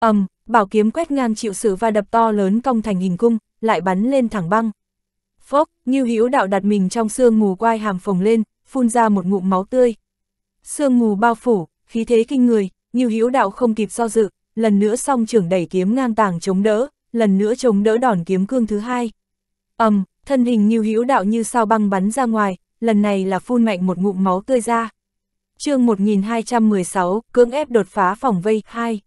ầm, um, bảo kiếm quét ngang chịu sự va đập to lớn công thành hình cung, lại bắn lên thẳng băng. Phốc, như Hữu Đạo đặt mình trong sương mù quai hàm phồng lên, phun ra một ngụm máu tươi. Sương mù bao phủ, khí thế kinh người, như Hữu Đạo không kịp do dự, lần nữa song trưởng đẩy kiếm ngang tàng chống đỡ, lần nữa chống đỡ đòn kiếm cương thứ hai. Ầm, um, thân hình như Hữu Đạo như sao băng bắn ra ngoài, lần này là phun mạnh một ngụm máu tươi ra. Chương 1216, cưỡng ép đột phá phòng vây 2.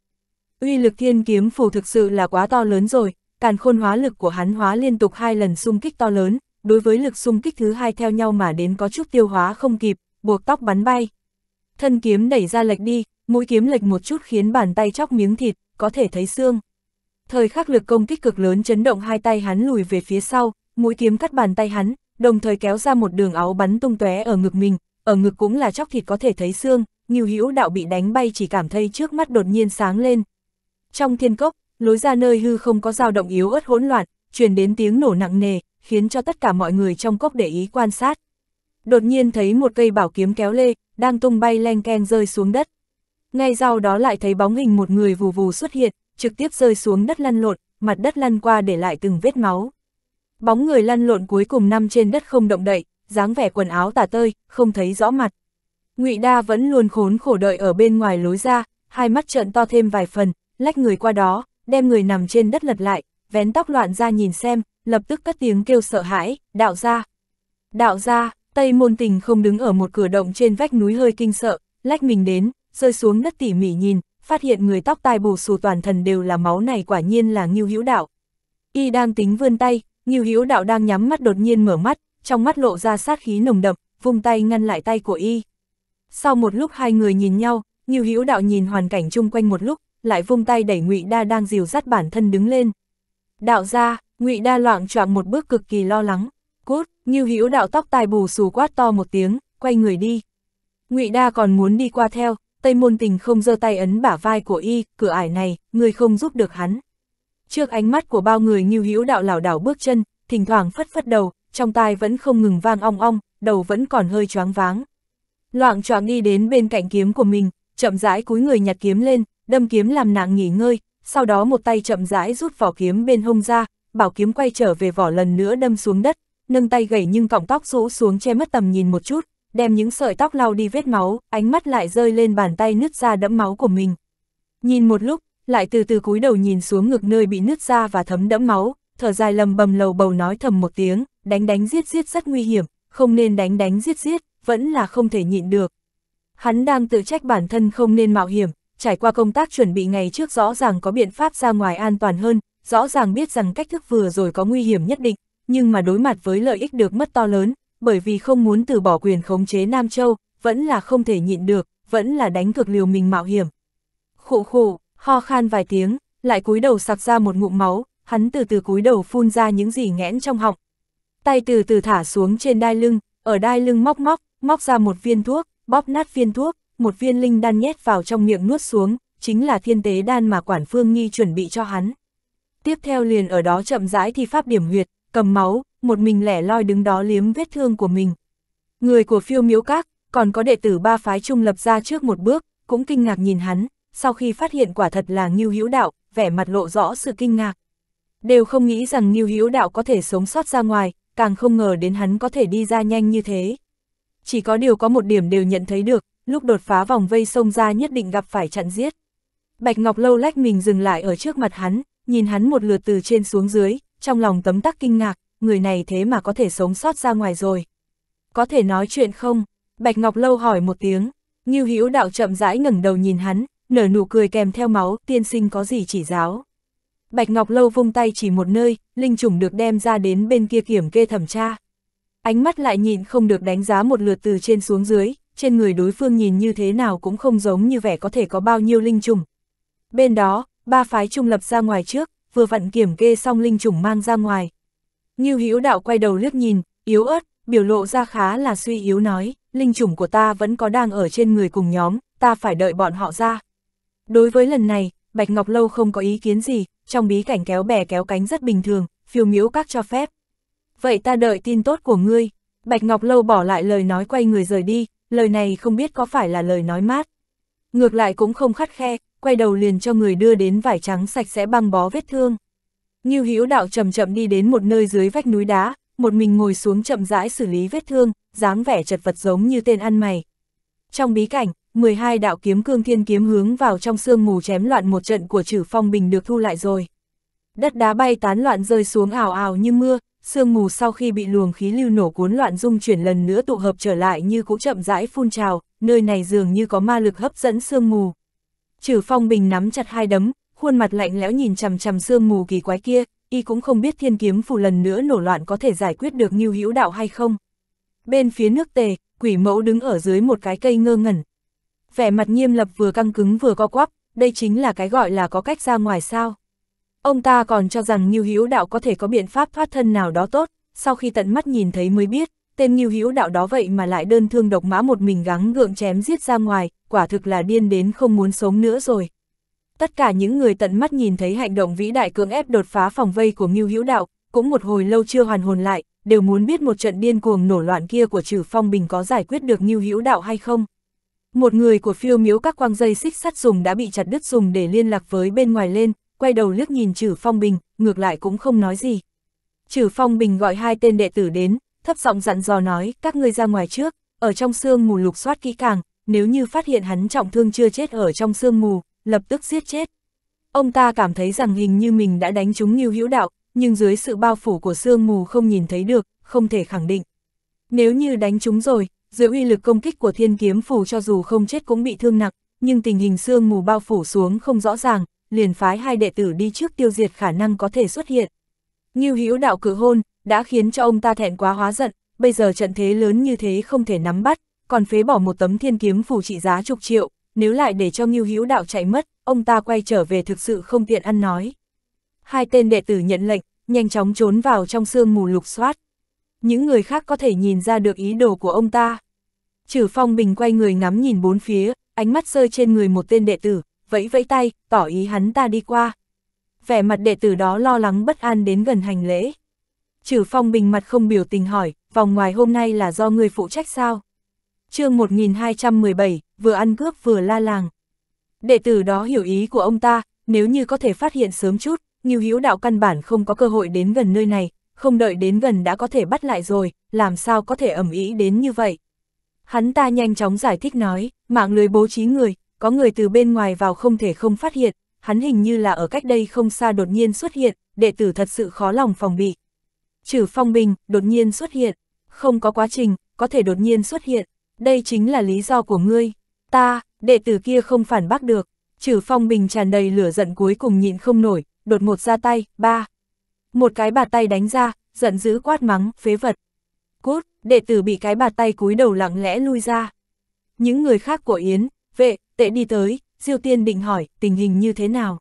Uy lực thiên kiếm phù thực sự là quá to lớn rồi, càn khôn hóa lực của hắn hóa liên tục hai lần xung kích to lớn, đối với lực xung kích thứ hai theo nhau mà đến có chút tiêu hóa không kịp, buộc tóc bắn bay. Thân kiếm đẩy ra lệch đi, mũi kiếm lệch một chút khiến bàn tay chóc miếng thịt, có thể thấy xương. Thời khắc lực công kích cực lớn chấn động hai tay hắn lùi về phía sau, mũi kiếm cắt bàn tay hắn, đồng thời kéo ra một đường áo bắn tung tóe ở ngực mình, ở ngực cũng là chóc thịt có thể thấy xương, Ngưu Hữu Đạo bị đánh bay chỉ cảm thấy trước mắt đột nhiên sáng lên, trong thiên cốc, lối ra nơi hư không có dao động yếu ớt hỗn loạn, truyền đến tiếng nổ nặng nề, khiến cho tất cả mọi người trong cốc để ý quan sát. Đột nhiên thấy một cây bảo kiếm kéo lê, đang tung bay leng keng rơi xuống đất. Ngay sau đó lại thấy bóng hình một người vù vù xuất hiện, trực tiếp rơi xuống đất lăn lộn, mặt đất lăn qua để lại từng vết máu. Bóng người lăn lộn cuối cùng nằm trên đất không động đậy, dáng vẻ quần áo tả tơi, không thấy rõ mặt. Ngụy Đa vẫn luôn khốn khổ đợi ở bên ngoài lối ra, hai mắt trợn to thêm vài phần, lách người qua đó, đem người nằm trên đất lật lại, vén tóc loạn ra nhìn xem, lập tức cất tiếng kêu sợ hãi, đạo ra. Đạo ra, Tây Môn Tình không đứng ở một cửa động trên vách núi hơi kinh sợ, lách mình đến, rơi xuống đất tỉ mỉ nhìn, phát hiện người tóc tai bù xù toàn thần đều là máu này quả nhiên là Ngưu Hữu Đạo. Y đang tính vươn tay, Ngưu Hữu Đạo đang nhắm mắt đột nhiên mở mắt, trong mắt lộ ra sát khí nồng đậm, vung tay ngăn lại tay của y. Sau một lúc hai người nhìn nhau, Ngưu Hữu Đạo nhìn hoàn cảnh chung quanh một lúc, lại vung tay đẩy Ngụy Đa đang dìu dắt bản thân đứng lên. Đạo ra, Ngụy Đa loạn choạng một bước cực kỳ lo lắng, cút, Như Hữu đạo tóc tai bù xù quát to một tiếng, quay người đi. Ngụy Đa còn muốn đi qua theo, Tây Môn Tình không giơ tay ấn bả vai của y, cửa ải này, người không giúp được hắn. Trước ánh mắt của bao người Như Hữu đạo lảo đảo bước chân, thỉnh thoảng phất phất đầu, trong tai vẫn không ngừng vang ong ong, đầu vẫn còn hơi choáng váng. loạn choạng đi đến bên cạnh kiếm của mình, chậm rãi cúi người nhặt kiếm lên, đâm kiếm làm nàng nghỉ ngơi, sau đó một tay chậm rãi rút vỏ kiếm bên hông ra, bảo kiếm quay trở về vỏ lần nữa đâm xuống đất, nâng tay gầy nhưng cọng tóc rũ xuống che mất tầm nhìn một chút, đem những sợi tóc lau đi vết máu, ánh mắt lại rơi lên bàn tay nứt ra đẫm máu của mình. Nhìn một lúc, lại từ từ cúi đầu nhìn xuống ngực nơi bị nứt ra và thấm đẫm máu, thở dài lầm bầm lầu bầu nói thầm một tiếng, đánh đánh giết giết rất nguy hiểm, không nên đánh đánh giết giết, vẫn là không thể nhịn được. Hắn đang tự trách bản thân không nên mạo hiểm, trải qua công tác chuẩn bị ngày trước rõ ràng có biện pháp ra ngoài an toàn hơn, rõ ràng biết rằng cách thức vừa rồi có nguy hiểm nhất định, nhưng mà đối mặt với lợi ích được mất to lớn, bởi vì không muốn từ bỏ quyền khống chế Nam Châu, vẫn là không thể nhịn được, vẫn là đánh cực liều mình mạo hiểm. Khụ khụ, ho khan vài tiếng, lại cúi đầu sặc ra một ngụm máu, hắn từ từ cúi đầu phun ra những gì nghẽn trong họng. Tay từ từ thả xuống trên đai lưng, ở đai lưng móc móc, móc ra một viên thuốc, bóp nát viên thuốc, một viên linh đan nhét vào trong miệng nuốt xuống, chính là thiên tế đan mà quản phương nghi chuẩn bị cho hắn. Tiếp theo liền ở đó chậm rãi thi pháp điểm huyệt, cầm máu, một mình lẻ loi đứng đó liếm vết thương của mình. Người của phiêu miếu các, còn có đệ tử ba phái trung lập ra trước một bước, cũng kinh ngạc nhìn hắn, sau khi phát hiện quả thật là Ngưu Hữu Đạo, vẻ mặt lộ rõ sự kinh ngạc. Đều không nghĩ rằng Ngưu Hữu Đạo có thể sống sót ra ngoài, càng không ngờ đến hắn có thể đi ra nhanh như thế. Chỉ có điều có một điểm đều nhận thấy được, lúc đột phá vòng vây sông ra nhất định gặp phải chặn giết. Bạch Ngọc Lâu lách mình dừng lại ở trước mặt hắn, nhìn hắn một lượt từ trên xuống dưới, trong lòng tấm tắc kinh ngạc, người này thế mà có thể sống sót ra ngoài rồi. Có thể nói chuyện không? Bạch Ngọc Lâu hỏi một tiếng, Ngưu Hữu đạo chậm rãi ngẩng đầu nhìn hắn, nở nụ cười kèm theo máu, tiên sinh có gì chỉ giáo. Bạch Ngọc Lâu vung tay chỉ một nơi, linh trùng được đem ra đến bên kia kiểm kê thẩm tra. Ánh mắt lại nhìn không được đánh giá một lượt từ trên xuống dưới, trên người đối phương nhìn như thế nào cũng không giống như vẻ có thể có bao nhiêu linh trùng. Bên đó, ba phái trung lập ra ngoài trước, vừa vặn kiểm kê xong linh trùng mang ra ngoài. như Hữu Đạo quay đầu liếc nhìn, yếu ớt, biểu lộ ra khá là suy yếu nói, linh trùng của ta vẫn có đang ở trên người cùng nhóm, ta phải đợi bọn họ ra. Đối với lần này, Bạch Ngọc Lâu không có ý kiến gì, trong bí cảnh kéo bè kéo cánh rất bình thường, phiêu miếu các cho phép. Vậy ta đợi tin tốt của ngươi. Bạch Ngọc Lâu bỏ lại lời nói quay người rời đi, lời này không biết có phải là lời nói mát. Ngược lại cũng không khắt khe, quay đầu liền cho người đưa đến vải trắng sạch sẽ băng bó vết thương. như Hữu Đạo chậm chậm đi đến một nơi dưới vách núi đá, một mình ngồi xuống chậm rãi xử lý vết thương, dáng vẻ chật vật giống như tên ăn mày. Trong bí cảnh, 12 đạo kiếm cương thiên kiếm hướng vào trong sương mù chém loạn một trận của trừ Phong Bình được thu lại rồi. Đất đá bay tán loạn rơi xuống ảo ảo như mưa, sương mù sau khi bị luồng khí lưu nổ cuốn loạn dung chuyển lần nữa tụ hợp trở lại như cũ chậm rãi phun trào, nơi này dường như có ma lực hấp dẫn sương mù. Trừ phong bình nắm chặt hai đấm, khuôn mặt lạnh lẽo nhìn chằm chằm sương mù kỳ quái kia, y cũng không biết thiên kiếm phù lần nữa nổ loạn có thể giải quyết được như hữu đạo hay không. Bên phía nước tề, quỷ mẫu đứng ở dưới một cái cây ngơ ngẩn. Vẻ mặt nghiêm lập vừa căng cứng vừa co quắp, đây chính là cái gọi là có cách ra ngoài sao. Ông ta còn cho rằng Ngưu Hữu Đạo có thể có biện pháp thoát thân nào đó tốt, sau khi tận mắt nhìn thấy mới biết, tên Ngưu Hữu Đạo đó vậy mà lại đơn thương độc mã một mình gắng gượng chém giết ra ngoài, quả thực là điên đến không muốn sống nữa rồi. Tất cả những người tận mắt nhìn thấy hành động vĩ đại cưỡng ép đột phá phòng vây của Ngưu Hữu Đạo, cũng một hồi lâu chưa hoàn hồn lại, đều muốn biết một trận điên cuồng nổ loạn kia của Trử Phong Bình có giải quyết được Ngưu Hữu Đạo hay không. Một người của phiêu miếu các quang dây xích sắt dùng đã bị chặt đứt dùng để liên lạc với bên ngoài lên, quay đầu liếc nhìn trừ Phong Bình, ngược lại cũng không nói gì. trừ Phong Bình gọi hai tên đệ tử đến, thấp giọng dặn dò nói, các ngươi ra ngoài trước, ở trong sương mù lục soát kỹ càng, nếu như phát hiện hắn trọng thương chưa chết ở trong sương mù, lập tức giết chết. Ông ta cảm thấy rằng hình như mình đã đánh trúng Ngưu Hữu Đạo, nhưng dưới sự bao phủ của sương mù không nhìn thấy được, không thể khẳng định. Nếu như đánh trúng rồi, dưới uy lực công kích của thiên kiếm phủ cho dù không chết cũng bị thương nặng, nhưng tình hình sương mù bao phủ xuống không rõ ràng, liền phái hai đệ tử đi trước tiêu diệt khả năng có thể xuất hiện. Ngưu Hữu đạo cử hôn, đã khiến cho ông ta thẹn quá hóa giận, bây giờ trận thế lớn như thế không thể nắm bắt, còn phế bỏ một tấm thiên kiếm phù trị giá chục triệu, nếu lại để cho Ngưu Hữu đạo chạy mất, ông ta quay trở về thực sự không tiện ăn nói. Hai tên đệ tử nhận lệnh, nhanh chóng trốn vào trong sương mù lục soát. Những người khác có thể nhìn ra được ý đồ của ông ta. Trừ Phong Bình quay người ngắm nhìn bốn phía, ánh mắt rơi trên người một tên đệ tử, vẫy vẫy tay, tỏ ý hắn ta đi qua. Vẻ mặt đệ tử đó lo lắng bất an đến gần hành lễ. Trừ phong bình mặt không biểu tình hỏi, vòng ngoài hôm nay là do người phụ trách sao? chương 1217, vừa ăn cướp vừa la làng. Đệ tử đó hiểu ý của ông ta, nếu như có thể phát hiện sớm chút, Nghiêu hiếu đạo căn bản không có cơ hội đến gần nơi này, không đợi đến gần đã có thể bắt lại rồi, làm sao có thể ẩm ý đến như vậy. Hắn ta nhanh chóng giải thích nói, mạng lưới bố trí người, có người từ bên ngoài vào không thể không phát hiện, hắn hình như là ở cách đây không xa đột nhiên xuất hiện, đệ tử thật sự khó lòng phòng bị. Trừ phong bình, đột nhiên xuất hiện, không có quá trình, có thể đột nhiên xuất hiện, đây chính là lý do của ngươi. Ta, đệ tử kia không phản bác được, trừ phong bình tràn đầy lửa giận cuối cùng nhịn không nổi, đột ngột ra tay, ba. Một cái bạt tay đánh ra, giận dữ quát mắng, phế vật. Cút, đệ tử bị cái bạt tay cúi đầu lặng lẽ lui ra. Những người khác của Yến, vệ, Tệ đi tới, Diêu Tiên định hỏi, tình hình như thế nào?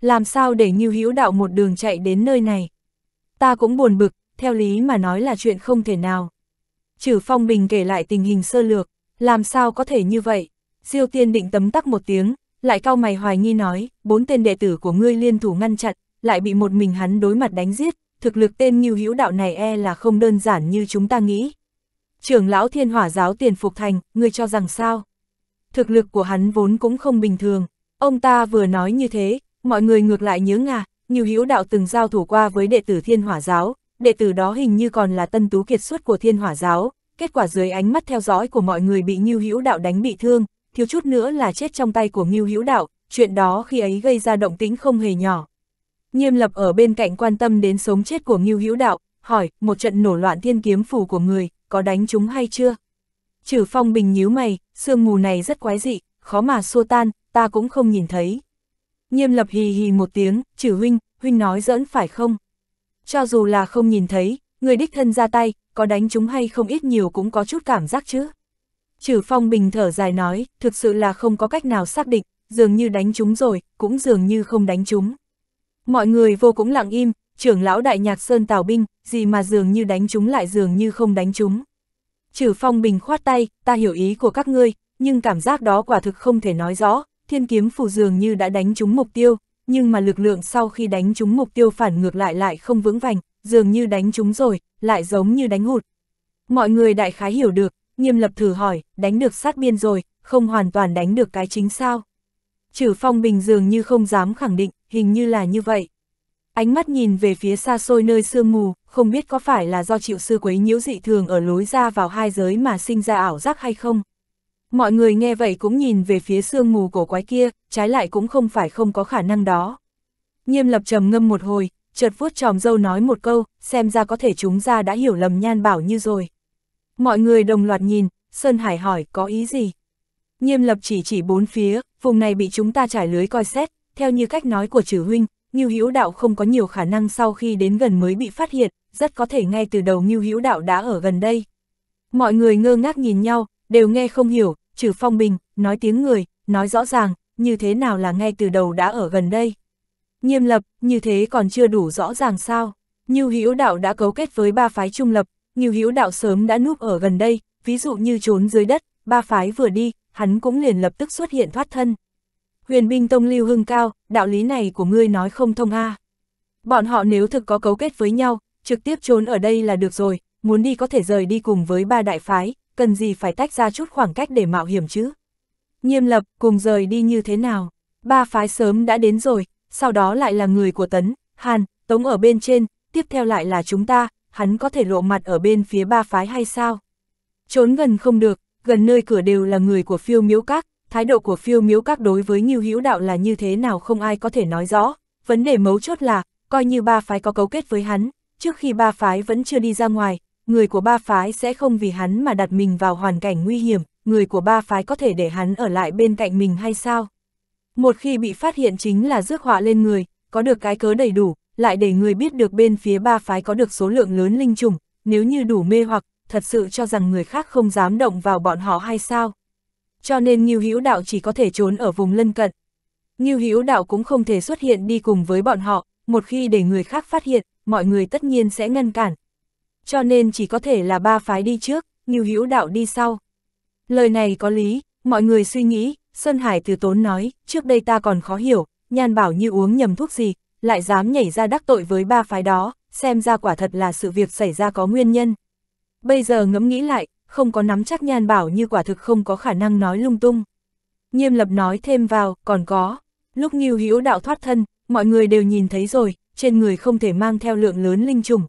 Làm sao để Ngưu Hữu Đạo một đường chạy đến nơi này? Ta cũng buồn bực, theo lý mà nói là chuyện không thể nào. Trừ Phong Bình kể lại tình hình sơ lược, làm sao có thể như vậy? Diêu Tiên định tấm tắc một tiếng, lại cao mày hoài nghi nói, bốn tên đệ tử của ngươi liên thủ ngăn chặn, lại bị một mình hắn đối mặt đánh giết, thực lực tên Ngưu Hữu Đạo này e là không đơn giản như chúng ta nghĩ. Trưởng lão Thiên Hỏa giáo Tiền Phục Thành, ngươi cho rằng sao? thực lực của hắn vốn cũng không bình thường. Ông ta vừa nói như thế, mọi người ngược lại nhớ ngà, nhiều hữu đạo từng giao thủ qua với đệ tử thiên hỏa giáo, đệ tử đó hình như còn là tân tú kiệt xuất của thiên hỏa giáo, kết quả dưới ánh mắt theo dõi của mọi người bị Ngưu Hữu Đạo đánh bị thương, thiếu chút nữa là chết trong tay của Ngưu Hữu Đạo, chuyện đó khi ấy gây ra động tĩnh không hề nhỏ. Nhiêm Lập ở bên cạnh quan tâm đến sống chết của Ngưu Hữu Đạo, hỏi, một trận nổ loạn thiên kiếm phủ của người, có đánh chúng hay chưa? Trừ phong bình nhíu mày, sương mù này rất quái dị, khó mà xua tan, ta cũng không nhìn thấy. Nghiêm lập hì hì một tiếng, trừ huynh, huynh nói giỡn phải không? Cho dù là không nhìn thấy, người đích thân ra tay, có đánh chúng hay không ít nhiều cũng có chút cảm giác chứ. Trừ phong bình thở dài nói, thực sự là không có cách nào xác định, dường như đánh chúng rồi, cũng dường như không đánh chúng. Mọi người vô cũng lặng im, trưởng lão đại nhạc Sơn Tào Binh, gì mà dường như đánh chúng lại dường như không đánh chúng. Trừ phong bình khoát tay, ta hiểu ý của các ngươi, nhưng cảm giác đó quả thực không thể nói rõ, thiên kiếm phù dường như đã đánh trúng mục tiêu, nhưng mà lực lượng sau khi đánh trúng mục tiêu phản ngược lại lại không vững vành, dường như đánh trúng rồi, lại giống như đánh hụt. Mọi người đại khái hiểu được, nghiêm lập thử hỏi, đánh được sát biên rồi, không hoàn toàn đánh được cái chính sao. Trừ phong bình dường như không dám khẳng định, hình như là như vậy. Ánh mắt nhìn về phía xa xôi nơi sương mù, không biết có phải là do triệu sư quấy nhiễu dị thường ở lối ra vào hai giới mà sinh ra ảo giác hay không. Mọi người nghe vậy cũng nhìn về phía sương mù cổ quái kia, trái lại cũng không phải không có khả năng đó. Nghiêm lập trầm ngâm một hồi, chợt vuốt tròm dâu nói một câu, xem ra có thể chúng ra đã hiểu lầm nhan bảo như rồi. Mọi người đồng loạt nhìn, Sơn Hải hỏi có ý gì? Nghiêm lập chỉ chỉ bốn phía, vùng này bị chúng ta trải lưới coi xét, theo như cách nói của trừ huynh, Ngưu Hữu Đạo không có nhiều khả năng sau khi đến gần mới bị phát hiện, rất có thể ngay từ đầu Ngưu Hữu Đạo đã ở gần đây. Mọi người ngơ ngác nhìn nhau, đều nghe không hiểu, trừ Phong Bình, nói tiếng người, nói rõ ràng, như thế nào là ngay từ đầu đã ở gần đây. Nghiêm lập, như thế còn chưa đủ rõ ràng sao? Ngưu Hữu Đạo đã cấu kết với ba phái trung lập, Ngưu Hữu Đạo sớm đã núp ở gần đây, ví dụ như trốn dưới đất, ba phái vừa đi, hắn cũng liền lập tức xuất hiện thoát thân huyền binh tông lưu hưng cao, đạo lý này của ngươi nói không thông a. Bọn họ nếu thực có cấu kết với nhau, trực tiếp trốn ở đây là được rồi, muốn đi có thể rời đi cùng với ba đại phái, cần gì phải tách ra chút khoảng cách để mạo hiểm chứ. Nghiêm lập, cùng rời đi như thế nào? Ba phái sớm đã đến rồi, sau đó lại là người của Tấn, Hàn, Tống ở bên trên, tiếp theo lại là chúng ta, hắn có thể lộ mặt ở bên phía ba phái hay sao? Trốn gần không được, gần nơi cửa đều là người của phiêu miếu các, thái độ của phiêu miếu các đối với Ngưu Hữu Đạo là như thế nào không ai có thể nói rõ, vấn đề mấu chốt là, coi như ba phái có cấu kết với hắn, trước khi ba phái vẫn chưa đi ra ngoài, người của ba phái sẽ không vì hắn mà đặt mình vào hoàn cảnh nguy hiểm, người của ba phái có thể để hắn ở lại bên cạnh mình hay sao? Một khi bị phát hiện chính là rước họa lên người, có được cái cớ đầy đủ, lại để người biết được bên phía ba phái có được số lượng lớn linh trùng, nếu như đủ mê hoặc, thật sự cho rằng người khác không dám động vào bọn họ hay sao? cho nên Ngưu Hữu Đạo chỉ có thể trốn ở vùng lân cận. Ngưu Hữu Đạo cũng không thể xuất hiện đi cùng với bọn họ, một khi để người khác phát hiện, mọi người tất nhiên sẽ ngăn cản. Cho nên chỉ có thể là ba phái đi trước, Ngưu Hữu Đạo đi sau. Lời này có lý, mọi người suy nghĩ, Sơn Hải từ tốn nói, trước đây ta còn khó hiểu, nhan bảo như uống nhầm thuốc gì, lại dám nhảy ra đắc tội với ba phái đó, xem ra quả thật là sự việc xảy ra có nguyên nhân. Bây giờ ngẫm nghĩ lại, không có nắm chắc nhan bảo như quả thực không có khả năng nói lung tung. Nghiêm lập nói thêm vào, còn có, lúc nghiêu hữu đạo thoát thân, mọi người đều nhìn thấy rồi, trên người không thể mang theo lượng lớn linh trùng.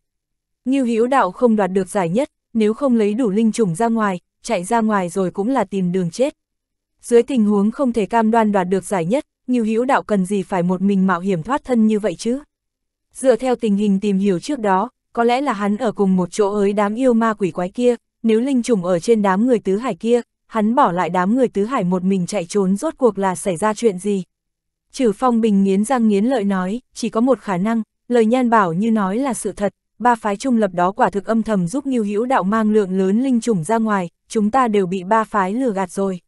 Nghiêu hữu đạo không đoạt được giải nhất, nếu không lấy đủ linh trùng ra ngoài, chạy ra ngoài rồi cũng là tìm đường chết. Dưới tình huống không thể cam đoan đoạt được giải nhất, Nghiêu hữu đạo cần gì phải một mình mạo hiểm thoát thân như vậy chứ? Dựa theo tình hình tìm hiểu trước đó, có lẽ là hắn ở cùng một chỗ với đám yêu ma quỷ quái kia, nếu linh trùng ở trên đám người tứ hải kia, hắn bỏ lại đám người tứ hải một mình chạy trốn rốt cuộc là xảy ra chuyện gì. Trừ phong bình nghiến răng nghiến lợi nói, chỉ có một khả năng, lời nhan bảo như nói là sự thật, ba phái trung lập đó quả thực âm thầm giúp nghiêu hữu đạo mang lượng lớn linh trùng ra ngoài, chúng ta đều bị ba phái lừa gạt rồi.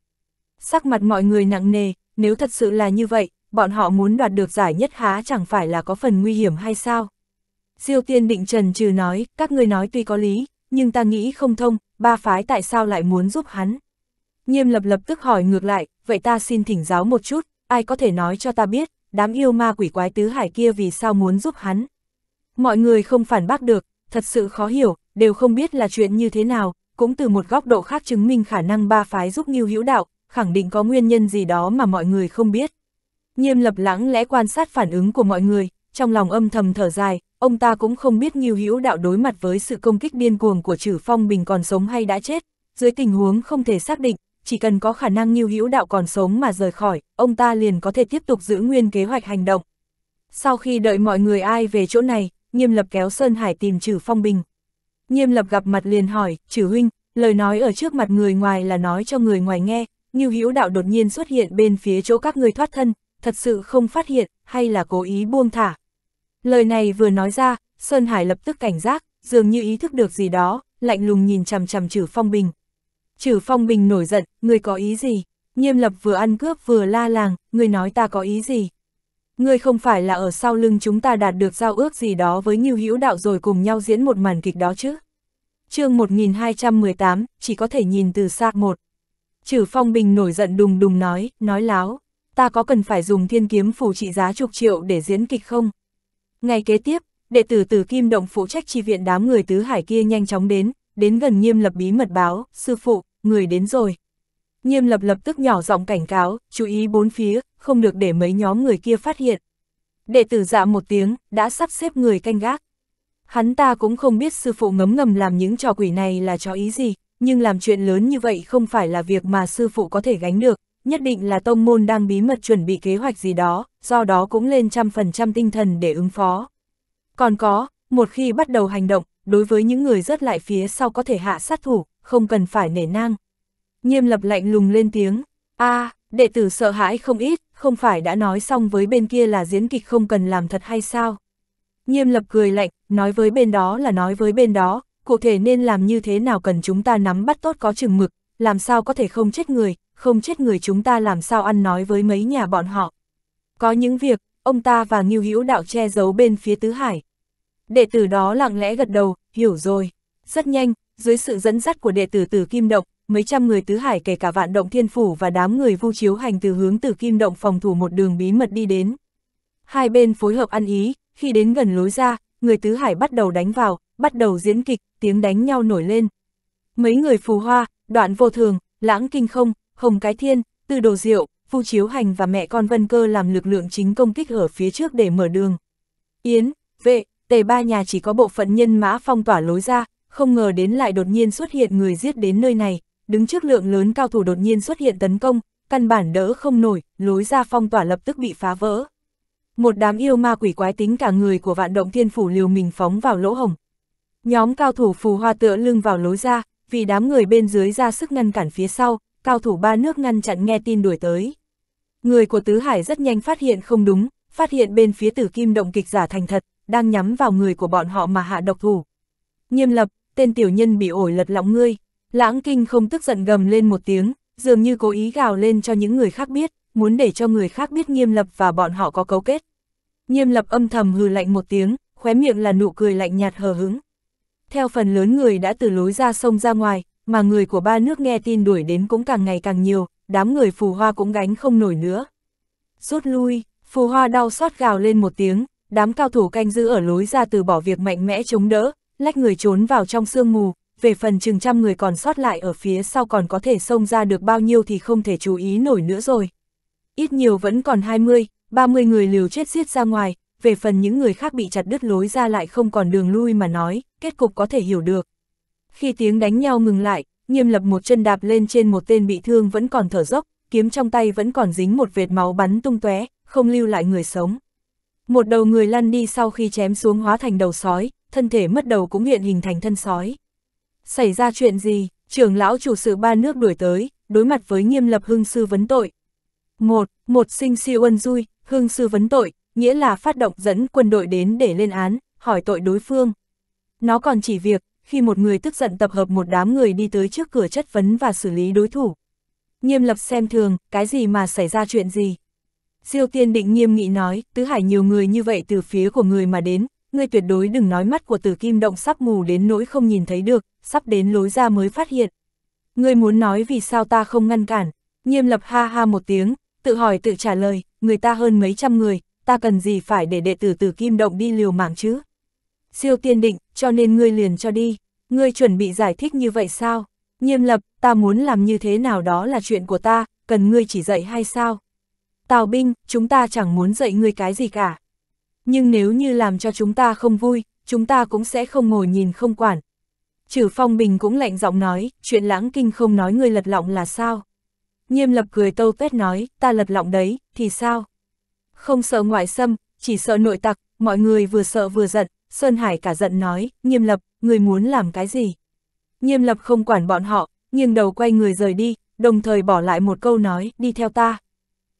Sắc mặt mọi người nặng nề, nếu thật sự là như vậy, bọn họ muốn đoạt được giải nhất há chẳng phải là có phần nguy hiểm hay sao? Diêu tiên định trần trừ nói, các ngươi nói tuy có lý, nhưng ta nghĩ không thông, ba phái tại sao lại muốn giúp hắn. Nghiêm lập lập tức hỏi ngược lại, vậy ta xin thỉnh giáo một chút, ai có thể nói cho ta biết, đám yêu ma quỷ quái tứ hải kia vì sao muốn giúp hắn. Mọi người không phản bác được, thật sự khó hiểu, đều không biết là chuyện như thế nào, cũng từ một góc độ khác chứng minh khả năng ba phái giúp nghiêu hữu đạo, khẳng định có nguyên nhân gì đó mà mọi người không biết. Nghiêm lập lắng lẽ quan sát phản ứng của mọi người, trong lòng âm thầm thở dài, ông ta cũng không biết Ngưu Hữu Đạo đối mặt với sự công kích điên cuồng của Trử Phong Bình còn sống hay đã chết, dưới tình huống không thể xác định, chỉ cần có khả năng Ngưu Hữu Đạo còn sống mà rời khỏi, ông ta liền có thể tiếp tục giữ nguyên kế hoạch hành động. Sau khi đợi mọi người ai về chỗ này, Nghiêm Lập kéo Sơn Hải tìm Trử Phong Bình. Nghiêm Lập gặp mặt liền hỏi, "Trử huynh, lời nói ở trước mặt người ngoài là nói cho người ngoài nghe, Ngưu Hữu Đạo đột nhiên xuất hiện bên phía chỗ các người thoát thân, thật sự không phát hiện hay là cố ý buông thả?" Lời này vừa nói ra, Sơn Hải lập tức cảnh giác, dường như ý thức được gì đó, lạnh lùng nhìn chằm chằm Trử Phong Bình. Trử Phong Bình nổi giận, ngươi có ý gì? Nghiêm lập vừa ăn cướp vừa la làng, ngươi nói ta có ý gì? Ngươi không phải là ở sau lưng chúng ta đạt được giao ước gì đó với Nghiêu Hữu Đạo rồi cùng nhau diễn một màn kịch đó chứ? chương 1218, chỉ có thể nhìn từ xa một. Trử Phong Bình nổi giận đùng đùng nói, nói láo, ta có cần phải dùng thiên kiếm phủ trị giá chục triệu để diễn kịch không? Ngày kế tiếp, đệ tử Tử Kim Động phụ trách chi viện đám người tứ hải kia nhanh chóng đến, đến gần Nghiêm Lập bí mật báo, "Sư phụ, người đến rồi." Nghiêm Lập lập tức nhỏ giọng cảnh cáo, chú ý bốn phía, không được để mấy nhóm người kia phát hiện. Đệ tử dạ một tiếng, đã sắp xếp người canh gác. Hắn ta cũng không biết sư phụ ngấm ngầm làm những trò quỷ này là cho ý gì, nhưng làm chuyện lớn như vậy không phải là việc mà sư phụ có thể gánh được, nhất định là tông môn đang bí mật chuẩn bị kế hoạch gì đó, do đó cũng lên trăm phần trăm tinh thần để ứng phó. Còn có, một khi bắt đầu hành động, đối với những người rớt lại phía sau có thể hạ sát thủ, không cần phải nể nang. Nghiêm lập lạnh lùng lên tiếng, a à, đệ tử sợ hãi không ít, không phải đã nói xong với bên kia là diễn kịch không cần làm thật hay sao? Nghiêm lập cười lạnh, nói với bên đó là nói với bên đó, cụ thể nên làm như thế nào cần chúng ta nắm bắt tốt có chừng mực, làm sao có thể không chết người, không chết người chúng ta làm sao ăn nói với mấy nhà bọn họ. Có những việc, ông ta và Ngưu Hữu Đạo che giấu bên phía Tứ Hải. Đệ tử đó lặng lẽ gật đầu, hiểu rồi. Rất nhanh, dưới sự dẫn dắt của đệ tử Tử Kim Động, mấy trăm người Tứ Hải kể cả vạn động thiên phủ và đám người vu chiếu hành từ hướng Tử Kim Động phòng thủ một đường bí mật đi đến. Hai bên phối hợp ăn ý, khi đến gần lối ra, người Tứ Hải bắt đầu đánh vào, bắt đầu diễn kịch, tiếng đánh nhau nổi lên. Mấy người phù hoa, đoạn vô thường, lãng kinh không, hồng cái thiên, tư đồ diệu, Phu Chiếu Hành và mẹ con Vân Cơ làm lực lượng chính công kích ở phía trước để mở đường. Yến, vệ, tề ba nhà chỉ có bộ phận nhân mã phong tỏa lối ra, không ngờ đến lại đột nhiên xuất hiện người giết đến nơi này, đứng trước lượng lớn cao thủ đột nhiên xuất hiện tấn công, căn bản đỡ không nổi, lối ra phong tỏa lập tức bị phá vỡ. Một đám yêu ma quỷ quái tính cả người của vạn động thiên phủ liều mình phóng vào lỗ hồng. Nhóm cao thủ phù hoa tựa lưng vào lối ra, vì đám người bên dưới ra sức ngăn cản phía sau, cao thủ ba nước ngăn chặn nghe tin đuổi tới. Người của Tứ Hải rất nhanh phát hiện không đúng, phát hiện bên phía tử kim động kịch giả thành thật, đang nhắm vào người của bọn họ mà hạ độc thủ. Nghiêm lập, tên tiểu nhân bị ổi lật lọng ngươi, lãng kinh không tức giận gầm lên một tiếng, dường như cố ý gào lên cho những người khác biết, muốn để cho người khác biết nghiêm lập và bọn họ có cấu kết. Nghiêm lập âm thầm hừ lạnh một tiếng, khóe miệng là nụ cười lạnh nhạt hờ hững. Theo phần lớn người đã từ lối ra sông ra ngoài, mà người của ba nước nghe tin đuổi đến cũng càng ngày càng nhiều, đám người phù hoa cũng gánh không nổi nữa. Rút lui, phù hoa đau xót gào lên một tiếng, đám cao thủ canh giữ ở lối ra từ bỏ việc mạnh mẽ chống đỡ, lách người trốn vào trong sương mù, về phần chừng trăm người còn sót lại ở phía sau còn có thể xông ra được bao nhiêu thì không thể chú ý nổi nữa rồi. Ít nhiều vẫn còn 20, 30 người liều chết giết ra ngoài, về phần những người khác bị chặt đứt lối ra lại không còn đường lui mà nói, kết cục có thể hiểu được. Khi tiếng đánh nhau ngừng lại, nghiêm lập một chân đạp lên trên một tên bị thương vẫn còn thở dốc, kiếm trong tay vẫn còn dính một vệt máu bắn tung tóe, không lưu lại người sống. Một đầu người lăn đi sau khi chém xuống hóa thành đầu sói, thân thể mất đầu cũng hiện hình thành thân sói. Xảy ra chuyện gì, trưởng lão chủ sự ba nước đuổi tới, đối mặt với nghiêm lập hương sư vấn tội. Một, một sinh siêu ân dui, hương sư vấn tội, nghĩa là phát động dẫn quân đội đến để lên án, hỏi tội đối phương. Nó còn chỉ việc, khi một người tức giận tập hợp một đám người đi tới trước cửa chất vấn và xử lý đối thủ. Nghiêm lập xem thường, cái gì mà xảy ra chuyện gì. Diêu tiên định nghiêm nghị nói, tứ hải nhiều người như vậy từ phía của người mà đến, ngươi tuyệt đối đừng nói mắt của tử kim động sắp mù đến nỗi không nhìn thấy được, sắp đến lối ra mới phát hiện. Ngươi muốn nói vì sao ta không ngăn cản, nghiêm lập ha ha một tiếng, tự hỏi tự trả lời, người ta hơn mấy trăm người, ta cần gì phải để đệ tử tử kim động đi liều mạng chứ? siêu tiên định, cho nên ngươi liền cho đi, ngươi chuẩn bị giải thích như vậy sao? Nhiêm lập, ta muốn làm như thế nào đó là chuyện của ta, cần ngươi chỉ dạy hay sao? Tào binh, chúng ta chẳng muốn dạy ngươi cái gì cả. Nhưng nếu như làm cho chúng ta không vui, chúng ta cũng sẽ không ngồi nhìn không quản. Trừ phong bình cũng lạnh giọng nói, chuyện lãng kinh không nói ngươi lật lọng là sao? Nhiêm lập cười tâu tét nói, ta lật lọng đấy, thì sao? Không sợ ngoại xâm, chỉ sợ nội tặc, mọi người vừa sợ vừa giận, Sơn Hải cả giận nói, nghiêm lập, người muốn làm cái gì? Nghiêm lập không quản bọn họ, nghiêng đầu quay người rời đi, đồng thời bỏ lại một câu nói, đi theo ta.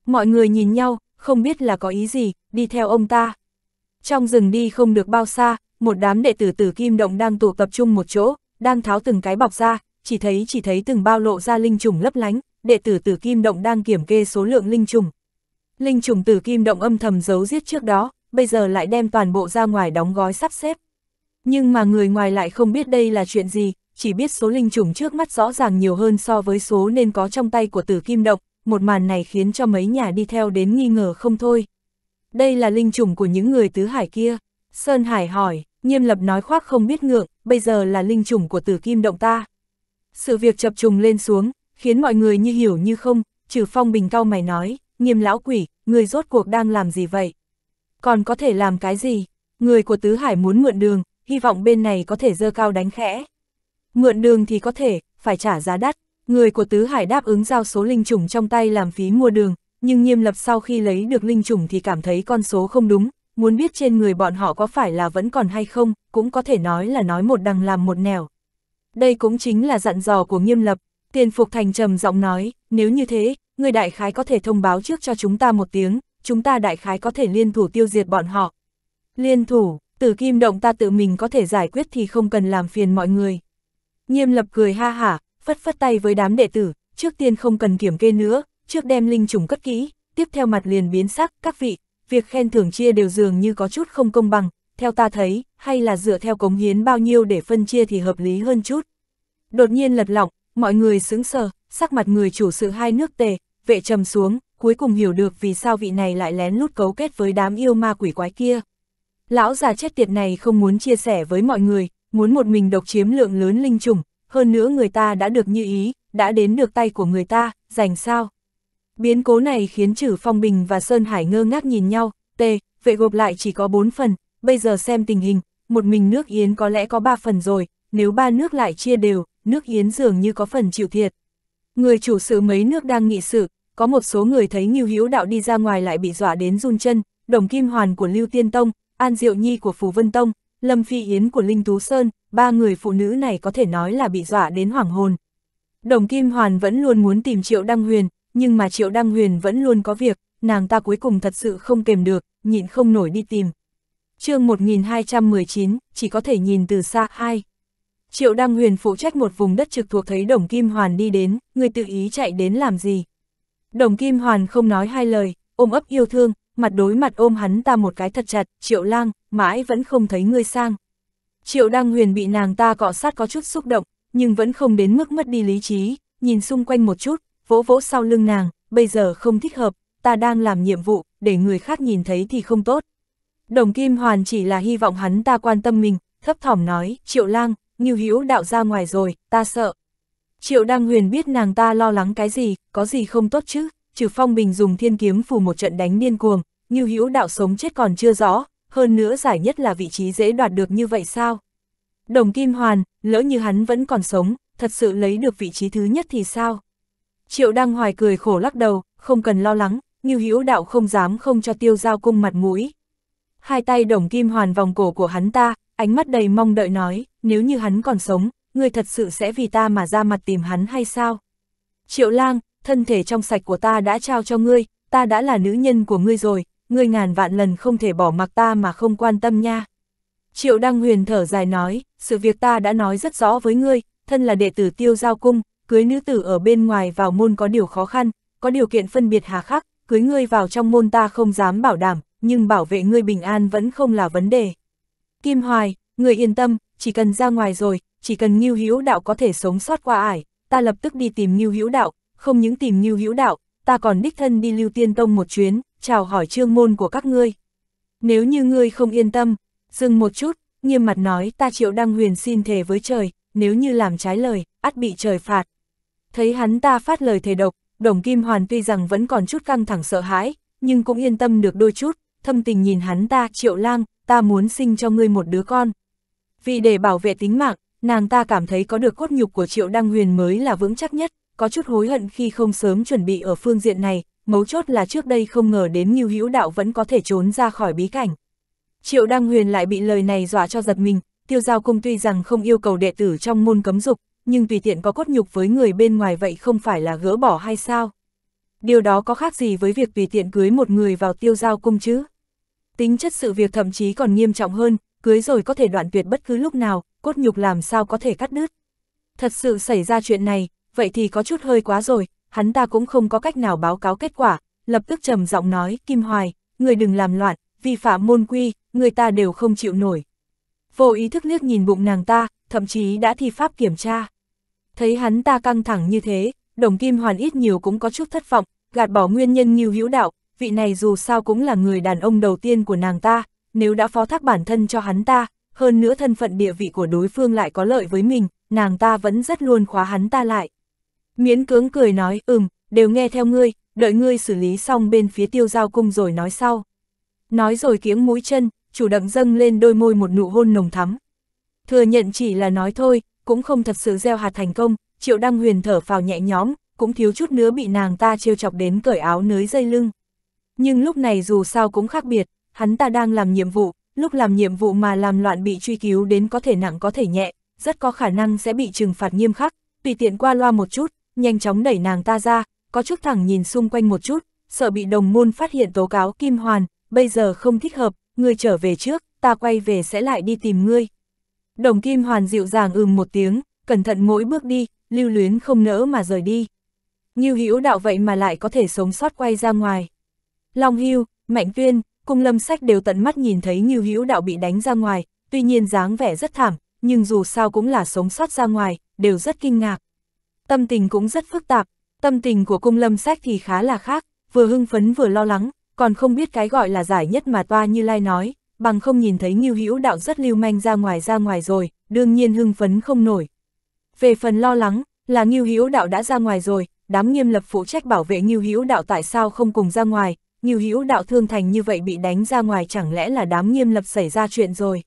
Mọi người nhìn nhau, không biết là có ý gì, đi theo ông ta. Trong rừng đi không được bao xa, một đám đệ tử tử kim động đang tụ tập trung một chỗ, đang tháo từng cái bọc ra, chỉ thấy chỉ thấy từng bao lộ ra linh trùng lấp lánh, đệ tử tử kim động đang kiểm kê số lượng linh trùng. Linh trùng tử kim động âm thầm giấu giết trước đó, bây giờ lại đem toàn bộ ra ngoài đóng gói sắp xếp. Nhưng mà người ngoài lại không biết đây là chuyện gì, chỉ biết số linh trùng trước mắt rõ ràng nhiều hơn so với số nên có trong tay của tử kim độc, một màn này khiến cho mấy nhà đi theo đến nghi ngờ không thôi. Đây là linh trùng của những người tứ hải kia. Sơn Hải hỏi, nghiêm lập nói khoác không biết ngượng, bây giờ là linh trùng của tử kim động ta. Sự việc chập trùng lên xuống, khiến mọi người như hiểu như không, trừ phong bình cao mày nói, nghiêm lão quỷ, người rốt cuộc đang làm gì vậy? Còn có thể làm cái gì? Người của Tứ Hải muốn mượn đường, hy vọng bên này có thể dơ cao đánh khẽ. Mượn đường thì có thể, phải trả giá đắt. Người của Tứ Hải đáp ứng giao số linh trùng trong tay làm phí mua đường, nhưng nghiêm lập sau khi lấy được linh trùng thì cảm thấy con số không đúng, muốn biết trên người bọn họ có phải là vẫn còn hay không, cũng có thể nói là nói một đằng làm một nẻo. Đây cũng chính là dặn dò của nghiêm lập, tiền phục thành trầm giọng nói, nếu như thế, người đại khái có thể thông báo trước cho chúng ta một tiếng, chúng ta đại khái có thể liên thủ tiêu diệt bọn họ. Liên thủ, tử kim động ta tự mình có thể giải quyết thì không cần làm phiền mọi người. Nghiêm lập cười ha hả, phất phất tay với đám đệ tử, trước tiên không cần kiểm kê nữa, trước đem linh trùng cất kỹ, tiếp theo mặt liền biến sắc, các vị, việc khen thưởng chia đều dường như có chút không công bằng, theo ta thấy, hay là dựa theo cống hiến bao nhiêu để phân chia thì hợp lý hơn chút. Đột nhiên lật lọng, mọi người sững sờ, sắc mặt người chủ sự hai nước tề, vệ trầm xuống, cuối cùng hiểu được vì sao vị này lại lén lút cấu kết với đám yêu ma quỷ quái kia. Lão già chết tiệt này không muốn chia sẻ với mọi người, muốn một mình độc chiếm lượng lớn linh trùng, hơn nữa người ta đã được như ý, đã đến được tay của người ta, rành sao. Biến cố này khiến Chử Phong Bình và Sơn Hải ngơ ngác nhìn nhau, tê, vậy gộp lại chỉ có bốn phần, bây giờ xem tình hình, một mình nước Yến có lẽ có ba phần rồi, nếu ba nước lại chia đều, nước Yến dường như có phần chịu thiệt. Người chủ sự mấy nước đang nghị sự, có một số người thấy Ngưu Hữu Đạo đi ra ngoài lại bị dọa đến run chân, Đồng Kim Hoàn của Lưu Tiên Tông, An Diệu Nhi của Phù Vân Tông, Lâm Phi Yến của Linh Tú Sơn, ba người phụ nữ này có thể nói là bị dọa đến hoảng hồn. Đồng Kim Hoàn vẫn luôn muốn tìm Triệu Đăng Huyền, nhưng mà Triệu Đăng Huyền vẫn luôn có việc, nàng ta cuối cùng thật sự không kềm được, nhịn không nổi đi tìm. chương 1219, chỉ có thể nhìn từ xa, hai. Triệu Đăng Huyền phụ trách một vùng đất trực thuộc thấy Đồng Kim Hoàn đi đến, người tự ý chạy đến làm gì, Đồng Kim Hoàn không nói hai lời, ôm ấp yêu thương, mặt đối mặt ôm hắn ta một cái thật chặt, triệu lang, mãi vẫn không thấy ngươi sang. Triệu Đăng Huyền bị nàng ta cọ sát có chút xúc động, nhưng vẫn không đến mức mất đi lý trí, nhìn xung quanh một chút, vỗ vỗ sau lưng nàng, bây giờ không thích hợp, ta đang làm nhiệm vụ, để người khác nhìn thấy thì không tốt. Đồng Kim Hoàn chỉ là hy vọng hắn ta quan tâm mình, thấp thỏm nói, Triệu Lang, Ngưu Hữu đạo ra ngoài rồi, ta sợ. Triệu Đăng Huyền biết nàng ta lo lắng cái gì, có gì không tốt chứ, trừ phong bình dùng thiên kiếm phù một trận đánh điên cuồng, như hữu đạo sống chết còn chưa rõ, hơn nữa giải nhất là vị trí dễ đoạt được như vậy sao. Đồng Kim Hoàn, lỡ như hắn vẫn còn sống, thật sự lấy được vị trí thứ nhất thì sao? Triệu Đăng Hoài cười khổ lắc đầu, không cần lo lắng, như hữu đạo không dám không cho tiêu giao cung mặt mũi. Hai tay đồng kim hoàn vòng cổ của hắn ta, ánh mắt đầy mong đợi nói, nếu như hắn còn sống, ngươi thật sự sẽ vì ta mà ra mặt tìm hắn hay sao? Triệu lang, thân thể trong sạch của ta đã trao cho ngươi, ta đã là nữ nhân của ngươi rồi, ngươi ngàn vạn lần không thể bỏ mặc ta mà không quan tâm nha. Triệu Đăng Huyền thở dài nói, sự việc ta đã nói rất rõ với ngươi, thân là đệ tử tiêu giao cung, cưới nữ tử ở bên ngoài vào môn có điều khó khăn, có điều kiện phân biệt hà khắc, cưới ngươi vào trong môn ta không dám bảo đảm, nhưng bảo vệ ngươi bình an vẫn không là vấn đề. Kim Hoài, ngươi yên tâm, chỉ cần ra ngoài rồi, chỉ cần Ngưu Hữu Đạo có thể sống sót qua ải, ta lập tức đi tìm Ngưu Hữu Đạo, không những tìm Ngưu Hữu Đạo, ta còn đích thân đi Lưu Tiên Tông một chuyến, chào hỏi trương môn của các ngươi. Nếu như ngươi không yên tâm, dừng một chút, nghiêm mặt nói ta Triệu Đăng Huyền xin thề với trời, nếu như làm trái lời, ắt bị trời phạt. Thấy hắn ta phát lời thề độc, Đồng Kim Hoàn tuy rằng vẫn còn chút căng thẳng sợ hãi, nhưng cũng yên tâm được đôi chút, thâm tình nhìn hắn ta, Triệu Lang, ta muốn sinh cho ngươi một đứa con. Vì để bảo vệ tính mạng, nàng ta cảm thấy có được cốt nhục của Triệu Đăng Huyền mới là vững chắc nhất, có chút hối hận khi không sớm chuẩn bị ở phương diện này, mấu chốt là trước đây không ngờ đến như Hữu Đạo vẫn có thể trốn ra khỏi bí cảnh. Triệu Đăng Huyền lại bị lời này dọa cho giật mình, Tiêu Giao Cung tuy rằng không yêu cầu đệ tử trong môn cấm dục, nhưng tùy tiện có cốt nhục với người bên ngoài vậy không phải là gỡ bỏ hay sao? Điều đó có khác gì với việc tùy tiện cưới một người vào Tiêu Giao Cung chứ? Tính chất sự việc thậm chí còn nghiêm trọng hơn, cưới rồi có thể đoạn tuyệt bất cứ lúc nào, cốt nhục làm sao có thể cắt đứt. Thật sự xảy ra chuyện này, vậy thì có chút hơi quá rồi, hắn ta cũng không có cách nào báo cáo kết quả, lập tức trầm giọng nói, Kim Hoài, người đừng làm loạn, vi phạm môn quy, người ta đều không chịu nổi. Vô ý thức liếc nhìn bụng nàng ta, thậm chí đã thi pháp kiểm tra. Thấy hắn ta căng thẳng như thế, đồng kim hoàn ít nhiều cũng có chút thất vọng, gạt bỏ nguyên nhân như hữu đạo, vị này dù sao cũng là người đàn ông đầu tiên của nàng ta, nếu đã phó thác bản thân cho hắn ta, hơn nữa thân phận địa vị của đối phương lại có lợi với mình, nàng ta vẫn rất luôn khóa hắn ta lại. Miễn cưỡng cười nói, ừm, đều nghe theo ngươi, đợi ngươi xử lý xong bên phía tiêu giao cung rồi nói sau. Nói rồi kiếng mũi chân, chủ động dâng lên đôi môi một nụ hôn nồng thắm. Thừa nhận chỉ là nói thôi, cũng không thật sự gieo hạt thành công, triệu đăng huyền thở phào nhẹ nhõm, cũng thiếu chút nữa bị nàng ta trêu chọc đến cởi áo nới dây lưng. Nhưng lúc này dù sao cũng khác biệt, hắn ta đang làm nhiệm vụ, lúc làm nhiệm vụ mà làm loạn bị truy cứu đến có thể nặng có thể nhẹ, rất có khả năng sẽ bị trừng phạt nghiêm khắc, tùy tiện qua loa một chút, nhanh chóng đẩy nàng ta ra, có chút thẳng nhìn xung quanh một chút, sợ bị đồng môn phát hiện tố cáo Kim Hoàn, bây giờ không thích hợp, ngươi trở về trước, ta quay về sẽ lại đi tìm ngươi. Đồng Kim Hoàn dịu dàng ừm một tiếng, cẩn thận mỗi bước đi, lưu luyến không nỡ mà rời đi. Nghiêu hữu đạo vậy mà lại có thể sống sót quay ra ngoài. Long Hưu, Mạnh viên cung lâm sách đều tận mắt nhìn thấy Ngưu Hữu Đạo bị đánh ra ngoài, tuy nhiên dáng vẻ rất thảm, nhưng dù sao cũng là sống sót ra ngoài, đều rất kinh ngạc. Tâm tình cũng rất phức tạp, tâm tình của cung lâm sách thì khá là khác, vừa hưng phấn vừa lo lắng, còn không biết cái gọi là giải nhất mà toa như Lai nói, bằng không nhìn thấy Ngưu Hữu Đạo rất lưu manh ra ngoài ra ngoài rồi, đương nhiên hưng phấn không nổi. Về phần lo lắng, là Ngưu Hữu Đạo đã ra ngoài rồi, đám nghiêm lập phụ trách bảo vệ Ngưu Hữu Đạo tại sao không cùng ra ngoài, nhiều hữu đạo thương thành như vậy bị đánh ra ngoài chẳng lẽ là đám nghiêm lập xảy ra chuyện rồi.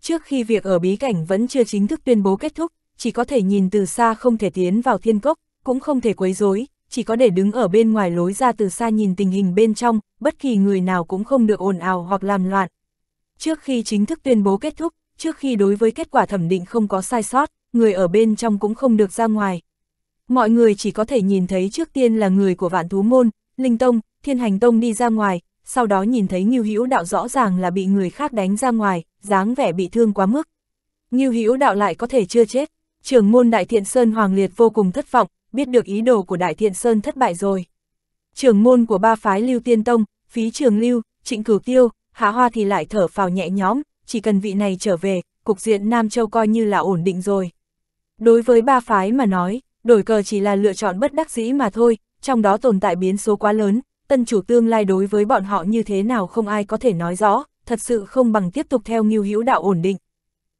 Trước khi việc ở bí cảnh vẫn chưa chính thức tuyên bố kết thúc, chỉ có thể nhìn từ xa không thể tiến vào thiên cốc, cũng không thể quấy rối, chỉ có để đứng ở bên ngoài lối ra từ xa nhìn tình hình bên trong, bất kỳ người nào cũng không được ồn ào hoặc làm loạn. Trước khi chính thức tuyên bố kết thúc, trước khi đối với kết quả thẩm định không có sai sót, người ở bên trong cũng không được ra ngoài. Mọi người chỉ có thể nhìn thấy trước tiên là người của vạn thú môn, linh tông, thiên hành tông đi ra ngoài, sau đó nhìn thấy Ngưu Hữu đạo rõ ràng là bị người khác đánh ra ngoài, dáng vẻ bị thương quá mức. Ngưu Hữu đạo lại có thể chưa chết, trưởng môn Đại Thiện Sơn Hoàng Liệt vô cùng thất vọng, biết được ý đồ của Đại Thiện Sơn thất bại rồi. Trưởng môn của ba phái Lưu Tiên Tông, Phí Trường Lưu, Trịnh Cửu Tiêu, Hạ Hoa thì lại thở phào nhẹ nhõm, chỉ cần vị này trở về, cục diện Nam Châu coi như là ổn định rồi. Đối với ba phái mà nói, đổi cờ chỉ là lựa chọn bất đắc dĩ mà thôi, trong đó tồn tại biến số quá lớn, tân chủ tương lai đối với bọn họ như thế nào không ai có thể nói rõ, thật sự không bằng tiếp tục theo Ngưu Hữu Đạo ổn định.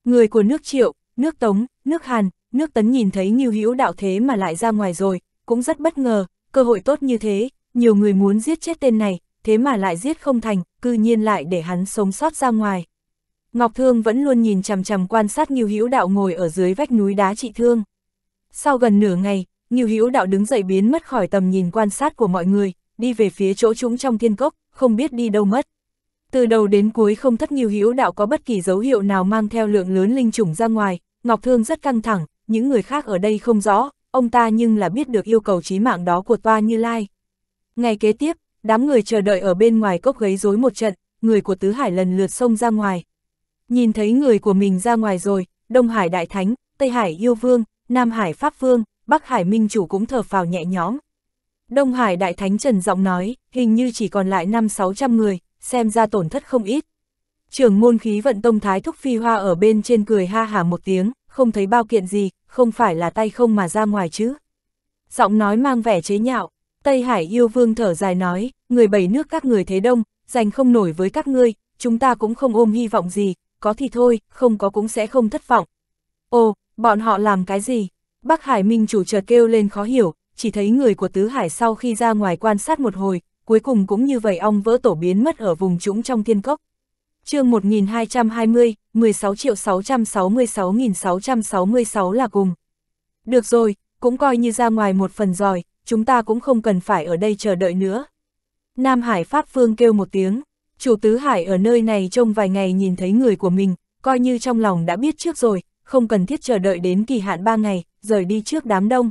Người của nước Triệu, nước Tống, nước Hàn, nước Tấn nhìn thấy Ngưu Hữu Đạo thế mà lại ra ngoài rồi, cũng rất bất ngờ, cơ hội tốt như thế, nhiều người muốn giết chết tên này, thế mà lại giết không thành, cư nhiên lại để hắn sống sót ra ngoài. Ngọc Thương vẫn luôn nhìn chằm chằm quan sát Ngưu Hữu Đạo ngồi ở dưới vách núi đá trị thương. Sau gần nửa ngày, Ngưu Hữu Đạo đứng dậy biến mất khỏi tầm nhìn quan sát của mọi người, đi về phía chỗ chúng trong thiên cốc, không biết đi đâu mất. Từ đầu đến cuối không thất nghiêu hữu đạo có bất kỳ dấu hiệu nào mang theo lượng lớn linh chủng ra ngoài, Ngọc Thương rất căng thẳng, những người khác ở đây không rõ, ông ta nhưng là biết được yêu cầu chí mạng đó của Toa Như Lai. Ngày kế tiếp, đám người chờ đợi ở bên ngoài cốc gáy rối một trận, người của Tứ Hải lần lượt xông ra ngoài. Nhìn thấy người của mình ra ngoài rồi, Đông Hải Đại Thánh, Tây Hải Yêu Vương, Nam Hải Pháp Vương, Bắc Hải Minh Chủ cũng thở phào nhẹ nhõm. Đông Hải Đại Thánh Trần giọng nói, hình như chỉ còn lại 5-600 người, xem ra tổn thất không ít. Trưởng môn khí vận tông thái thúc phi hoa ở bên trên cười ha hả một tiếng, không thấy bao kiện gì, không phải là tay không mà ra ngoài chứ. Giọng nói mang vẻ chế nhạo, Tây Hải yêu vương thở dài nói, người bảy nước các người thế đông, giành không nổi với các ngươi, chúng ta cũng không ôm hy vọng gì, có thì thôi, không có cũng sẽ không thất vọng. Ồ, bọn họ làm cái gì? Bắc Hải Minh chủ chợt kêu lên khó hiểu, chỉ thấy người của Tứ Hải sau khi ra ngoài quan sát một hồi, cuối cùng cũng như vậy ong vỡ tổ biến mất ở vùng trũng trong thiên cốc. chương 1220, 16 triệu 666.666 là cùng. Được rồi, cũng coi như ra ngoài một phần giỏi, chúng ta cũng không cần phải ở đây chờ đợi nữa. Nam Hải Pháp Phương kêu một tiếng, chủ Tứ Hải ở nơi này trong vài ngày nhìn thấy người của mình, coi như trong lòng đã biết trước rồi, không cần thiết chờ đợi đến kỳ hạn ba ngày, rời đi trước đám đông.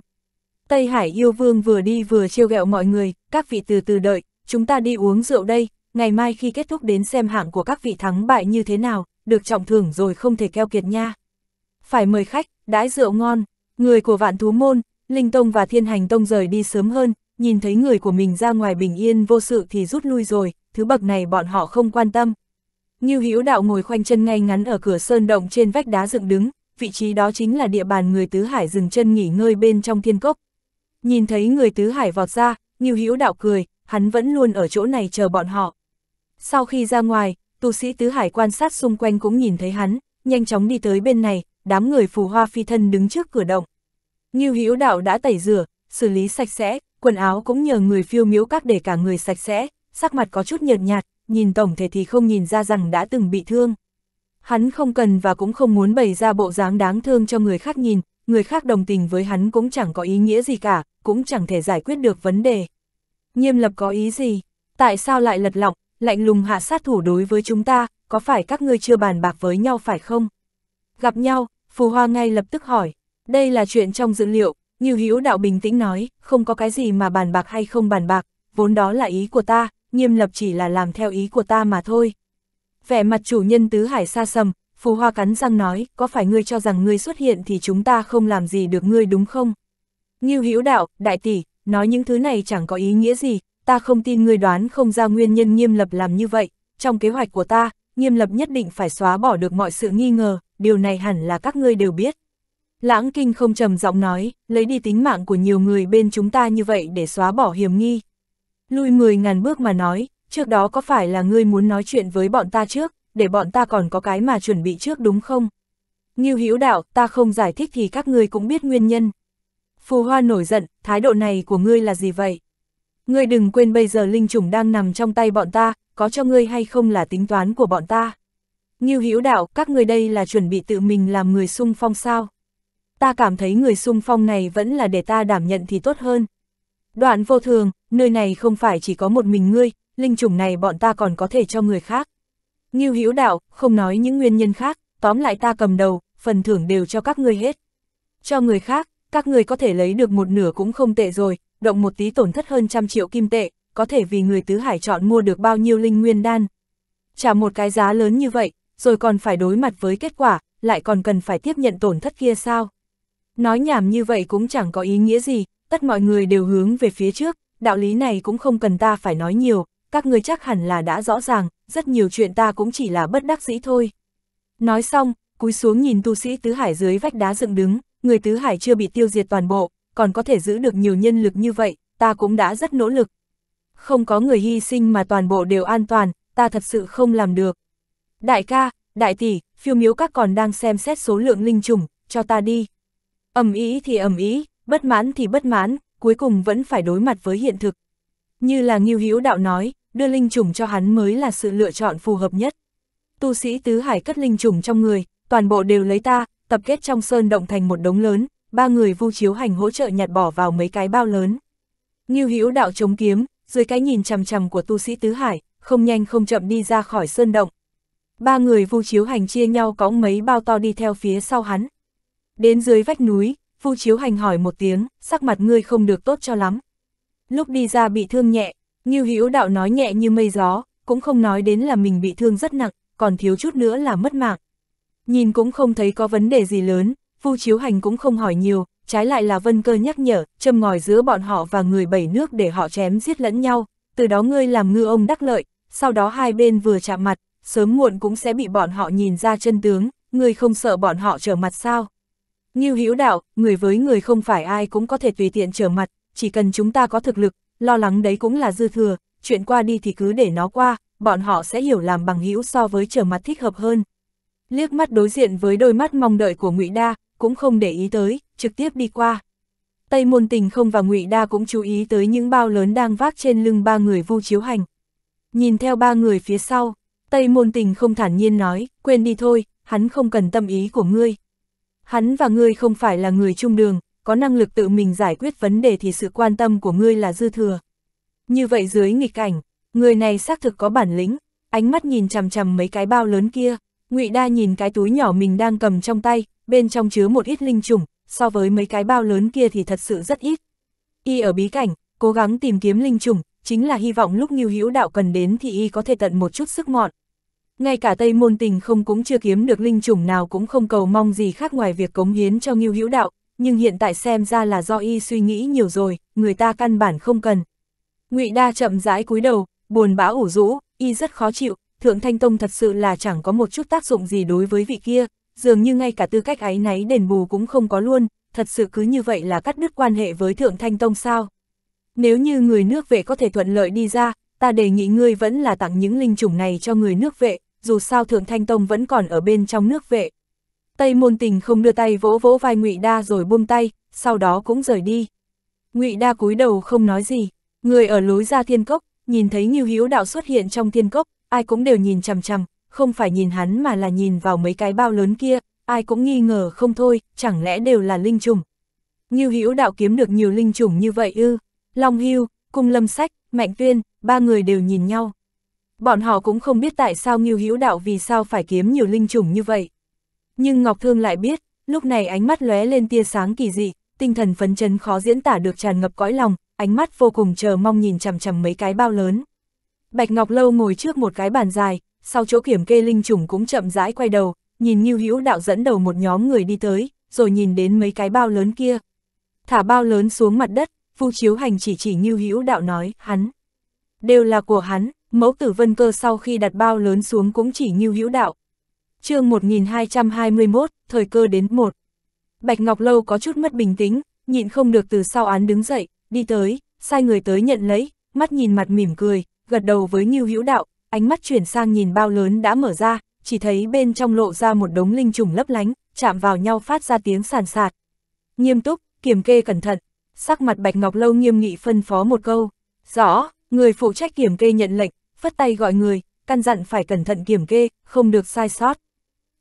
Tây Hải yêu vương vừa đi vừa trêu ghẹo mọi người, các vị từ từ đợi, chúng ta đi uống rượu đây, ngày mai khi kết thúc đến xem hạng của các vị thắng bại như thế nào, được trọng thưởng rồi không thể keo kiệt nha. Phải mời khách, đãi rượu ngon, người của vạn thú môn, Linh Tông và Thiên Hành Tông rời đi sớm hơn, nhìn thấy người của mình ra ngoài bình yên vô sự thì rút lui rồi, thứ bậc này bọn họ không quan tâm. Như Hữu Đạo ngồi khoanh chân ngay ngắn ở cửa sơn động trên vách đá dựng đứng, vị trí đó chính là địa bàn người tứ hải dừng chân nghỉ ngơi bên trong thiên cốc, Nhìn thấy người tứ hải vọt ra, Nghiêu Hữu đạo cười, hắn vẫn luôn ở chỗ này chờ bọn họ. Sau khi ra ngoài, tu sĩ tứ hải quan sát xung quanh cũng nhìn thấy hắn, nhanh chóng đi tới bên này, đám người phù hoa phi thân đứng trước cửa động. Nghiêu Hữu đạo đã tẩy rửa, xử lý sạch sẽ, quần áo cũng nhờ người phiêu miếu các để cả người sạch sẽ, sắc mặt có chút nhợt nhạt, nhìn tổng thể thì không nhìn ra rằng đã từng bị thương. Hắn không cần và cũng không muốn bày ra bộ dáng đáng thương cho người khác nhìn, người khác đồng tình với hắn cũng chẳng có ý nghĩa gì cả, cũng chẳng thể giải quyết được vấn đề. Nghiêm lập có ý gì? Tại sao lại lật lọng, lạnh lùng hạ sát thủ đối với chúng ta, có phải các ngươi chưa bàn bạc với nhau phải không? Gặp nhau, Phù Hoa ngay lập tức hỏi, đây là chuyện trong dữ liệu, như Hữu Đạo bình tĩnh nói, không có cái gì mà bàn bạc hay không bàn bạc, vốn đó là ý của ta, nghiêm lập chỉ là làm theo ý của ta mà thôi. Vẻ mặt chủ nhân tứ hải xa sầm, Phù Hoa cắn răng nói, có phải ngươi cho rằng ngươi xuất hiện thì chúng ta không làm gì được ngươi đúng không? Ngưu Hữu Đạo, đại tỷ, nói những thứ này chẳng có ý nghĩa gì, ta không tin ngươi đoán không ra nguyên nhân Nghiêm Lập làm như vậy, trong kế hoạch của ta, Nghiêm Lập nhất định phải xóa bỏ được mọi sự nghi ngờ, điều này hẳn là các ngươi đều biết. Lãng Kinh không trầm giọng nói, lấy đi tính mạng của nhiều người bên chúng ta như vậy để xóa bỏ hiểm nghi. Lui mười ngàn bước mà nói, trước đó có phải là ngươi muốn nói chuyện với bọn ta trước, để bọn ta còn có cái mà chuẩn bị trước đúng không? Ngưu Hữu đạo, ta không giải thích thì các ngươi cũng biết nguyên nhân. Phù Hoa nổi giận, thái độ này của ngươi là gì vậy? Ngươi đừng quên bây giờ linh trùng đang nằm trong tay bọn ta, có cho ngươi hay không là tính toán của bọn ta. Ngưu Hữu đạo, các ngươi đây là chuẩn bị tự mình làm người sung phong sao? Ta cảm thấy người sung phong này vẫn là để ta đảm nhận thì tốt hơn. Đoạn vô thường, nơi này không phải chỉ có một mình ngươi, linh trùng này bọn ta còn có thể cho người khác. Ngưu Hữu Đạo, không nói những nguyên nhân khác, tóm lại ta cầm đầu, phần thưởng đều cho các ngươi hết. Cho người khác, các ngươi có thể lấy được một nửa cũng không tệ rồi, động một tí tổn thất hơn trăm triệu kim tệ, có thể vì người tứ hải chọn mua được bao nhiêu linh nguyên đan. Trả một cái giá lớn như vậy, rồi còn phải đối mặt với kết quả, lại còn cần phải tiếp nhận tổn thất kia sao? Nói nhảm như vậy cũng chẳng có ý nghĩa gì, tất mọi người đều hướng về phía trước, đạo lý này cũng không cần ta phải nói nhiều, các người chắc hẳn là đã rõ ràng, rất nhiều chuyện ta cũng chỉ là bất đắc dĩ thôi. Nói xong, cúi xuống nhìn tu sĩ tứ hải dưới vách đá dựng đứng, người tứ hải chưa bị tiêu diệt toàn bộ, còn có thể giữ được nhiều nhân lực như vậy, ta cũng đã rất nỗ lực. Không có người hy sinh mà toàn bộ đều an toàn, ta thật sự không làm được. Đại ca, đại tỷ, phiêu miếu các còn đang xem xét số lượng linh trùng, cho ta đi. ầm ý thì ầm ý, bất mãn thì bất mãn, cuối cùng vẫn phải đối mặt với hiện thực. Như là Ngưu Hữu Đạo nói, đưa linh trùng cho hắn mới là sự lựa chọn phù hợp nhất. Tu sĩ tứ hải cất linh trùng trong người, toàn bộ đều lấy ta, tập kết trong sơn động thành một đống lớn, ba người vu chiếu hành hỗ trợ nhặt bỏ vào mấy cái bao lớn. Ngưu Hữu Đạo chống kiếm, dưới cái nhìn chằm chằm của tu sĩ tứ hải, không nhanh không chậm đi ra khỏi sơn động. Ba người vu chiếu hành chia nhau có mấy bao to đi theo phía sau hắn. Đến dưới vách núi, vu chiếu hành hỏi một tiếng, sắc mặt ngươi không được tốt cho lắm lúc đi ra bị thương nhẹ, Ngưu Hữu Đạo nói nhẹ như mây gió, cũng không nói đến là mình bị thương rất nặng, còn thiếu chút nữa là mất mạng. Nhìn cũng không thấy có vấn đề gì lớn, Vu Chiếu Hành cũng không hỏi nhiều, trái lại là Vân Cơ nhắc nhở, châm ngòi giữa bọn họ và người bảy nước để họ chém giết lẫn nhau, từ đó ngươi làm ngư ông đắc lợi, sau đó hai bên vừa chạm mặt, sớm muộn cũng sẽ bị bọn họ nhìn ra chân tướng, ngươi không sợ bọn họ trở mặt sao? Ngưu Hữu Đạo, người với người không phải ai cũng có thể tùy tiện trở mặt, chỉ cần chúng ta có thực lực, lo lắng đấy cũng là dư thừa, chuyện qua đi thì cứ để nó qua, bọn họ sẽ hiểu làm bằng hữu so với trở mặt thích hợp hơn. Liếc mắt đối diện với đôi mắt mong đợi của Ngụy Đa, cũng không để ý tới, trực tiếp đi qua. Tây Môn Tình không và Ngụy Đa cũng chú ý tới những bao lớn đang vác trên lưng ba người vu chiếu hành. Nhìn theo ba người phía sau, Tây Môn Tình không thản nhiên nói, quên đi thôi, hắn không cần tâm ý của ngươi. Hắn và ngươi không phải là người chung đường, có năng lực tự mình giải quyết vấn đề thì sự quan tâm của ngươi là dư thừa. Như vậy dưới nghịch cảnh, người này xác thực có bản lĩnh, ánh mắt nhìn chằm chằm mấy cái bao lớn kia, Ngụy Đa nhìn cái túi nhỏ mình đang cầm trong tay, bên trong chứa một ít linh trùng, so với mấy cái bao lớn kia thì thật sự rất ít. Y ở bí cảnh, cố gắng tìm kiếm linh trùng, chính là hy vọng lúc Ngưu Hữu Đạo cần đến thì y có thể tận một chút sức mọn. Ngay cả Tây Môn Tình không cũng chưa kiếm được linh trùng nào cũng không cầu mong gì khác ngoài việc cống hiến cho Ngưu Hữu Đạo, nhưng hiện tại xem ra là do y suy nghĩ nhiều rồi, người ta căn bản không cần. Ngụy Đa chậm rãi cúi đầu, buồn bã ủ rũ, y rất khó chịu, Thượng Thanh Tông thật sự là chẳng có một chút tác dụng gì đối với vị kia, dường như ngay cả tư cách ấy náy đền bù cũng không có luôn, thật sự cứ như vậy là cắt đứt quan hệ với Thượng Thanh Tông sao. Nếu như người nước vệ có thể thuận lợi đi ra, ta đề nghị ngươi vẫn là tặng những linh chủng này cho người nước vệ, dù sao Thượng Thanh Tông vẫn còn ở bên trong nước vệ. Tây môn tình không đưa tay vỗ vỗ vai ngụy đa rồi buông tay, sau đó cũng rời đi. ngụy đa cúi đầu không nói gì, người ở lối ra thiên cốc, nhìn thấy Ngưu Hữu Đạo xuất hiện trong thiên cốc, ai cũng đều nhìn chằm chằm, không phải nhìn hắn mà là nhìn vào mấy cái bao lớn kia, ai cũng nghi ngờ không thôi, chẳng lẽ đều là linh trùng. Ngưu Hữu Đạo kiếm được nhiều linh trùng như vậy ư? Long Hưu, Cung Lâm Sách, Mạnh Tuyên, ba người đều nhìn nhau. Bọn họ cũng không biết tại sao Ngưu Hữu Đạo vì sao phải kiếm nhiều linh trùng như vậy. Nhưng Ngọc Thương lại biết, lúc này ánh mắt lóe lên tia sáng kỳ dị, tinh thần phấn chấn khó diễn tả được tràn ngập cõi lòng, ánh mắt vô cùng chờ mong nhìn chằm chằm mấy cái bao lớn. Bạch Ngọc Lâu ngồi trước một cái bàn dài, sau chỗ kiểm kê linh trùng cũng chậm rãi quay đầu, nhìn Nưu Hữu Đạo dẫn đầu một nhóm người đi tới, rồi nhìn đến mấy cái bao lớn kia. Thả bao lớn xuống mặt đất, Vu Chiếu Hành chỉ chỉ Nưu Hữu Đạo nói, hắn đều là của hắn, mẫu tử Vân Cơ sau khi đặt bao lớn xuống cũng chỉ Nưu Hữu Đạo, chương 1221, thời cơ đến một. Bạch Ngọc Lâu có chút mất bình tĩnh, nhịn không được từ sau án đứng dậy, đi tới, sai người tới nhận lấy, mắt nhìn mặt mỉm cười, gật đầu với Ngưu Hữu Đạo, ánh mắt chuyển sang nhìn bao lớn đã mở ra, chỉ thấy bên trong lộ ra một đống linh trùng lấp lánh, chạm vào nhau phát ra tiếng sàn sạt. Nghiêm túc, kiểm kê cẩn thận, sắc mặt Bạch Ngọc Lâu nghiêm nghị phân phó một câu, rõ, người phụ trách kiểm kê nhận lệnh, phất tay gọi người, căn dặn phải cẩn thận kiểm kê, không được sai sót.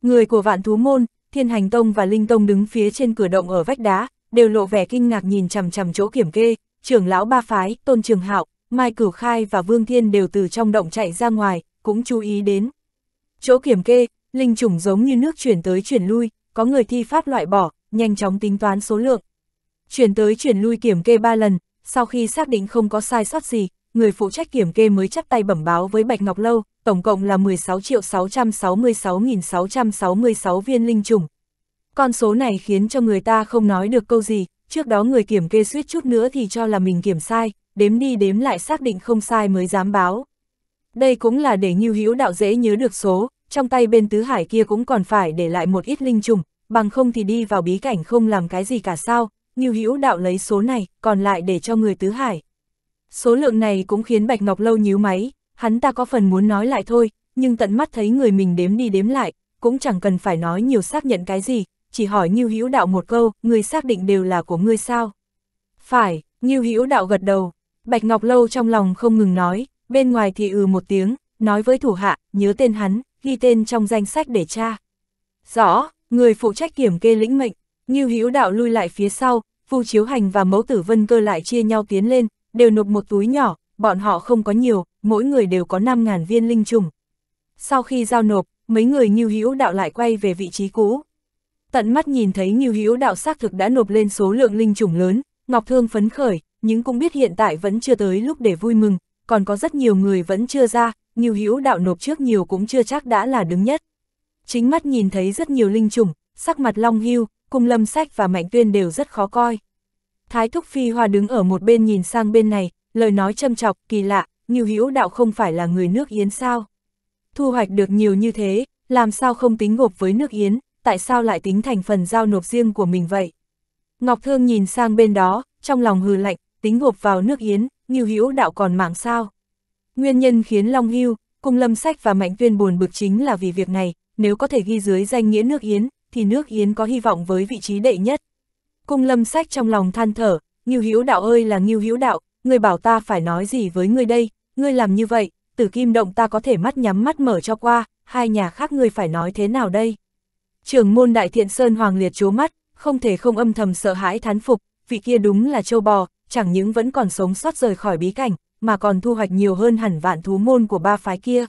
Người của vạn thú môn, thiên hành tông và linh tông đứng phía trên cửa động ở vách đá, đều lộ vẻ kinh ngạc nhìn chằm chằm chỗ kiểm kê, trưởng lão ba phái, tôn trường hạo, mai cửu khai và vương thiên đều từ trong động chạy ra ngoài, cũng chú ý đến. Chỗ kiểm kê, linh chủng giống như nước chuyển tới chuyển lui, có người thi pháp loại bỏ, nhanh chóng tính toán số lượng. Chuyển tới chuyển lui kiểm kê ba lần, sau khi xác định không có sai sót gì, người phụ trách kiểm kê mới chắp tay bẩm báo với Bạch Ngọc Lâu, tổng cộng là 16 triệu 666.666 viên linh trùng. Con số này khiến cho người ta không nói được câu gì, trước đó người kiểm kê suýt chút nữa thì cho là mình kiểm sai, đếm đi đếm lại xác định không sai mới dám báo. Đây cũng là để Ngưu Hữu đạo dễ nhớ được số, trong tay bên tứ hải kia cũng còn phải để lại một ít linh trùng, bằng không thì đi vào bí cảnh không làm cái gì cả sao, Ngưu Hữu đạo lấy số này, còn lại để cho người tứ hải. Số lượng này cũng khiến Bạch Ngọc Lâu nhíu máy, hắn ta có phần muốn nói lại thôi, nhưng tận mắt thấy người mình đếm đi đếm lại, cũng chẳng cần phải nói nhiều xác nhận cái gì, chỉ hỏi Nhiêu Hữu Đạo một câu, người xác định đều là của ngươi sao? Phải, Nhiêu Hữu Đạo gật đầu, Bạch Ngọc Lâu trong lòng không ngừng nói, bên ngoài thì ừ một tiếng, nói với thủ hạ, nhớ tên hắn, ghi tên trong danh sách để tra. Rõ, người phụ trách kiểm kê lĩnh mệnh, Nhiêu Hữu Đạo lui lại phía sau, Vu Chiếu Hành và Mẫu Tử Vân Cơ lại chia nhau tiến lên, đều nộp một túi nhỏ, bọn họ không có nhiều, mỗi người đều có 5.000 viên linh trùng. Sau khi giao nộp, mấy người Nhiêu Hữu Đạo lại quay về vị trí cũ. Tận mắt nhìn thấy Nhiêu Hữu Đạo xác thực đã nộp lên số lượng linh trùng lớn, Ngọc Thương phấn khởi, nhưng cũng biết hiện tại vẫn chưa tới lúc để vui mừng, còn có rất nhiều người vẫn chưa ra, Nhiêu Hữu Đạo nộp trước nhiều cũng chưa chắc đã là đứng nhất. Chính mắt nhìn thấy rất nhiều linh trùng, sắc mặt Long Hưu, cùng Lâm Sách và Mạnh Tuyên đều rất khó coi. Thái Thúc Phi Hoa đứng ở một bên nhìn sang bên này, lời nói châm chọc, kỳ lạ, Ngưu Hữu Đạo không phải là người nước Yến sao? Thu hoạch được nhiều như thế, làm sao không tính gộp với nước Yến, tại sao lại tính thành phần giao nộp riêng của mình vậy? Ngọc Thương nhìn sang bên đó, trong lòng hừ lạnh, tính gộp vào nước Yến, Ngưu Hữu Đạo còn mạng sao? Nguyên nhân khiến Long Hưu, cùng Lâm Sách và Mạnh Tuyên buồn bực chính là vì việc này, nếu có thể ghi dưới danh nghĩa nước Yến, thì nước Yến có hy vọng với vị trí đệ nhất. Cung Lâm Sách trong lòng than thở, Ngưu Hữu Đạo ơi là Ngưu Hữu Đạo, ngươi bảo ta phải nói gì với ngươi đây, ngươi làm như vậy, tử kim động ta có thể mắt nhắm mắt mở cho qua, hai nhà khác ngươi phải nói thế nào đây. Trường môn đại thiện Sơn Hoàng liệt chố mắt, không thể không âm thầm sợ hãi thán phục, vị kia đúng là châu bò, chẳng những vẫn còn sống sót rời khỏi bí cảnh, mà còn thu hoạch nhiều hơn hẳn vạn thú môn của ba phái kia.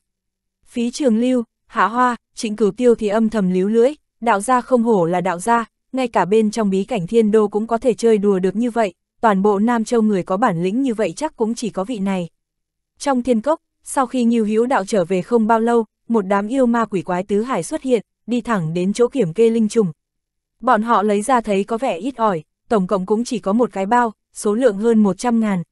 Phí trường lưu, hạ hoa, trịnh cửu tiêu thì âm thầm líu lưỡi, đạo gia không hổ là đạo gia, ngay cả bên trong bí cảnh thiên đô cũng có thể chơi đùa được như vậy, toàn bộ Nam Châu người có bản lĩnh như vậy chắc cũng chỉ có vị này. Trong thiên cốc, sau khi Ngưu Hữu Đạo trở về không bao lâu, một đám yêu ma quỷ quái tứ hải xuất hiện, đi thẳng đến chỗ kiểm kê linh trùng. Bọn họ lấy ra thấy có vẻ ít ỏi, tổng cộng cũng chỉ có một cái bao, số lượng hơn 100 ngàn.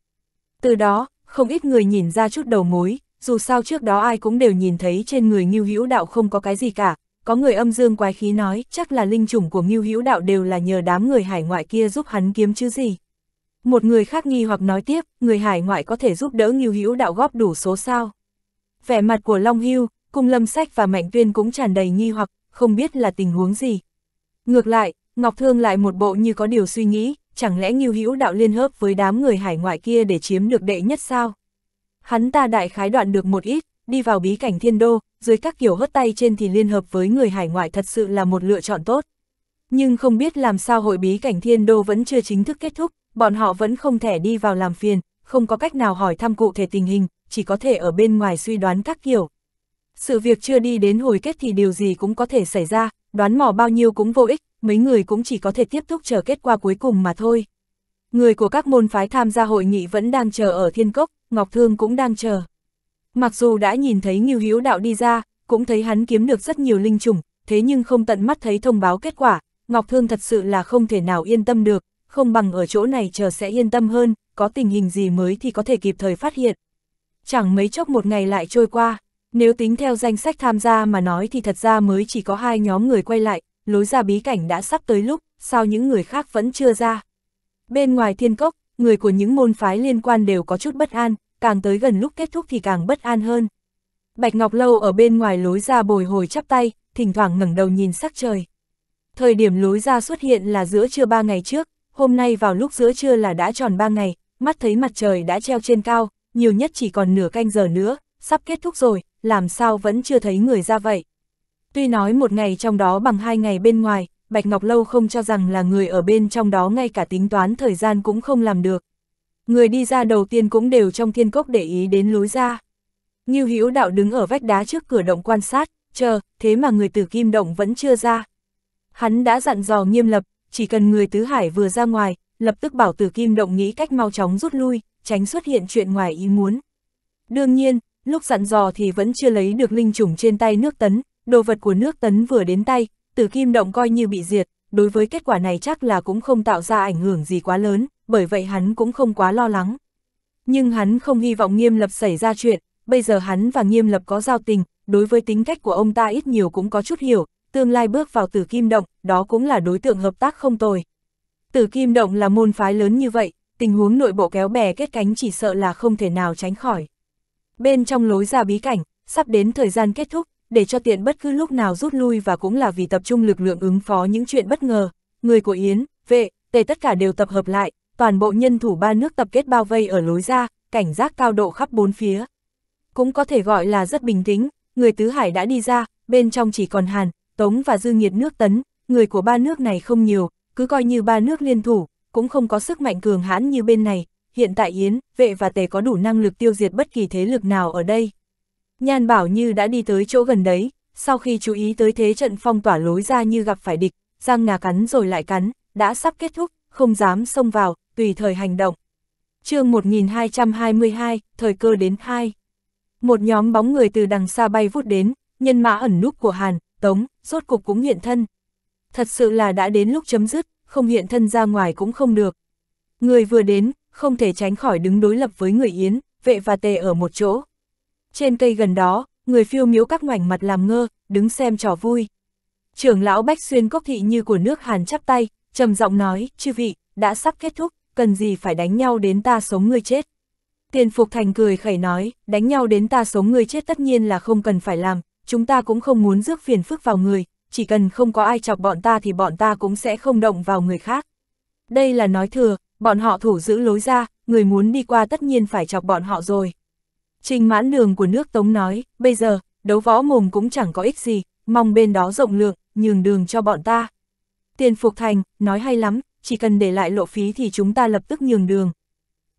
Từ đó, không ít người nhìn ra chút đầu mối, dù sao trước đó ai cũng đều nhìn thấy trên người Ngưu Hữu Đạo không có cái gì cả, có người âm dương quái khí nói, chắc là linh chủng của Ngưu Hữu Đạo đều là nhờ đám người hải ngoại kia giúp hắn kiếm chứ gì. Một người khác nghi hoặc nói tiếp, người hải ngoại có thể giúp đỡ Ngưu Hữu đạo góp đủ số sao? Vẻ mặt của Long Hưu, cung Lâm Sách và Mạnh Tuyên cũng tràn đầy nghi hoặc, không biết là tình huống gì. Ngược lại, Ngọc Thương lại một bộ như có điều suy nghĩ, chẳng lẽ Ngưu Hữu đạo liên hợp với đám người hải ngoại kia để chiếm được đệ nhất sao? Hắn ta đại khái đoạn được một ít, đi vào bí cảnh thiên đô, dưới các kiểu hất tay trên thì liên hợp với người hải ngoại thật sự là một lựa chọn tốt. Nhưng không biết làm sao hội bí cảnh thiên đô vẫn chưa chính thức kết thúc, bọn họ vẫn không thể đi vào làm phiền, không có cách nào hỏi thăm cụ thể tình hình, chỉ có thể ở bên ngoài suy đoán các kiểu. Sự việc chưa đi đến hồi kết thì điều gì cũng có thể xảy ra, đoán mò bao nhiêu cũng vô ích, mấy người cũng chỉ có thể tiếp tục chờ kết quả cuối cùng mà thôi. Người của các môn phái tham gia hội nghị vẫn đang chờ ở Thiên Cốc, Ngọc Thương cũng đang chờ. Mặc dù đã nhìn thấy Ngưu Hiếu Đạo đi ra, cũng thấy hắn kiếm được rất nhiều linh trùng, thế nhưng không tận mắt thấy thông báo kết quả, Ngọc Thương thật sự là không thể nào yên tâm được, không bằng ở chỗ này chờ sẽ yên tâm hơn, có tình hình gì mới thì có thể kịp thời phát hiện. Chẳng mấy chốc một ngày lại trôi qua, nếu tính theo danh sách tham gia mà nói thì thật ra mới chỉ có hai nhóm người quay lại, lối ra bí cảnh đã sắp tới lúc, sao những người khác vẫn chưa ra. Bên ngoài thiên cốc, người của những môn phái liên quan đều có chút bất an, càng tới gần lúc kết thúc thì càng bất an hơn. Bạch Ngọc Lâu ở bên ngoài lối ra bồi hồi chắp tay, thỉnh thoảng ngẩng đầu nhìn sắc trời. Thời điểm lối ra xuất hiện là giữa trưa ba ngày trước, hôm nay vào lúc giữa trưa là đã tròn 3 ngày, mắt thấy mặt trời đã treo trên cao, nhiều nhất chỉ còn nửa canh giờ nữa, sắp kết thúc rồi, làm sao vẫn chưa thấy người ra vậy. Tuy nói một ngày trong đó bằng hai ngày bên ngoài, Bạch Ngọc Lâu không cho rằng là người ở bên trong đó ngay cả tính toán thời gian cũng không làm được. Người đi ra đầu tiên cũng đều trong thiên cốc để ý đến lối ra. Ngưu Hữu Đạo đứng ở vách đá trước cửa động quan sát, chờ, thế mà người Tử kim động vẫn chưa ra. Hắn đã dặn dò nghiêm lập, chỉ cần người tứ hải vừa ra ngoài, lập tức bảo tử kim động nghĩ cách mau chóng rút lui, tránh xuất hiện chuyện ngoài ý muốn. Đương nhiên, lúc dặn dò thì vẫn chưa lấy được linh chủng trên tay nước tấn, đồ vật của nước tấn vừa đến tay, tử kim động coi như bị diệt, đối với kết quả này chắc là cũng không tạo ra ảnh hưởng gì quá lớn, bởi vậy hắn cũng không quá lo lắng. Nhưng hắn không hy vọng nghiêm lập xảy ra chuyện, bây giờ hắn và nghiêm lập có giao tình, đối với tính cách của ông ta ít nhiều cũng có chút hiểu, tương lai bước vào tử kim động, đó cũng là đối tượng hợp tác không tồi. Tử kim động là môn phái lớn như vậy, tình huống nội bộ kéo bè kết cánh chỉ sợ là không thể nào tránh khỏi. Bên trong lối ra bí cảnh, sắp đến thời gian kết thúc, để cho tiện bất cứ lúc nào rút lui và cũng là vì tập trung lực lượng ứng phó những chuyện bất ngờ. Người của Yến, vệ, tề tất cả đều tập hợp lại, toàn bộ nhân thủ ba nước tập kết bao vây ở lối ra, cảnh giác cao độ khắp bốn phía. Cũng có thể gọi là rất bình tĩnh, người tứ hải đã đi ra, bên trong chỉ còn Hàn, Tống và dư nhiệt nước tấn, người của ba nước này không nhiều, cứ coi như ba nước liên thủ, cũng không có sức mạnh cường hãn như bên này, hiện tại Yến, vệ và tề có đủ năng lực tiêu diệt bất kỳ thế lực nào ở đây. Nhan bảo như đã đi tới chỗ gần đấy, sau khi chú ý tới thế trận phong tỏa lối ra như gặp phải địch, răng ngà cắn rồi lại cắn, đã sắp kết thúc, không dám xông vào, tùy thời hành động. chương 1222, thời cơ đến 2. Một nhóm bóng người từ đằng xa bay vút đến, nhân mã ẩn núp của Hàn, Tống, rốt cục cũng hiện thân. Thật sự là đã đến lúc chấm dứt, không hiện thân ra ngoài cũng không được. Người vừa đến, không thể tránh khỏi đứng đối lập với người Yến, vệ và tề ở một chỗ. Trên cây gần đó, người phiêu miếu các ngoảnh mặt làm ngơ, đứng xem trò vui. Trưởng lão Bách Xuyên Cốc Thị như của nước Hàn chắp tay, trầm giọng nói, chư vị, đã sắp kết thúc, cần gì phải đánh nhau đến ta sống người chết. Tiền Phục Thành cười khẩy nói, đánh nhau đến ta sống người chết tất nhiên là không cần phải làm, chúng ta cũng không muốn rước phiền phức vào người, chỉ cần không có ai chọc bọn ta thì bọn ta cũng sẽ không động vào người khác. Đây là nói thừa, bọn họ thủ giữ lối ra, người muốn đi qua tất nhiên phải chọc bọn họ rồi. Trình mãn đường của nước Tống nói, bây giờ, đấu võ mồm cũng chẳng có ích gì, mong bên đó rộng lượng, nhường đường cho bọn ta. Tiền Phục Thành, nói hay lắm, chỉ cần để lại lộ phí thì chúng ta lập tức nhường đường.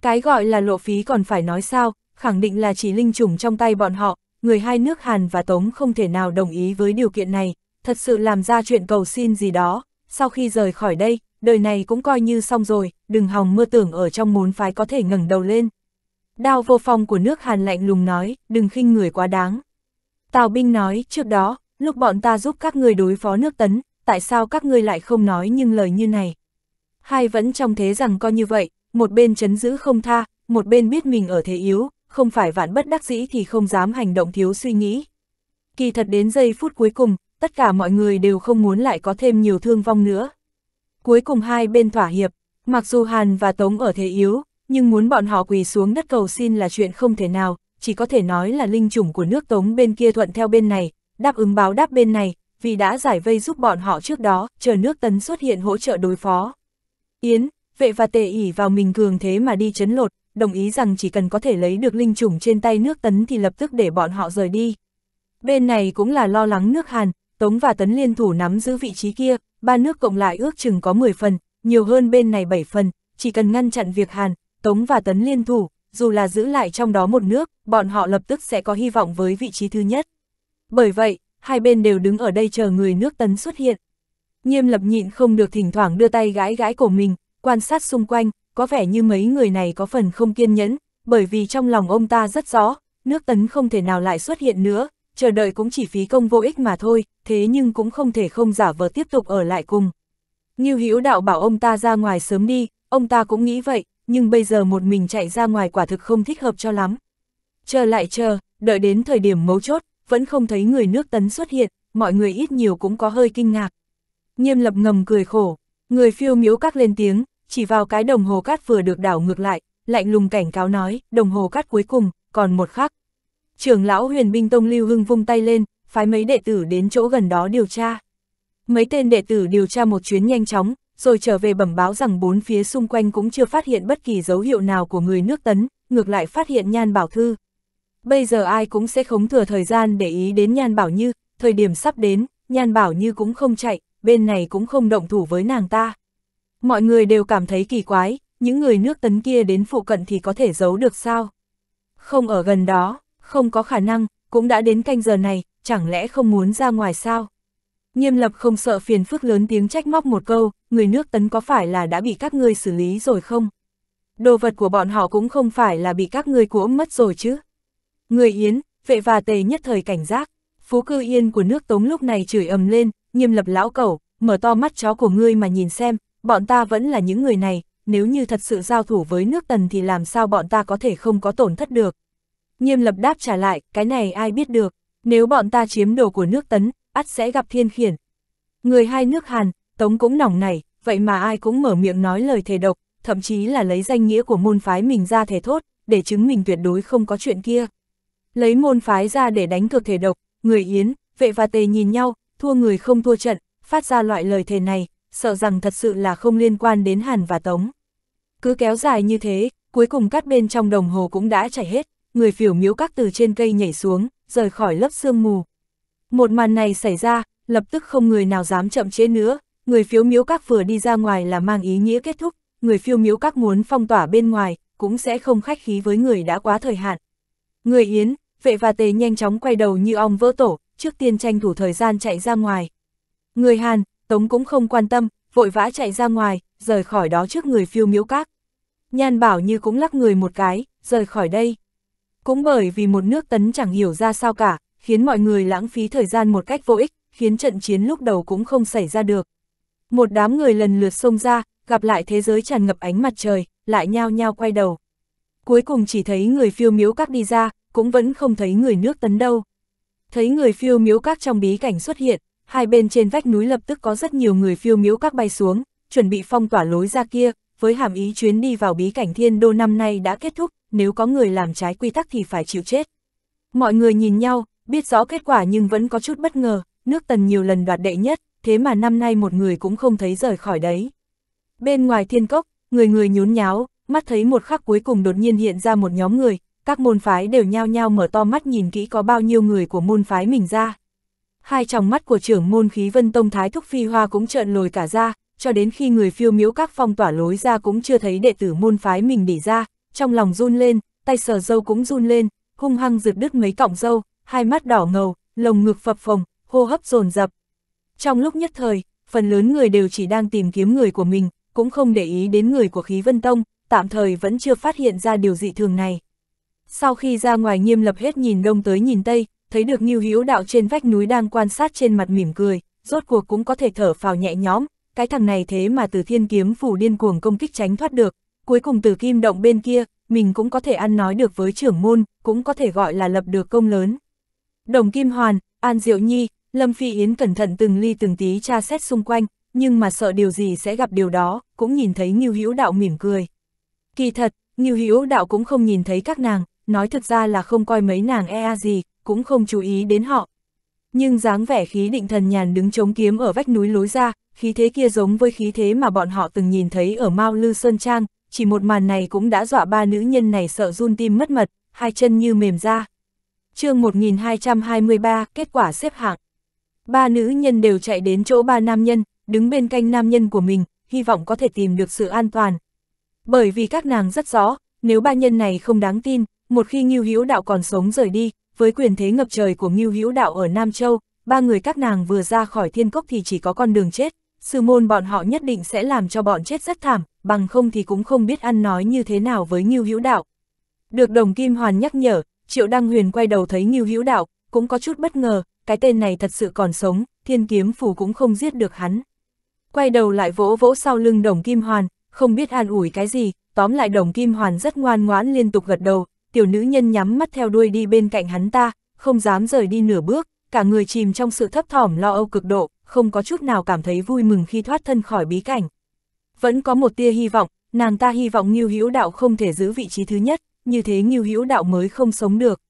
Cái gọi là lộ phí còn phải nói sao, khẳng định là chỉ linh chủng trong tay bọn họ, người hai nước Hàn và Tống không thể nào đồng ý với điều kiện này, thật sự làm ra chuyện cầu xin gì đó, sau khi rời khỏi đây, đời này cũng coi như xong rồi, đừng hòng mơ tưởng ở trong mốn phái có thể ngẩng đầu lên. Đao vô phong của nước Hàn lạnh lùng nói, đừng khinh người quá đáng. Tào binh nói, trước đó, lúc bọn ta giúp các người đối phó nước tấn, tại sao các ngươi lại không nói nhưng lời như này? Hai vẫn trong thế rằng coi như vậy, một bên chấn giữ không tha, một bên biết mình ở thế yếu, không phải vạn bất đắc dĩ thì không dám hành động thiếu suy nghĩ. Kỳ thật đến giây phút cuối cùng, tất cả mọi người đều không muốn lại có thêm nhiều thương vong nữa. Cuối cùng hai bên thỏa hiệp, mặc dù Hàn và Tống ở thế yếu, nhưng muốn bọn họ quỳ xuống đất cầu xin là chuyện không thể nào, chỉ có thể nói là linh chủng của nước Tống bên kia thuận theo bên này, đáp ứng báo đáp bên này, vì đã giải vây giúp bọn họ trước đó, chờ nước Tấn xuất hiện hỗ trợ đối phó. Yến, vệ và tề ỉ vào mình cường thế mà đi chấn lột, đồng ý rằng chỉ cần có thể lấy được linh chủng trên tay nước tấn thì lập tức để bọn họ rời đi. Bên này cũng là lo lắng nước Hàn, Tống và Tấn liên thủ nắm giữ vị trí kia, ba nước cộng lại ước chừng có 10 phần, nhiều hơn bên này 7 phần, chỉ cần ngăn chặn việc Hàn, Tống và Tấn liên thủ, dù là giữ lại trong đó một nước, bọn họ lập tức sẽ có hy vọng với vị trí thứ nhất. Bởi vậy, hai bên đều đứng ở đây chờ người nước Tấn xuất hiện. Nghiêm lập nhịn không được thỉnh thoảng đưa tay gãi gãi cổ mình, quan sát xung quanh, có vẻ như mấy người này có phần không kiên nhẫn, bởi vì trong lòng ông ta rất rõ, nước tấn không thể nào lại xuất hiện nữa, chờ đợi cũng chỉ phí công vô ích mà thôi, thế nhưng cũng không thể không giả vờ tiếp tục ở lại cùng. như Hữu Đạo bảo ông ta ra ngoài sớm đi, ông ta cũng nghĩ vậy, nhưng bây giờ một mình chạy ra ngoài quả thực không thích hợp cho lắm. Chờ lại chờ, đợi đến thời điểm mấu chốt, vẫn không thấy người nước tấn xuất hiện, mọi người ít nhiều cũng có hơi kinh ngạc. Nghiêm lập ngầm cười khổ, người phiêu miếu các lên tiếng, chỉ vào cái đồng hồ cát vừa được đảo ngược lại, lạnh lùng cảnh cáo nói, đồng hồ cát cuối cùng, còn một khắc. Trưởng lão huyền binh tông lưu hưng vung tay lên, phái mấy đệ tử đến chỗ gần đó điều tra. Mấy tên đệ tử điều tra một chuyến nhanh chóng, rồi trở về bẩm báo rằng bốn phía xung quanh cũng chưa phát hiện bất kỳ dấu hiệu nào của người nước tấn, ngược lại phát hiện nhan bảo thư. Bây giờ ai cũng sẽ khống thừa thời gian để ý đến nhan bảo như, thời điểm sắp đến, nhan bảo như cũng không chạy, bên này cũng không động thủ với nàng ta. Mọi người đều cảm thấy kỳ quái, những người nước tấn kia đến phụ cận thì có thể giấu được sao? Không ở gần đó, không có khả năng, cũng đã đến canh giờ này, chẳng lẽ không muốn ra ngoài sao? Nghiêm lập không sợ phiền phức lớn tiếng trách móc một câu, người nước tấn có phải là đã bị các ngươi xử lý rồi không? Đồ vật của bọn họ cũng không phải là bị các ngươi cuỗm mất rồi chứ. Người Yến, vệ và tề nhất thời cảnh giác, phú cư yên của nước tống lúc này chửi ầm lên, nghiêm lập lão cẩu, mở to mắt chó của ngươi mà nhìn xem, bọn ta vẫn là những người này, nếu như thật sự giao thủ với nước tần thì làm sao bọn ta có thể không có tổn thất được. Nghiêm lập đáp trả lại, cái này ai biết được, nếu bọn ta chiếm đồ của nước tấn, ắt sẽ gặp thiên khiển. Người hai nước Hàn, Tống cũng nỏng này, vậy mà ai cũng mở miệng nói lời thề độc, thậm chí là lấy danh nghĩa của môn phái mình ra thề thốt, để chứng mình tuyệt đối không có chuyện kia. Lấy môn phái ra để đánh cược thể độc, người Yến, vệ và tề nhìn nhau, thua người không thua trận, phát ra loại lời thề này, sợ rằng thật sự là không liên quan đến Hàn và Tống. Cứ kéo dài như thế, cuối cùng cát bên trong đồng hồ cũng đã chảy hết, người phiểu miếu các từ trên cây nhảy xuống, rời khỏi lớp sương mù. Một màn này xảy ra, lập tức không người nào dám chậm chế nữa, người phiếu miếu các vừa đi ra ngoài là mang ý nghĩa kết thúc, người phiêu miếu các muốn phong tỏa bên ngoài, cũng sẽ không khách khí với người đã quá thời hạn. Người Yến, vệ và tề nhanh chóng quay đầu như ong vỡ tổ, trước tiên tranh thủ thời gian chạy ra ngoài. Người Hàn, Tống cũng không quan tâm, vội vã chạy ra ngoài, rời khỏi đó trước người phiêu miếu các. Nhan bảo như cũng lắc người một cái, rời khỏi đây. Cũng bởi vì một nước tấn chẳng hiểu ra sao cả, khiến mọi người lãng phí thời gian một cách vô ích, khiến trận chiến lúc đầu cũng không xảy ra được. Một đám người lần lượt xông ra, gặp lại thế giới tràn ngập ánh mặt trời, lại nhao nhao quay đầu. Cuối cùng chỉ thấy người phiêu miếu các đi ra, cũng vẫn không thấy người nước tấn đâu. Thấy người phiêu miếu các trong bí cảnh xuất hiện, hai bên trên vách núi lập tức có rất nhiều người phiêu miếu các bay xuống, chuẩn bị phong tỏa lối ra kia, với hàm ý chuyến đi vào bí cảnh thiên đô năm nay đã kết thúc, nếu có người làm trái quy tắc thì phải chịu chết. Mọi người nhìn nhau, biết rõ kết quả nhưng vẫn có chút bất ngờ, nước tần nhiều lần đoạt đệ nhất, thế mà năm nay một người cũng không thấy rời khỏi đấy. Bên ngoài thiên cốc, người người nhốn nháo, mắt thấy một khắc cuối cùng đột nhiên hiện ra một nhóm người, các môn phái đều nhao nhao mở to mắt nhìn kỹ có bao nhiêu người của môn phái mình ra hai trong mắt của trưởng môn khí vân tông Thái Thúc Phi Hoa cũng trợn lồi cả ra, cho đến khi người phiêu miếu các phong tỏa lối ra cũng chưa thấy đệ tử môn phái mình để ra, trong lòng run lên, tay sờ dâu cũng run lên, hung hăng rực đứt mấy cọng dâu, hai mắt đỏ ngầu, lồng ngực phập phồng, hô hấp dồn dập. Trong lúc nhất thời, phần lớn người đều chỉ đang tìm kiếm người của mình, cũng không để ý đến người của khí vân tông, tạm thời vẫn chưa phát hiện ra điều dị thường này. Sau khi ra ngoài nghiêm lập hết nhìn đông tới nhìn tây, thấy được Niu Hữu Đạo trên vách núi đang quan sát trên mặt mỉm cười, rốt cuộc cũng có thể thở phào nhẹ nhõm, cái thằng này thế mà từ thiên kiếm phủ điên cuồng công kích tránh thoát được, cuối cùng từ kim động bên kia, mình cũng có thể ăn nói được với trưởng môn, cũng có thể gọi là lập được công lớn. Đồng Kim Hoàn, An Diệu Nhi, Lâm Phi Yến cẩn thận từng ly từng tí tra xét xung quanh, nhưng mà sợ điều gì sẽ gặp điều đó, cũng nhìn thấy Ngưu Hữu Đạo mỉm cười. Kỳ thật, Ngưu Hữu Đạo cũng không nhìn thấy các nàng, nói thật ra là không coi mấy nàng e a gì, cũng không chú ý đến họ. Nhưng dáng vẻ khí định thần nhàn đứng chống kiếm ở vách núi lối ra, khí thế kia giống với khí thế mà bọn họ từng nhìn thấy ở Mao Lư Sơn Trang, chỉ một màn này cũng đã dọa ba nữ nhân này sợ run tim mất mật, hai chân như mềm ra. chương 1223, kết quả xếp hạng. Ba nữ nhân đều chạy đến chỗ ba nam nhân, đứng bên cạnh nam nhân của mình, hy vọng có thể tìm được sự an toàn. Bởi vì các nàng rất rõ, nếu ba nhân này không đáng tin, một khi Ngưu Hữu Đạo còn sống rời đi, với quyền thế ngập trời của Ngưu Hữu Đạo ở Nam Châu, ba người các nàng vừa ra khỏi thiên cốc thì chỉ có con đường chết, sư môn bọn họ nhất định sẽ làm cho bọn chết rất thảm, bằng không thì cũng không biết ăn nói như thế nào với Ngưu Hữu Đạo. Được Đồng Kim Hoàn nhắc nhở, Triệu Đăng Huyền quay đầu thấy Ngưu Hữu Đạo, cũng có chút bất ngờ, cái tên này thật sự còn sống, thiên kiếm phủ cũng không giết được hắn. Quay đầu lại vỗ vỗ sau lưng Đồng Kim Hoàn, không biết an ủi cái gì, tóm lại Đồng Kim Hoàn rất ngoan ngoãn liên tục gật đầu, tiểu nữ nhân nhắm mắt theo đuôi đi bên cạnh hắn ta, không dám rời đi nửa bước, cả người chìm trong sự thấp thỏm lo âu cực độ, không có chút nào cảm thấy vui mừng khi thoát thân khỏi bí cảnh. Vẫn có một tia hy vọng, nàng ta hy vọng Ngưu Hữu Đạo không thể giữ vị trí thứ nhất, như thế Ngưu Hữu Đạo mới không sống được.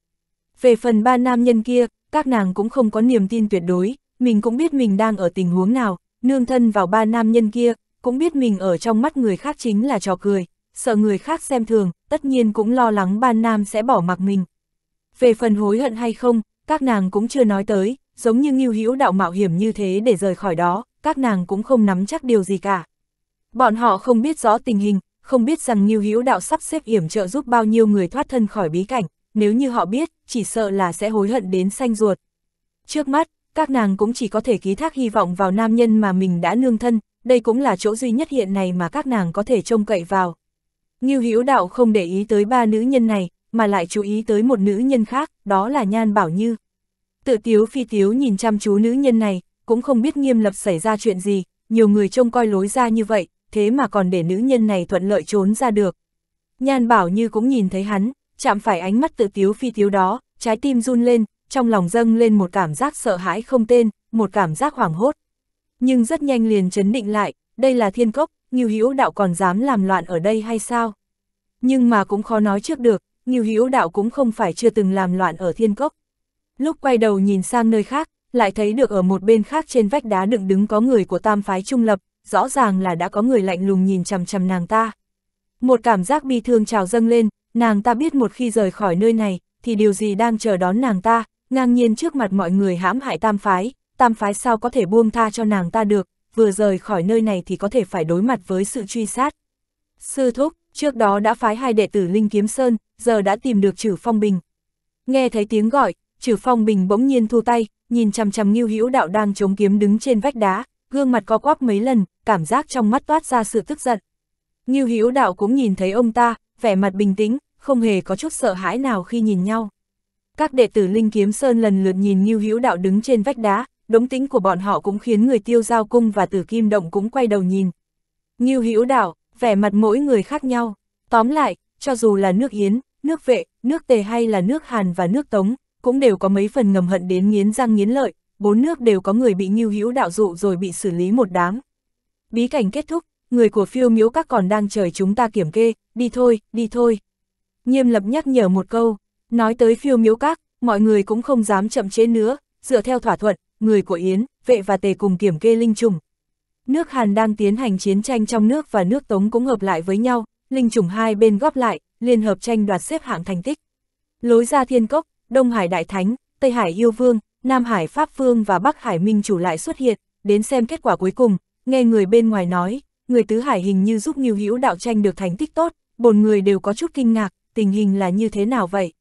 Về phần ba nam nhân kia, các nàng cũng không có niềm tin tuyệt đối, mình cũng biết mình đang ở tình huống nào, nương thân vào ba nam nhân kia, cũng biết mình ở trong mắt người khác chính là trò cười, sợ người khác xem thường, tất nhiên cũng lo lắng ban nam sẽ bỏ mặc mình. Về phần hối hận hay không, các nàng cũng chưa nói tới, giống như nghiêu hữu đạo mạo hiểm như thế để rời khỏi đó, các nàng cũng không nắm chắc điều gì cả. Bọn họ không biết rõ tình hình, không biết rằng nghiêu hữu đạo sắp xếp hiểm trợ giúp bao nhiêu người thoát thân khỏi bí cảnh, nếu như họ biết, chỉ sợ là sẽ hối hận đến xanh ruột. Trước mắt, các nàng cũng chỉ có thể ký thác hy vọng vào nam nhân mà mình đã nương thân, đây cũng là chỗ duy nhất hiện này mà các nàng có thể trông cậy vào. Ngưu Hữu Đạo không để ý tới ba nữ nhân này, mà lại chú ý tới một nữ nhân khác, đó là Nhan Bảo Như. Tự Tiếu Phi Tiếu nhìn chăm chú nữ nhân này, cũng không biết nghiêm lập xảy ra chuyện gì, nhiều người trông coi lối ra như vậy, thế mà còn để nữ nhân này thuận lợi trốn ra được. Nhan Bảo Như cũng nhìn thấy hắn, chạm phải ánh mắt tự Tiếu Phi Tiếu đó, trái tim run lên, trong lòng dâng lên một cảm giác sợ hãi không tên, một cảm giác hoảng hốt. Nhưng rất nhanh liền chấn định lại, đây là thiên cốc, Ngưu Hữu Đạo còn dám làm loạn ở đây hay sao? Nhưng mà cũng khó nói trước được, Ngưu Hữu Đạo cũng không phải chưa từng làm loạn ở thiên cốc. Lúc quay đầu nhìn sang nơi khác, lại thấy được ở một bên khác trên vách đá đựng đứng có người của tam phái trung lập, rõ ràng là đã có người lạnh lùng nhìn chằm chằm nàng ta. Một cảm giác bi thương trào dâng lên, nàng ta biết một khi rời khỏi nơi này, thì điều gì đang chờ đón nàng ta, ngang nhiên trước mặt mọi người hãm hại tam phái, tam phái sao có thể buông tha cho nàng ta được, vừa rời khỏi nơi này thì có thể phải đối mặt với sự truy sát. Sư thúc, trước đó đã phái hai đệ tử Linh Kiếm Sơn, giờ đã tìm được Trử Phong Bình. Nghe thấy tiếng gọi, Trử Phong Bình bỗng nhiên thu tay, nhìn chằm chằm Ngưu Hữu Đạo đang chống kiếm đứng trên vách đá, gương mặt co quắp mấy lần, cảm giác trong mắt toát ra sự tức giận. Ngưu Hữu Đạo cũng nhìn thấy ông ta, vẻ mặt bình tĩnh, không hề có chút sợ hãi nào khi nhìn nhau. Các đệ tử Linh Kiếm Sơn lần lượt nhìn Ngưu Hữu Đạo đứng trên vách đá, đống tính của bọn họ cũng khiến người tiêu giao cung và tử kim động cũng quay đầu nhìn. Như hữu đạo vẻ mặt mỗi người khác nhau. Tóm lại, cho dù là nước Yến, nước Vệ, nước Tề hay là nước Hàn và nước Tống, cũng đều có mấy phần ngầm hận đến nghiến răng nghiến lợi, bốn nước đều có người bị nghiêu hữu đạo dụ rồi bị xử lý một đám. Bí cảnh kết thúc, người của phiêu miếu các còn đang chờ chúng ta kiểm kê, đi thôi, đi thôi. Nghiêm lập nhắc nhở một câu, nói tới phiêu miếu các, mọi người cũng không dám chậm chế nữa, dựa theo thỏa thuận, người của Yến, vệ và tề cùng kiểm kê linh trùng. Nước Hàn đang tiến hành chiến tranh trong nước và nước Tống cũng hợp lại với nhau, linh trùng hai bên góp lại, liên hợp tranh đoạt xếp hạng thành tích. Lối ra thiên cốc, Đông Hải Đại Thánh, Tây Hải Yêu Vương, Nam Hải Pháp Vương và Bắc Hải Minh Chủ lại xuất hiện, đến xem kết quả cuối cùng, nghe người bên ngoài nói, người Tứ Hải hình như giúp Nghiêu Hữu đạo tranh được thành tích tốt, bồn người đều có chút kinh ngạc, tình hình là như thế nào vậy?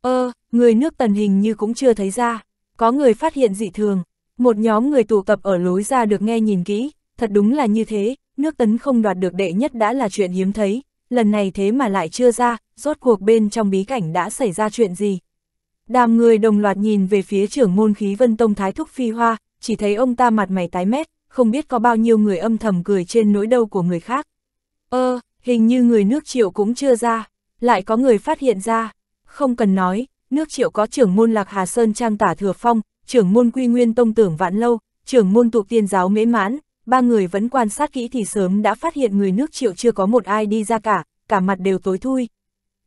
Ơ, ờ, người nước tần hình như cũng chưa thấy ra có người phát hiện dị thường, một nhóm người tụ tập ở lối ra được nghe nhìn kỹ, thật đúng là như thế, nước tấn không đoạt được đệ nhất đã là chuyện hiếm thấy, lần này thế mà lại chưa ra, rốt cuộc bên trong bí cảnh đã xảy ra chuyện gì. Đàm người đồng loạt nhìn về phía trưởng môn khí vân tông thái thúc phi hoa, chỉ thấy ông ta mặt mày tái mét, không biết có bao nhiêu người âm thầm cười trên nỗi đau của người khác. Ơ, ờ, hình như người nước triệu cũng chưa ra, lại có người phát hiện ra, không cần nói, nước triệu có trưởng môn Lạc Hà Sơn Trang Tả Thừa Phong, trưởng môn Quy Nguyên Tông Tưởng Vạn Lâu, trưởng môn thuộc tiên giáo Mễ Mãn, ba người vẫn quan sát kỹ thì sớm đã phát hiện người nước triệu chưa có một ai đi ra cả, cả mặt đều tối thui.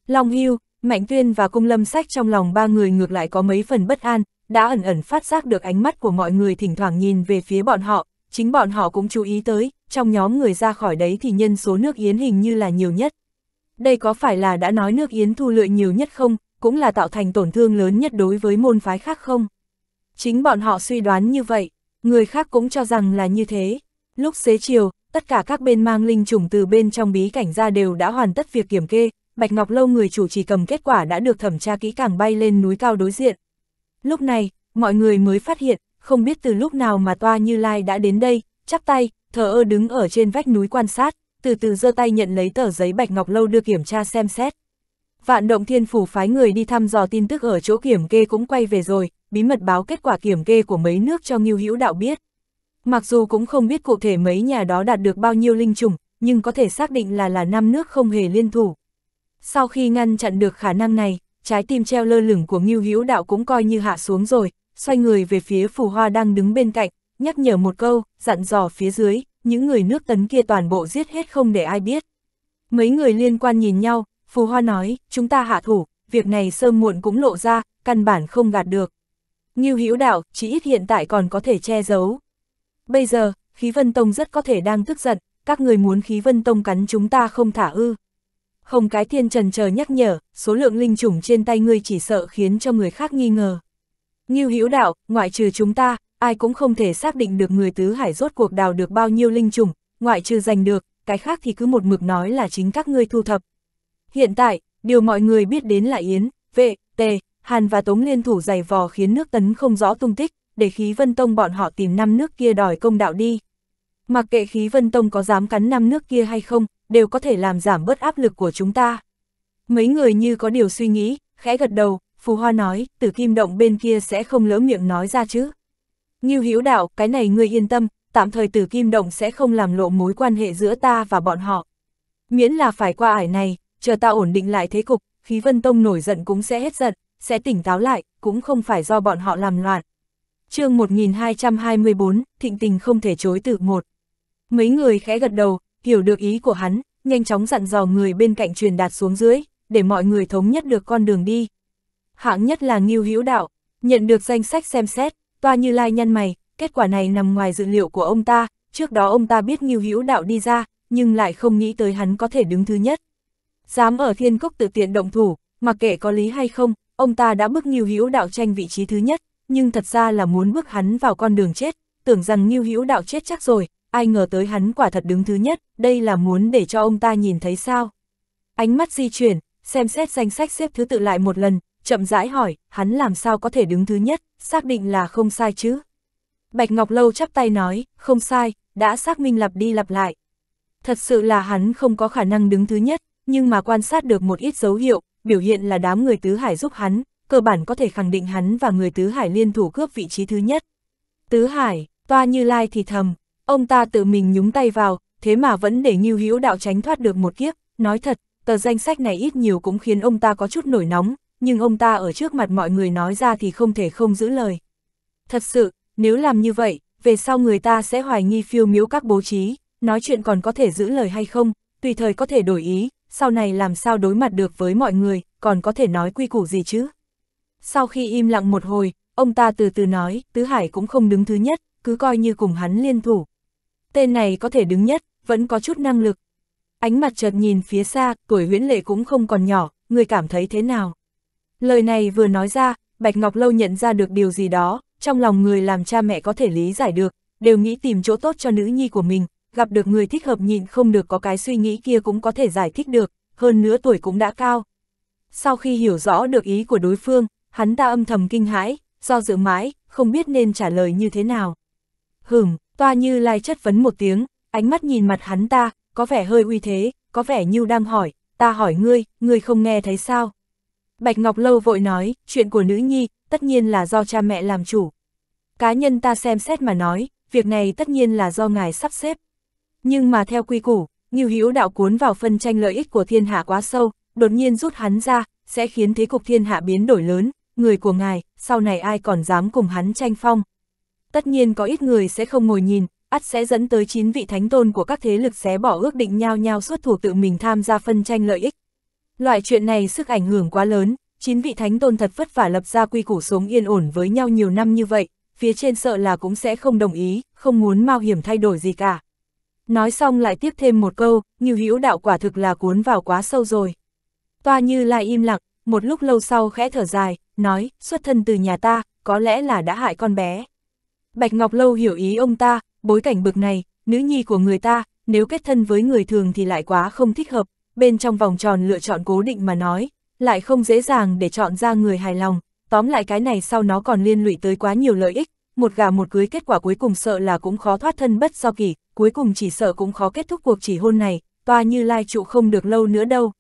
Long Hưu, Mạnh Tuyên và Cung Lâm Sách trong lòng ba người ngược lại có mấy phần bất an, đã ẩn ẩn phát giác được ánh mắt của mọi người thỉnh thoảng nhìn về phía bọn họ, chính bọn họ cũng chú ý tới, trong nhóm người ra khỏi đấy thì nhân số nước Yến hình như là nhiều nhất. Đây có phải là đã nói nước Yến thu lợi nhiều nhất không, cũng là tạo thành tổn thương lớn nhất đối với môn phái khác không? Chính bọn họ suy đoán như vậy, người khác cũng cho rằng là như thế. Lúc xế chiều, tất cả các bên mang linh trùng từ bên trong bí cảnh ra đều đã hoàn tất việc kiểm kê, Bạch Ngọc Lâu người chủ trì cầm kết quả đã được thẩm tra kỹ càng bay lên núi cao đối diện. Lúc này, mọi người mới phát hiện, không biết từ lúc nào mà Toa Như Lai đã đến đây, chắp tay, thờ ơ đứng ở trên vách núi quan sát, từ từ giơ tay nhận lấy tờ giấy Bạch Ngọc Lâu đưa kiểm tra xem xét. Vạn động thiên phủ phái người đi thăm dò tin tức ở chỗ kiểm kê cũng quay về rồi, bí mật báo kết quả kiểm kê của mấy nước cho Ngưu Hữu Đạo biết. Mặc dù cũng không biết cụ thể mấy nhà đó đạt được bao nhiêu linh trùng, nhưng có thể xác định là là năm nước không hề liên thủ. Sau khi ngăn chặn được khả năng này, trái tim treo lơ lửng của Ngưu Hữu Đạo cũng coi như hạ xuống rồi, xoay người về phía Phù Hoa đang đứng bên cạnh, nhắc nhở một câu, dặn dò phía dưới, những người nước tấn kia toàn bộ giết hết không để ai biết. Mấy người liên quan nhìn nhau, Phù Hoa nói, chúng ta hạ thủ, việc này sớm muộn cũng lộ ra, căn bản không gạt được. Ngưu hữu đạo, chỉ ít hiện tại còn có thể che giấu. Bây giờ, khí vân tông rất có thể đang tức giận, các người muốn khí vân tông cắn chúng ta không thả ư. Hồng cái thiên trần chờ nhắc nhở, số lượng linh chủng trên tay ngươi chỉ sợ khiến cho người khác nghi ngờ. Ngưu hữu đạo, ngoại trừ chúng ta, ai cũng không thể xác định được người tứ hải rốt cuộc đào được bao nhiêu linh chủng, ngoại trừ giành được, cái khác thì cứ một mực nói là chính các ngươi thu thập, Hiện tại, điều mọi người biết đến là Yến, Vệ, Tề, Hàn và Tống liên thủ giày vò khiến nước tấn không rõ tung tích, để khí vân tông bọn họ tìm năm nước kia đòi công đạo đi. Mặc kệ khí vân tông có dám cắn năm nước kia hay không, đều có thể làm giảm bớt áp lực của chúng ta. Mấy người như có điều suy nghĩ, khẽ gật đầu, Phù Hoa nói, từ kim động bên kia sẽ không lỡ miệng nói ra chứ. như Hiếu Đạo, cái này ngươi yên tâm, tạm thời Tử Kim Động sẽ không làm lộ mối quan hệ giữa ta và bọn họ. Miễn là phải qua ải này, chờ ta ổn định lại thế cục, khí vân tông nổi giận cũng sẽ hết giận, sẽ tỉnh táo lại, cũng không phải do bọn họ làm loạn. chương 1224, thịnh tình không thể chối từ một. Mấy người khẽ gật đầu, hiểu được ý của hắn, nhanh chóng dặn dò người bên cạnh truyền đạt xuống dưới, để mọi người thống nhất được con đường đi. Hạng nhất là nghiêu Hữu Đạo, nhận được danh sách xem xét, toa như lai nhân mày, kết quả này nằm ngoài dự liệu của ông ta, trước đó ông ta biết nghiêu Hữu Đạo đi ra, nhưng lại không nghĩ tới hắn có thể đứng thứ nhất dám ở thiên cốc tự tiện động thủ, mặc kệ có lý hay không, ông ta đã bước Nhiêu Hữu Đạo tranh vị trí thứ nhất, nhưng thật ra là muốn bước hắn vào con đường chết, tưởng rằng Nhiêu Hữu Đạo chết chắc rồi, ai ngờ tới hắn quả thật đứng thứ nhất, đây là muốn để cho ông ta nhìn thấy sao. Ánh mắt di chuyển, xem xét danh sách xếp thứ tự lại một lần, chậm rãi hỏi, hắn làm sao có thể đứng thứ nhất, xác định là không sai chứ. Bạch Ngọc Lâu chắp tay nói, không sai, đã xác minh lặp đi lặp lại. Thật sự là hắn không có khả năng đứng thứ nhất, nhưng mà quan sát được một ít dấu hiệu, biểu hiện là đám người Tứ Hải giúp hắn, cơ bản có thể khẳng định hắn và người Tứ Hải liên thủ cướp vị trí thứ nhất. Tứ Hải, toa như lai thì thầm, ông ta tự mình nhúng tay vào, thế mà vẫn để Ngưu Hữu Đạo tránh thoát được một kiếp, nói thật, tờ danh sách này ít nhiều cũng khiến ông ta có chút nổi nóng, nhưng ông ta ở trước mặt mọi người nói ra thì không thể không giữ lời. Thật sự, nếu làm như vậy, về sau người ta sẽ hoài nghi phiêu miếu các bố trí, nói chuyện còn có thể giữ lời hay không, tùy thời có thể đổi ý, sau này làm sao đối mặt được với mọi người, còn có thể nói quy củ gì chứ? Sau khi im lặng một hồi, ông ta từ từ nói, Tứ Hải cũng không đứng thứ nhất, cứ coi như cùng hắn liên thủ. Tên này có thể đứng nhất, vẫn có chút năng lực. Ánh mặt chợt nhìn phía xa, tuổi huyễn lệ cũng không còn nhỏ, người cảm thấy thế nào? Lời này vừa nói ra, Bạch Ngọc Lâu nhận ra được điều gì đó, trong lòng người làm cha mẹ có thể lý giải được, đều nghĩ tìm chỗ tốt cho nữ nhi của mình, gặp được người thích hợp nhịn không được có cái suy nghĩ kia cũng có thể giải thích được, hơn nữa tuổi cũng đã cao. Sau khi hiểu rõ được ý của đối phương, hắn ta âm thầm kinh hãi, do dự mãi, không biết nên trả lời như thế nào. Hửm, toa như lai chất vấn một tiếng, ánh mắt nhìn mặt hắn ta, có vẻ hơi uy thế, có vẻ như đang hỏi, ta hỏi ngươi, ngươi không nghe thấy sao? Bạch Ngọc Lâu vội nói, chuyện của nữ nhi, tất nhiên là do cha mẹ làm chủ. Cá nhân ta xem xét mà nói, việc này tất nhiên là do ngài sắp xếp. Nhưng mà theo quy củ, Ngưu Hữu đạo cuốn vào phân tranh lợi ích của thiên hạ quá sâu, đột nhiên rút hắn ra, sẽ khiến thế cục thiên hạ biến đổi lớn, người của ngài, sau này ai còn dám cùng hắn tranh phong. Tất nhiên có ít người sẽ không ngồi nhìn, ắt sẽ dẫn tới chín vị thánh tôn của các thế lực xé bỏ ước định nhau nhau xuất thủ tự mình tham gia phân tranh lợi ích. Loại chuyện này sức ảnh hưởng quá lớn, chín vị thánh tôn thật vất vả lập ra quy củ sống yên ổn với nhau nhiều năm như vậy, phía trên sợ là cũng sẽ không đồng ý, không muốn mạo hiểm thay đổi gì cả. Nói xong lại tiếp thêm một câu, như hữu đạo quả thực là cuốn vào quá sâu rồi. Toa như lại im lặng, một lúc lâu sau khẽ thở dài, nói, xuất thân từ nhà ta, có lẽ là đã hại con bé. Bạch Ngọc Lâu hiểu ý ông ta, bối cảnh bực này, nữ nhi của người ta, nếu kết thân với người thường thì lại quá không thích hợp, bên trong vòng tròn lựa chọn cố định mà nói, lại không dễ dàng để chọn ra người hài lòng, tóm lại cái này sau nó còn liên lụy tới quá nhiều lợi ích, một gà một cưới kết quả cuối cùng sợ là cũng khó thoát thân bất do kỳ, cuối cùng chỉ sợ cũng khó kết thúc cuộc chỉ hôn này, toa như lai trụ không được lâu nữa đâu.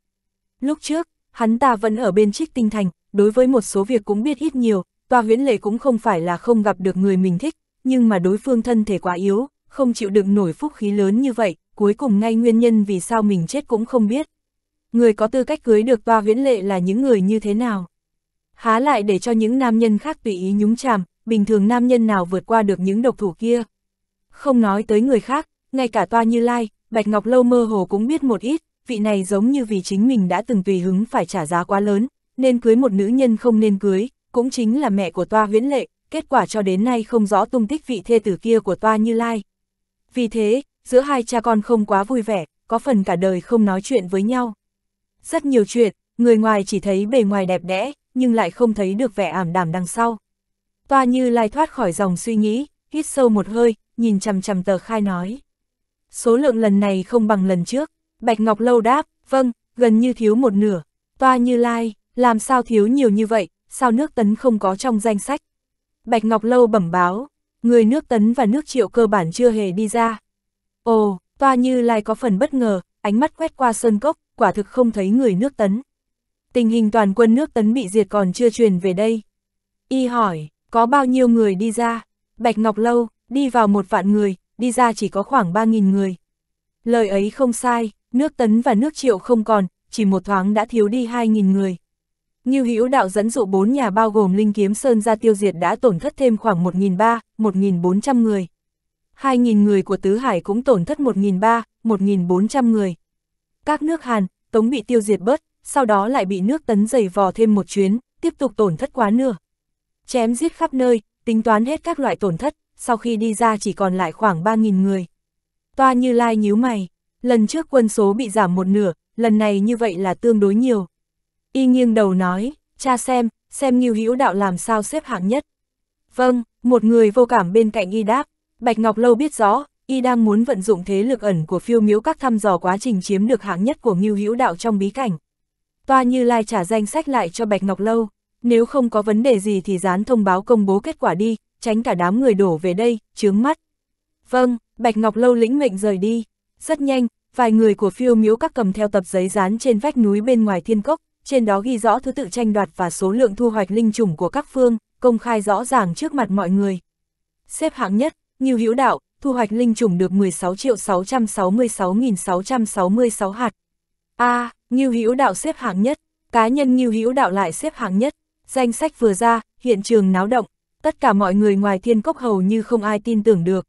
Lúc trước, hắn ta vẫn ở bên trích tinh thành, đối với một số việc cũng biết ít nhiều, Toa huyễn lệ cũng không phải là không gặp được người mình thích, nhưng mà đối phương thân thể quá yếu, không chịu đựng nổi phúc khí lớn như vậy, cuối cùng ngay nguyên nhân vì sao mình chết cũng không biết. Người có tư cách cưới được Toa huyễn lệ là những người như thế nào? Há lại để cho những nam nhân khác tùy ý nhúng chàm, bình thường nam nhân nào vượt qua được những độc thủ kia. Không nói tới người khác, ngay cả toa như lai, Bạch Ngọc Lâu mơ hồ cũng biết một ít, vị này giống như vì chính mình đã từng tùy hứng phải trả giá quá lớn, nên cưới một nữ nhân không nên cưới, cũng chính là mẹ của toa huyễn lệ, kết quả cho đến nay không rõ tung tích vị thê tử kia của toa như lai. Vì thế, giữa hai cha con không quá vui vẻ, có phần cả đời không nói chuyện với nhau. Rất nhiều chuyện, người ngoài chỉ thấy bề ngoài đẹp đẽ, nhưng lại không thấy được vẻ ảm đạm đằng sau. Toa như lai thoát khỏi dòng suy nghĩ, hít sâu một hơi, nhìn chằm chằm tờ khai nói. Số lượng lần này không bằng lần trước, Bạch Ngọc Lâu đáp, vâng, gần như thiếu một nửa, toa như lai, làm sao thiếu nhiều như vậy, sao nước tấn không có trong danh sách. Bạch Ngọc Lâu bẩm báo, người nước tấn và nước triệu cơ bản chưa hề đi ra. Ồ, toa như lai có phần bất ngờ, ánh mắt quét qua sơn cốc, quả thực không thấy người nước tấn. Tình hình toàn quân nước tấn bị diệt còn chưa truyền về đây. Y hỏi, có bao nhiêu người đi ra? Bạch Ngọc Lâu, đi vào một vạn người, đi ra chỉ có khoảng 3.000 người. Lời ấy không sai, nước tấn và nước triệu không còn, chỉ một thoáng đã thiếu đi 2.000 người. Như hữu đạo dẫn dụ bốn nhà bao gồm Linh Kiếm Sơn ra tiêu diệt đã tổn thất thêm khoảng 1.300, 1.400 người. 2.000 người của Tứ Hải cũng tổn thất 1.300, 1.400 người. Các nước Hàn, Tống bị tiêu diệt bớt, sau đó lại bị nước tấn dày vò thêm một chuyến, tiếp tục tổn thất quá nửa. Chém giết khắp nơi, tính toán hết các loại tổn thất, sau khi đi ra chỉ còn lại khoảng 3.000 người. Toa Như Lai nhíu mày, lần trước quân số bị giảm một nửa, lần này như vậy là tương đối nhiều. Y nghiêng đầu nói, cha xem, xem Như Hữu Đạo làm sao xếp hạng nhất. Vâng, một người vô cảm bên cạnh Y đáp, Bạch Ngọc Lâu biết rõ, Y đang muốn vận dụng thế lực ẩn của phiêu miếu các thăm dò quá trình chiếm được hạng nhất của Nghiêu Hữu Đạo trong bí cảnh. Toa Như Lai trả danh sách lại cho Bạch Ngọc Lâu, nếu không có vấn đề gì thì dán thông báo công bố kết quả đi, tránh cả đám người đổ về đây, chướng mắt. Vâng, Bạch Ngọc Lâu lĩnh mệnh rời đi. Rất nhanh, vài người của phiêu miếu các cầm theo tập giấy dán trên vách núi bên ngoài thiên cốc, trên đó ghi rõ thứ tự tranh đoạt và số lượng thu hoạch linh trùng của các phương, công khai rõ ràng trước mặt mọi người. Xếp hạng nhất, Nhiêu Hữu Đạo, thu hoạch linh trùng được 16 triệu 666.666 hạt. A, à, Nhiêu Hữu Đạo xếp hạng nhất, cá nhân Nhiêu Hữu Đạo lại xếp hạng nhất. Danh sách vừa ra, hiện trường náo động tất cả mọi người ngoài thiên cốc hầu như không ai tin tưởng được.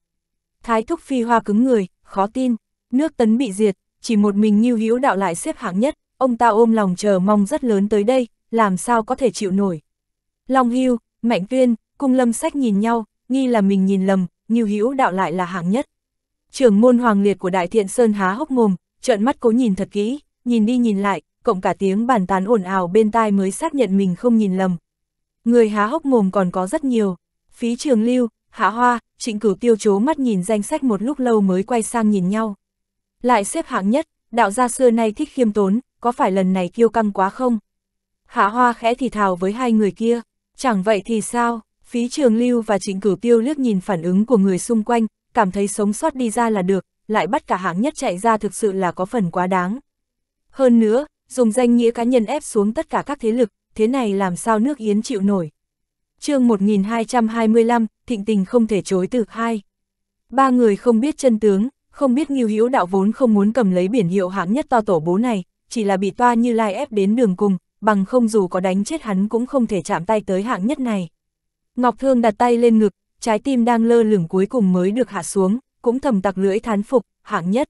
Thái thúc phi hoa cứng người, khó tin, nước tấn bị diệt, chỉ một mình như hiếu đạo lại xếp hạng nhất, ông ta ôm lòng chờ mong rất lớn tới đây, làm sao có thể chịu nổi. Long Hưu, Mạnh viên Cung Lâm Sách nhìn nhau, nghi là mình nhìn lầm, như hiếu đạo lại là hạng nhất. Trưởng môn hoàng liệt của Đại Thiện Sơn há hốc mồm, trợn mắt cố nhìn thật kỹ, nhìn đi nhìn lại, cộng cả tiếng bàn tán ồn ào bên tai mới xác nhận mình không nhìn lầm. Người há hốc mồm còn có rất nhiều. Phí trường lưu, hạ hoa, trịnh cửu tiêu chố mắt nhìn danh sách một lúc lâu mới quay sang nhìn nhau. Lại xếp hạng nhất, đạo gia xưa nay thích khiêm tốn, có phải lần này kiêu căng quá không? Hạ hoa khẽ thì thào với hai người kia, chẳng vậy thì sao? Phí trường lưu và trịnh cửu tiêu liếc nhìn phản ứng của người xung quanh, cảm thấy sống sót đi ra là được, lại bắt cả hạng nhất chạy ra thực sự là có phần quá đáng. Hơn nữa, dùng danh nghĩa cá nhân ép xuống tất cả các thế lực, thế này làm sao nước Yến chịu nổi. chương 1225, thịnh tình không thể chối từ hai. Ba người không biết chân tướng, không biết nghiêu hữu đạo vốn không muốn cầm lấy biển hiệu hạng nhất to tổ bố này, chỉ là bị toa như lai ép đến đường cùng, bằng không dù có đánh chết hắn cũng không thể chạm tay tới hạng nhất này. Ngọc Thương đặt tay lên ngực, trái tim đang lơ lửng cuối cùng mới được hạ xuống, cũng thầm tặc lưỡi thán phục, hạng nhất.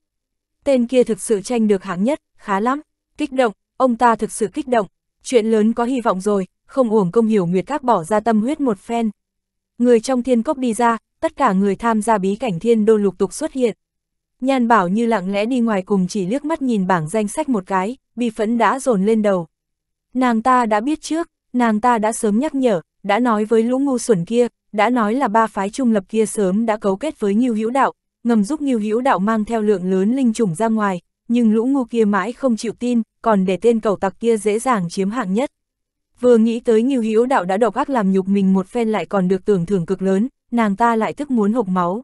Tên kia thực sự tranh được hạng nhất, khá lắm, kích động, ông ta thực sự kích động, chuyện lớn có hy vọng rồi, không uổng công hiểu Nguyệt Các bỏ ra tâm huyết một phen. Người trong thiên cốc đi ra, tất cả người tham gia bí cảnh thiên đô lục tục xuất hiện. Nhan bảo như lặng lẽ đi ngoài cùng chỉ liếc mắt nhìn bảng danh sách một cái, bi phẫn đã dồn lên đầu. Nàng ta đã biết trước, nàng ta đã sớm nhắc nhở, đã nói với lũ ngu xuẩn kia, đã nói là ba phái trung lập kia sớm đã cấu kết với Ngưu Hữu Đạo, ngầm giúp Ngưu Hữu Đạo mang theo lượng lớn linh trùng ra ngoài, nhưng lũ ngu kia mãi không chịu tin, còn để tên cầu tặc kia dễ dàng chiếm hạng nhất. Vừa nghĩ tới Ngưu Hữu Đạo đã độc ác làm nhục mình một phen lại còn được tưởng thưởng cực lớn, nàng ta lại tức muốn hộc máu.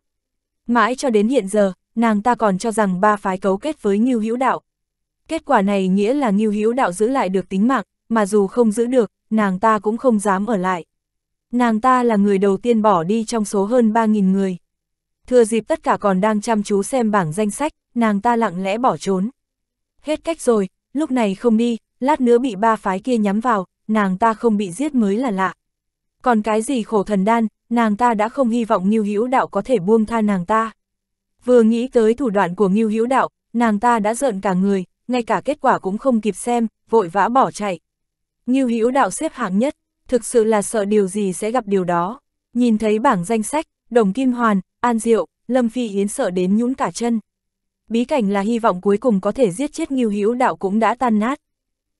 Mãi cho đến hiện giờ, nàng ta còn cho rằng ba phái cấu kết với Ngưu Hữu Đạo. Kết quả này nghĩa là Ngưu Hữu Đạo giữ lại được tính mạng, mà dù không giữ được, nàng ta cũng không dám ở lại. Nàng ta là người đầu tiên bỏ đi trong số hơn 3.000 người. Thừa dịp tất cả còn đang chăm chú xem bảng danh sách, nàng ta lặng lẽ bỏ trốn. Hết cách rồi, lúc này không đi, lát nữa bị ba phái kia nhắm vào, nàng ta không bị giết mới là lạ. Còn cái gì khổ thần đan, nàng ta đã không hy vọng Ngưu Hữu Đạo có thể buông tha nàng ta. Vừa nghĩ tới thủ đoạn của Ngưu Hữu Đạo, nàng ta đã giận cả người, ngay cả kết quả cũng không kịp xem, vội vã bỏ chạy. Ngưu Hữu Đạo xếp hạng nhất, thực sự là sợ điều gì sẽ gặp điều đó. Nhìn thấy bảng danh sách, Đồng Kim Hoàn, An Diệu, Lâm Phi Yến sợ đến nhũn cả chân bí cảnh là hy vọng cuối cùng có thể giết chết Ngưu Hữu Đạo cũng đã tan nát.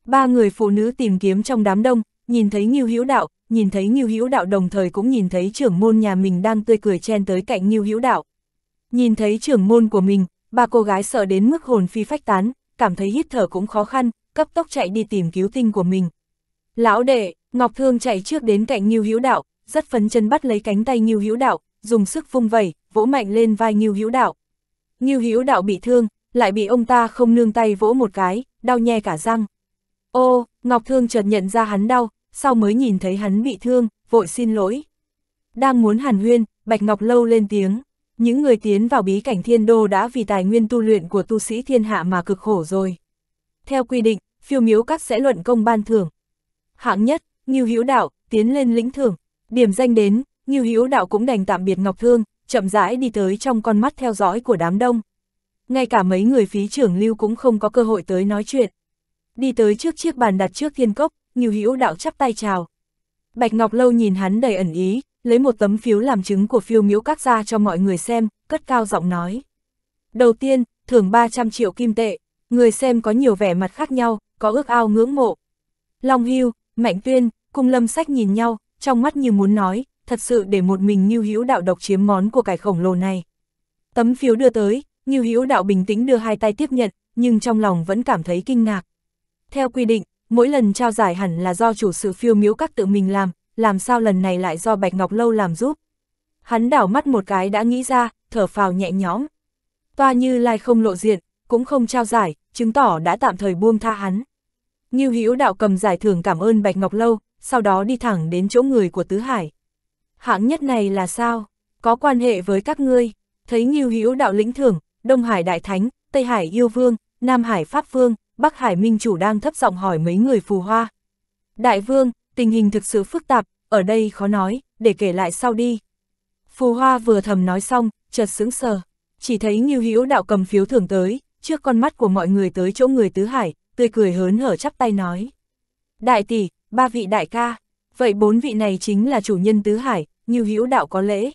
Ba người phụ nữ tìm kiếm trong đám đông, nhìn thấy Ngưu Hữu Đạo, nhìn thấy Ngưu Hữu Đạo đồng thời cũng nhìn thấy trưởng môn nhà mình đang tươi cười chen tới cạnh Ngưu Hữu Đạo. Nhìn thấy trưởng môn của mình, ba cô gái sợ đến mức hồn phi phách tán, cảm thấy hít thở cũng khó khăn, cấp tốc chạy đi tìm cứu tinh của mình. Lão đệ, Ngọc Thương chạy trước đến cạnh Ngưu Hữu Đạo, rất phấn chân bắt lấy cánh tay Ngưu Hữu Đạo, dùng sức vung vẩy, vỗ mạnh lên vai Ngưu Hữu Đạo. Ngưu Hữu Đạo bị thương, lại bị ông ta không nương tay vỗ một cái, đau nhè cả răng. Ô, Ngọc Thương chợt nhận ra hắn đau, sau mới nhìn thấy hắn bị thương, vội xin lỗi. Đang muốn hàn huyên, Bạch Ngọc Lâu lên tiếng. Những người tiến vào bí cảnh thiên đô đã vì tài nguyên tu luyện của tu sĩ thiên hạ mà cực khổ rồi. Theo quy định, phiêu miếu các sẽ luận công ban thưởng. Hạng nhất, Ngưu Hữu Đạo, tiến lên lĩnh thưởng. Điểm danh đến, Ngưu Hữu Đạo cũng đành tạm biệt Ngọc Thương, chậm rãi đi tới trong con mắt theo dõi của đám đông. Ngay cả mấy người phí trưởng lưu cũng không có cơ hội tới nói chuyện. Đi tới trước chiếc bàn đặt trước thiên cốc, Ngưu Hữu Đạo chắp tay chào. Bạch Ngọc Lâu nhìn hắn đầy ẩn ý, lấy một tấm phiếu làm chứng của phiêu miễu các ra cho mọi người xem, cất cao giọng nói. Đầu tiên, thưởng 300 triệu kim tệ, người xem có nhiều vẻ mặt khác nhau, có ước ao ngưỡng mộ. Long Hưu, Mạnh Tuyên, Cung Lâm Sách nhìn nhau, trong mắt như muốn nói, thật sự để một mình Ngưu Hữu Đạo độc chiếm món của cải khổng lồ này. Tấm phiếu đưa tới, Ngưu Hữu Đạo bình tĩnh đưa hai tay tiếp nhận, nhưng trong lòng vẫn cảm thấy kinh ngạc. Theo quy định, mỗi lần trao giải hẳn là do chủ sự phiêu miếu các tự mình làm, làm sao lần này lại do Bạch Ngọc Lâu làm giúp. Hắn đảo mắt một cái đã nghĩ ra, thở phào nhẹ nhõm. Toa như lai không lộ diện, cũng không trao giải, chứng tỏ đã tạm thời buông tha hắn. Ngưu Hữu Đạo cầm giải thưởng cảm ơn Bạch Ngọc Lâu, sau đó đi thẳng đến chỗ người của Tứ Hải hạng nhất này là sao? Có quan hệ với các ngươi, thấy nghiêu hữu đạo lĩnh thưởng, Đông Hải Đại Thánh, Tây Hải Yêu Vương, Nam Hải Pháp Vương, Bắc Hải Minh Chủ đang thấp giọng hỏi mấy người phù hoa. Đại Vương, tình hình thực sự phức tạp, ở đây khó nói, để kể lại sau đi. Phù hoa vừa thầm nói xong, chợt sững sờ, chỉ thấy nghiêu hữu đạo cầm phiếu thưởng tới, trước con mắt của mọi người tới chỗ người tứ hải, tươi cười hớn hở chắp tay nói. Đại tỷ, ba vị đại ca, vậy bốn vị này chính là chủ nhân tứ hải, Ngưu Hữu Đạo có lễ.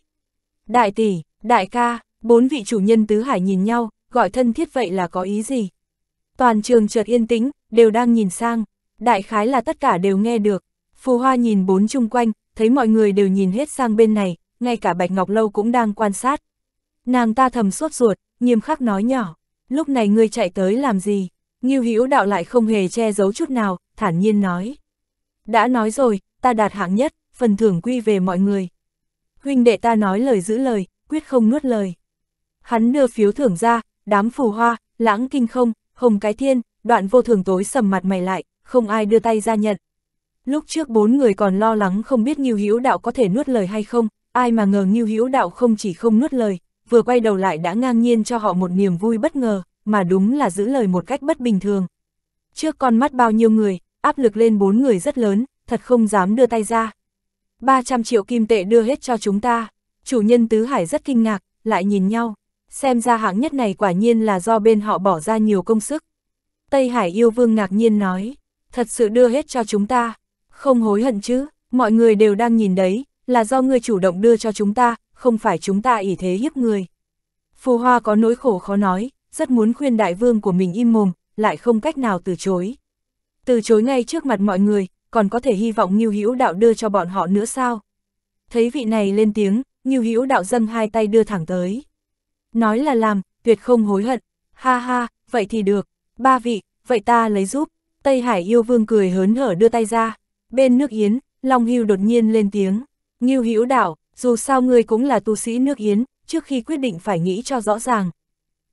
Đại tỷ, đại ca, bốn vị chủ nhân tứ hải nhìn nhau, gọi thân thiết vậy là có ý gì? Toàn trường chợt yên tĩnh, đều đang nhìn sang, đại khái là tất cả đều nghe được. Phù Hoa nhìn bốn chung quanh, thấy mọi người đều nhìn hết sang bên này, ngay cả Bạch Ngọc Lâu cũng đang quan sát. Nàng ta thầm suốt ruột, nghiêm khắc nói nhỏ, lúc này ngươi chạy tới làm gì? Ngưu Hữu Đạo lại không hề che giấu chút nào, thản nhiên nói. Đã nói rồi, ta đạt hạng nhất, phần thưởng quy về mọi người huynh đệ ta nói lời giữ lời, quyết không nuốt lời. Hắn đưa phiếu thưởng ra, đám phù hoa, lãng kinh không, hồng cái thiên, đoạn vô thường tối sầm mặt mày lại, không ai đưa tay ra nhận. Lúc trước bốn người còn lo lắng không biết Nhiêu Hữu Đạo có thể nuốt lời hay không, ai mà ngờ Nhiêu Hữu Đạo không chỉ không nuốt lời, vừa quay đầu lại đã ngang nhiên cho họ một niềm vui bất ngờ, mà đúng là giữ lời một cách bất bình thường. Trước con mắt bao nhiêu người, áp lực lên bốn người rất lớn, thật không dám đưa tay ra. 300 triệu kim tệ đưa hết cho chúng ta. Chủ nhân Tứ Hải rất kinh ngạc, lại nhìn nhau. Xem ra hạng nhất này quả nhiên là do bên họ bỏ ra nhiều công sức. Tây Hải yêu vương ngạc nhiên nói, thật sự đưa hết cho chúng ta. Không hối hận chứ, mọi người đều đang nhìn đấy, là do ngươi chủ động đưa cho chúng ta, không phải chúng ta ỷ thế hiếp người. Phù Hoa có nỗi khổ khó nói, rất muốn khuyên đại vương của mình im mồm, lại không cách nào từ chối. Từ chối ngay trước mặt mọi người, còn có thể hy vọng Ngưu Hữu Đạo đưa cho bọn họ nữa sao? Thấy vị này lên tiếng, Ngưu Hữu Đạo dâng hai tay đưa thẳng tới. Nói là làm, tuyệt không hối hận. Ha ha, vậy thì được, ba vị, vậy ta lấy giúp. Tây Hải yêu vương cười hớn hở đưa tay ra. Bên nước Yến, Long Hưu đột nhiên lên tiếng. Ngưu Hữu Đạo, dù sao ngươi cũng là tu sĩ nước Yến, trước khi quyết định phải nghĩ cho rõ ràng.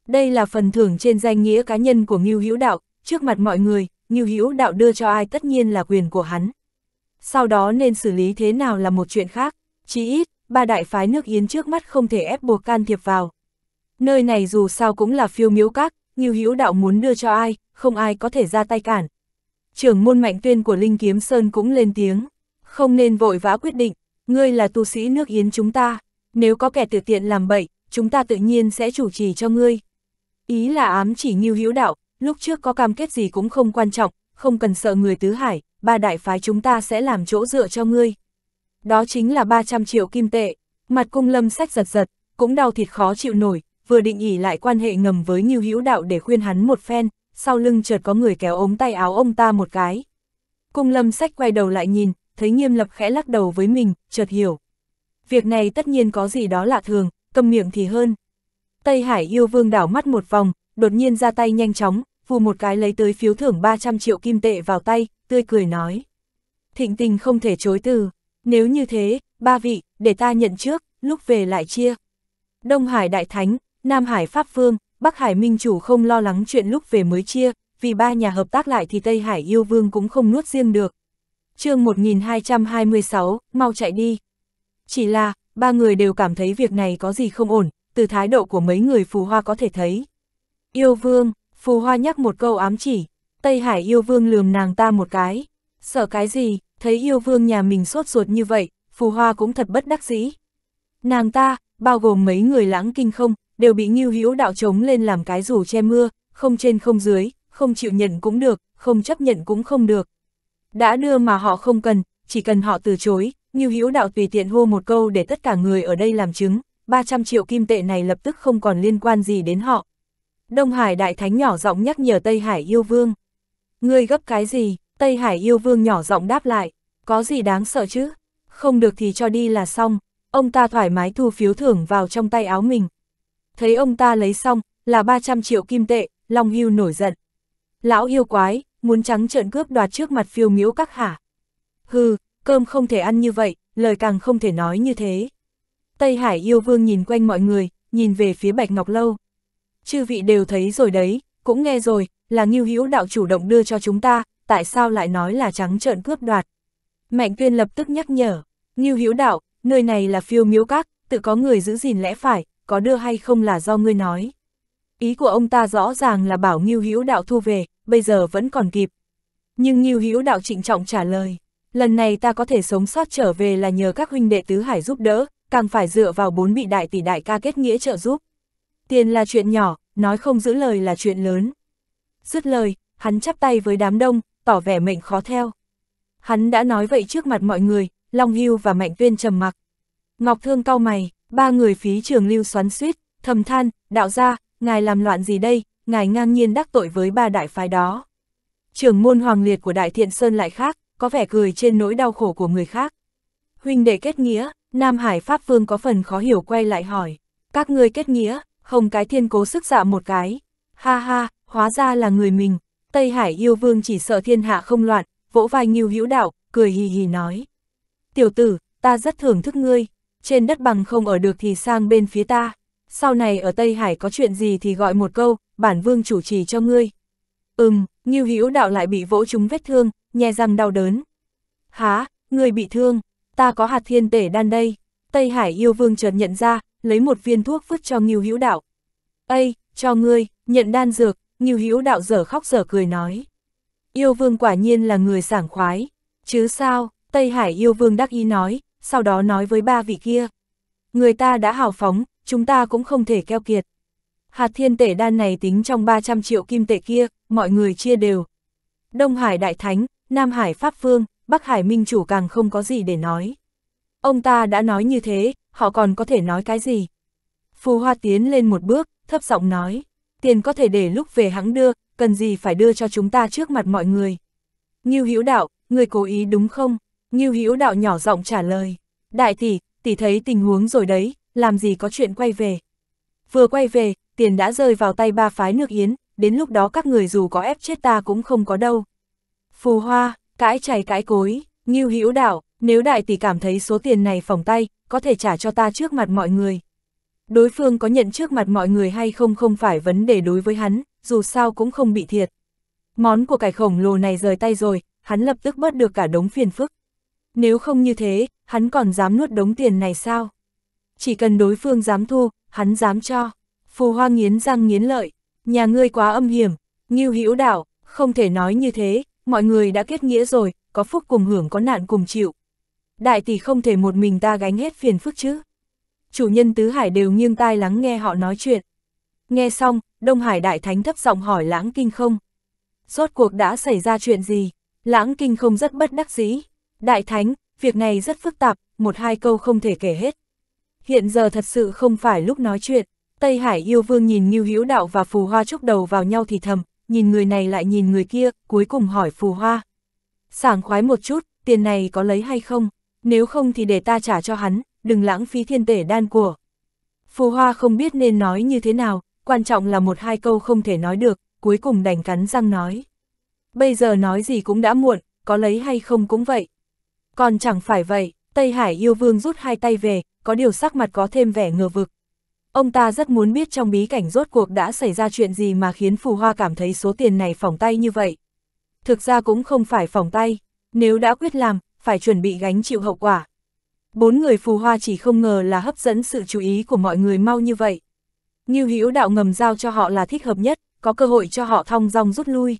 Đây là phần thưởng trên danh nghĩa cá nhân của Ngưu Hữu Đạo, trước mặt mọi người, Ngưu Hữu Đạo đưa cho ai tất nhiên là quyền của hắn. Sau đó nên xử lý thế nào là một chuyện khác, chí ít, ba đại phái nước Yến trước mắt không thể ép buộc can thiệp vào. Nơi này dù sao cũng là phiêu miếu các, Ngưu Hữu Đạo muốn đưa cho ai, không ai có thể ra tay cản. Trưởng môn mạnh tuyên của Linh Kiếm Sơn cũng lên tiếng, không nên vội vã quyết định, ngươi là tu sĩ nước Yến chúng ta, nếu có kẻ tự tiện làm bậy, chúng ta tự nhiên sẽ chủ trì cho ngươi. Ý là ám chỉ Ngưu Hữu Đạo, lúc trước có cam kết gì cũng không quan trọng, không cần sợ người tứ hải, ba đại phái chúng ta sẽ làm chỗ dựa cho ngươi. Đó chính là 300 triệu kim tệ, mặt cung lâm sách giật giật, cũng đau thịt khó chịu nổi, vừa định ỉ lại quan hệ ngầm với nhiêu Hữu Đạo để khuyên hắn một phen, sau lưng chợt có người kéo ống tay áo ông ta một cái. Cung lâm sách quay đầu lại nhìn, thấy nghiêm lập khẽ lắc đầu với mình, chợt hiểu. Việc này tất nhiên có gì đó lạ thường, cầm miệng thì hơn. Tây Hải yêu vương đảo mắt một vòng, đột nhiên ra tay nhanh chóng, vù một cái lấy tới phiếu thưởng 300 triệu kim tệ vào tay, tươi cười nói. Thịnh tình không thể chối từ, nếu như thế, ba vị, để ta nhận trước, lúc về lại chia. Đông Hải Đại Thánh, Nam Hải Pháp Phương, Bắc Hải Minh Chủ không lo lắng chuyện lúc về mới chia, vì ba nhà hợp tác lại thì Tây Hải Yêu Vương cũng không nuốt riêng được. chương 1226, mau chạy đi. Chỉ là, ba người đều cảm thấy việc này có gì không ổn, từ thái độ của mấy người phù hoa có thể thấy. Yêu Vương, Phù Hoa nhắc một câu ám chỉ, Tây Hải yêu vương lườm nàng ta một cái. Sợ cái gì, thấy yêu vương nhà mình sốt ruột như vậy, Phù Hoa cũng thật bất đắc dĩ. Nàng ta, bao gồm mấy người lãng kinh không, đều bị Ngưu hữu đạo chống lên làm cái rủ che mưa, không trên không dưới, không chịu nhận cũng được, không chấp nhận cũng không được. Đã đưa mà họ không cần, chỉ cần họ từ chối, Ngưu hữu đạo tùy tiện hô một câu để tất cả người ở đây làm chứng, 300 triệu kim tệ này lập tức không còn liên quan gì đến họ, Đông Hải Đại Thánh nhỏ giọng nhắc nhở Tây Hải Yêu Vương. Ngươi gấp cái gì? Tây Hải Yêu Vương nhỏ giọng đáp lại. Có gì đáng sợ chứ? Không được thì cho đi là xong. Ông ta thoải mái thu phiếu thưởng vào trong tay áo mình. Thấy ông ta lấy xong, là 300 triệu kim tệ, Long Hưu nổi giận. Lão yêu quái, muốn trắng trợn cướp đoạt trước mặt phiêu miễu các hả? Hừ, cơm không thể ăn như vậy, lời càng không thể nói như thế. Tây Hải yêu vương nhìn quanh mọi người, nhìn về phía Bạch Ngọc Lâu chư vị đều thấy rồi đấy, cũng nghe rồi, là Ngưu Hữu đạo chủ động đưa cho chúng ta, tại sao lại nói là trắng trợn cướp đoạt. Mạnh tuyên lập tức nhắc nhở, Ngưu Hữu đạo, nơi này là phiêu miếu các, tự có người giữ gìn lẽ phải, có đưa hay không là do ngươi nói. Ý của ông ta rõ ràng là bảo Ngưu Hữu đạo thu về, bây giờ vẫn còn kịp. Nhưng Ngưu Hữu đạo trịnh trọng trả lời, lần này ta có thể sống sót trở về là nhờ các huynh đệ tứ hải giúp đỡ, càng phải dựa vào bốn vị đại tỷ đại ca kết nghĩa trợ giúp. Tiền là chuyện nhỏ, nói không giữ lời là chuyện lớn. Dứt lời, hắn chắp tay với đám đông, tỏ vẻ mệnh khó theo. Hắn đã nói vậy trước mặt mọi người, Long Hưu và Mạnh Tuyên trầm mặc. Ngọc Thương cau mày, ba người phí trường lưu xoắn suýt, thầm than, đạo gia, ngài làm loạn gì đây, ngài ngang nhiên đắc tội với ba đại phái đó. trường môn hoàng liệt của Đại Thiện Sơn lại khác, có vẻ cười trên nỗi đau khổ của người khác. Huynh đệ kết nghĩa, Nam Hải Pháp Vương có phần khó hiểu quay lại hỏi, các ngươi kết nghĩa, Hồng cái thiên cố sức dạ một cái. Ha ha, hóa ra là người mình. Tây Hải yêu vương chỉ sợ thiên hạ không loạn, vỗ vai nghiêu hữu đạo, cười hì hì nói. Tiểu tử, ta rất thưởng thức ngươi. Trên đất bằng không ở được thì sang bên phía ta. Sau này ở Tây Hải có chuyện gì thì gọi một câu, bản vương chủ trì cho ngươi. Ừm, nghiêu hữu đạo lại bị vỗ trúng vết thương, nhè răng đau đớn. Há, ngươi bị thương, ta có hạt thiên tể đan đây. Tây Hải yêu vương chợt nhận ra, lấy một viên thuốc vứt cho Ngưu Hữu Đạo. "Ây, cho ngươi, nhận đan dược." Ngưu Hữu Đạo dở khóc dở cười nói. Yêu Vương quả nhiên là người sảng khoái, chứ sao? Tây Hải Yêu Vương đắc ý nói, sau đó nói với ba vị kia. Người ta đã hào phóng, chúng ta cũng không thể keo kiệt. Hạt thiên tể đan này tính trong 300 triệu kim tệ kia, mọi người chia đều. Đông Hải Đại Thánh, Nam Hải Pháp Vương, Bắc Hải Minh Chủ càng không có gì để nói. Ông ta đã nói như thế, họ còn có thể nói cái gì? Phù Hoa tiến lên một bước, thấp giọng nói, tiền có thể để lúc về hãng đưa, cần gì phải đưa cho chúng ta trước mặt mọi người. Ngưu Hữu Đạo, người cố ý đúng không? Ngưu Hữu Đạo nhỏ giọng trả lời, đại tỷ, tỷ thấy tình huống rồi đấy, làm gì có chuyện quay về. Vừa quay về, tiền đã rơi vào tay ba phái nước Yến, đến lúc đó các người dù có ép chết ta cũng không có đâu. Phù Hoa, cãi chảy cãi cối, Ngưu Hữu Đạo, nếu đại tỷ cảm thấy số tiền này phòng tay, có thể trả cho ta trước mặt mọi người. Đối phương có nhận trước mặt mọi người hay không không phải vấn đề đối với hắn, dù sao cũng không bị thiệt. Món của cải khổng lồ này rời tay rồi, hắn lập tức bớt được cả đống phiền phức. Nếu không như thế, hắn còn dám nuốt đống tiền này sao? Chỉ cần đối phương dám thu, hắn dám cho. Phù hoa nghiến răng nghiến lợi, nhà ngươi quá âm hiểm, nghiêu hữu đảo, không thể nói như thế, mọi người đã kết nghĩa rồi, có phúc cùng hưởng có nạn cùng chịu, đại tỷ không thể một mình ta gánh hết phiền phức chứ. Chủ nhân Tứ Hải đều nghiêng tai lắng nghe họ nói chuyện. Nghe xong, Đông Hải Đại Thánh thấp giọng hỏi Lãng Kinh không. Rốt cuộc đã xảy ra chuyện gì? Lãng Kinh không rất bất đắc dĩ. Đại Thánh, việc này rất phức tạp, một hai câu không thể kể hết. Hiện giờ thật sự không phải lúc nói chuyện. Tây Hải yêu vương nhìn Ngưu Hữu Đạo và Phù Hoa chúc đầu vào nhau thì thầm, nhìn người này lại nhìn người kia, cuối cùng hỏi Phù Hoa. Sảng khoái một chút, tiền này có lấy hay không? nếu không thì để ta trả cho hắn, đừng lãng phí thiên tể đan của. Phù hoa không biết nên nói như thế nào, quan trọng là một hai câu không thể nói được, cuối cùng đành cắn răng nói. Bây giờ nói gì cũng đã muộn, có lấy hay không cũng vậy. Còn chẳng phải vậy, Tây Hải yêu vương rút hai tay về, có điều sắc mặt có thêm vẻ ngờ vực. Ông ta rất muốn biết trong bí cảnh rốt cuộc đã xảy ra chuyện gì mà khiến Phù Hoa cảm thấy số tiền này phỏng tay như vậy. Thực ra cũng không phải phỏng tay, nếu đã quyết làm, phải chuẩn bị gánh chịu hậu quả. Bốn người phù hoa chỉ không ngờ là hấp dẫn sự chú ý của mọi người mau như vậy. Như hữu đạo ngầm giao cho họ là thích hợp nhất, có cơ hội cho họ thong dong rút lui.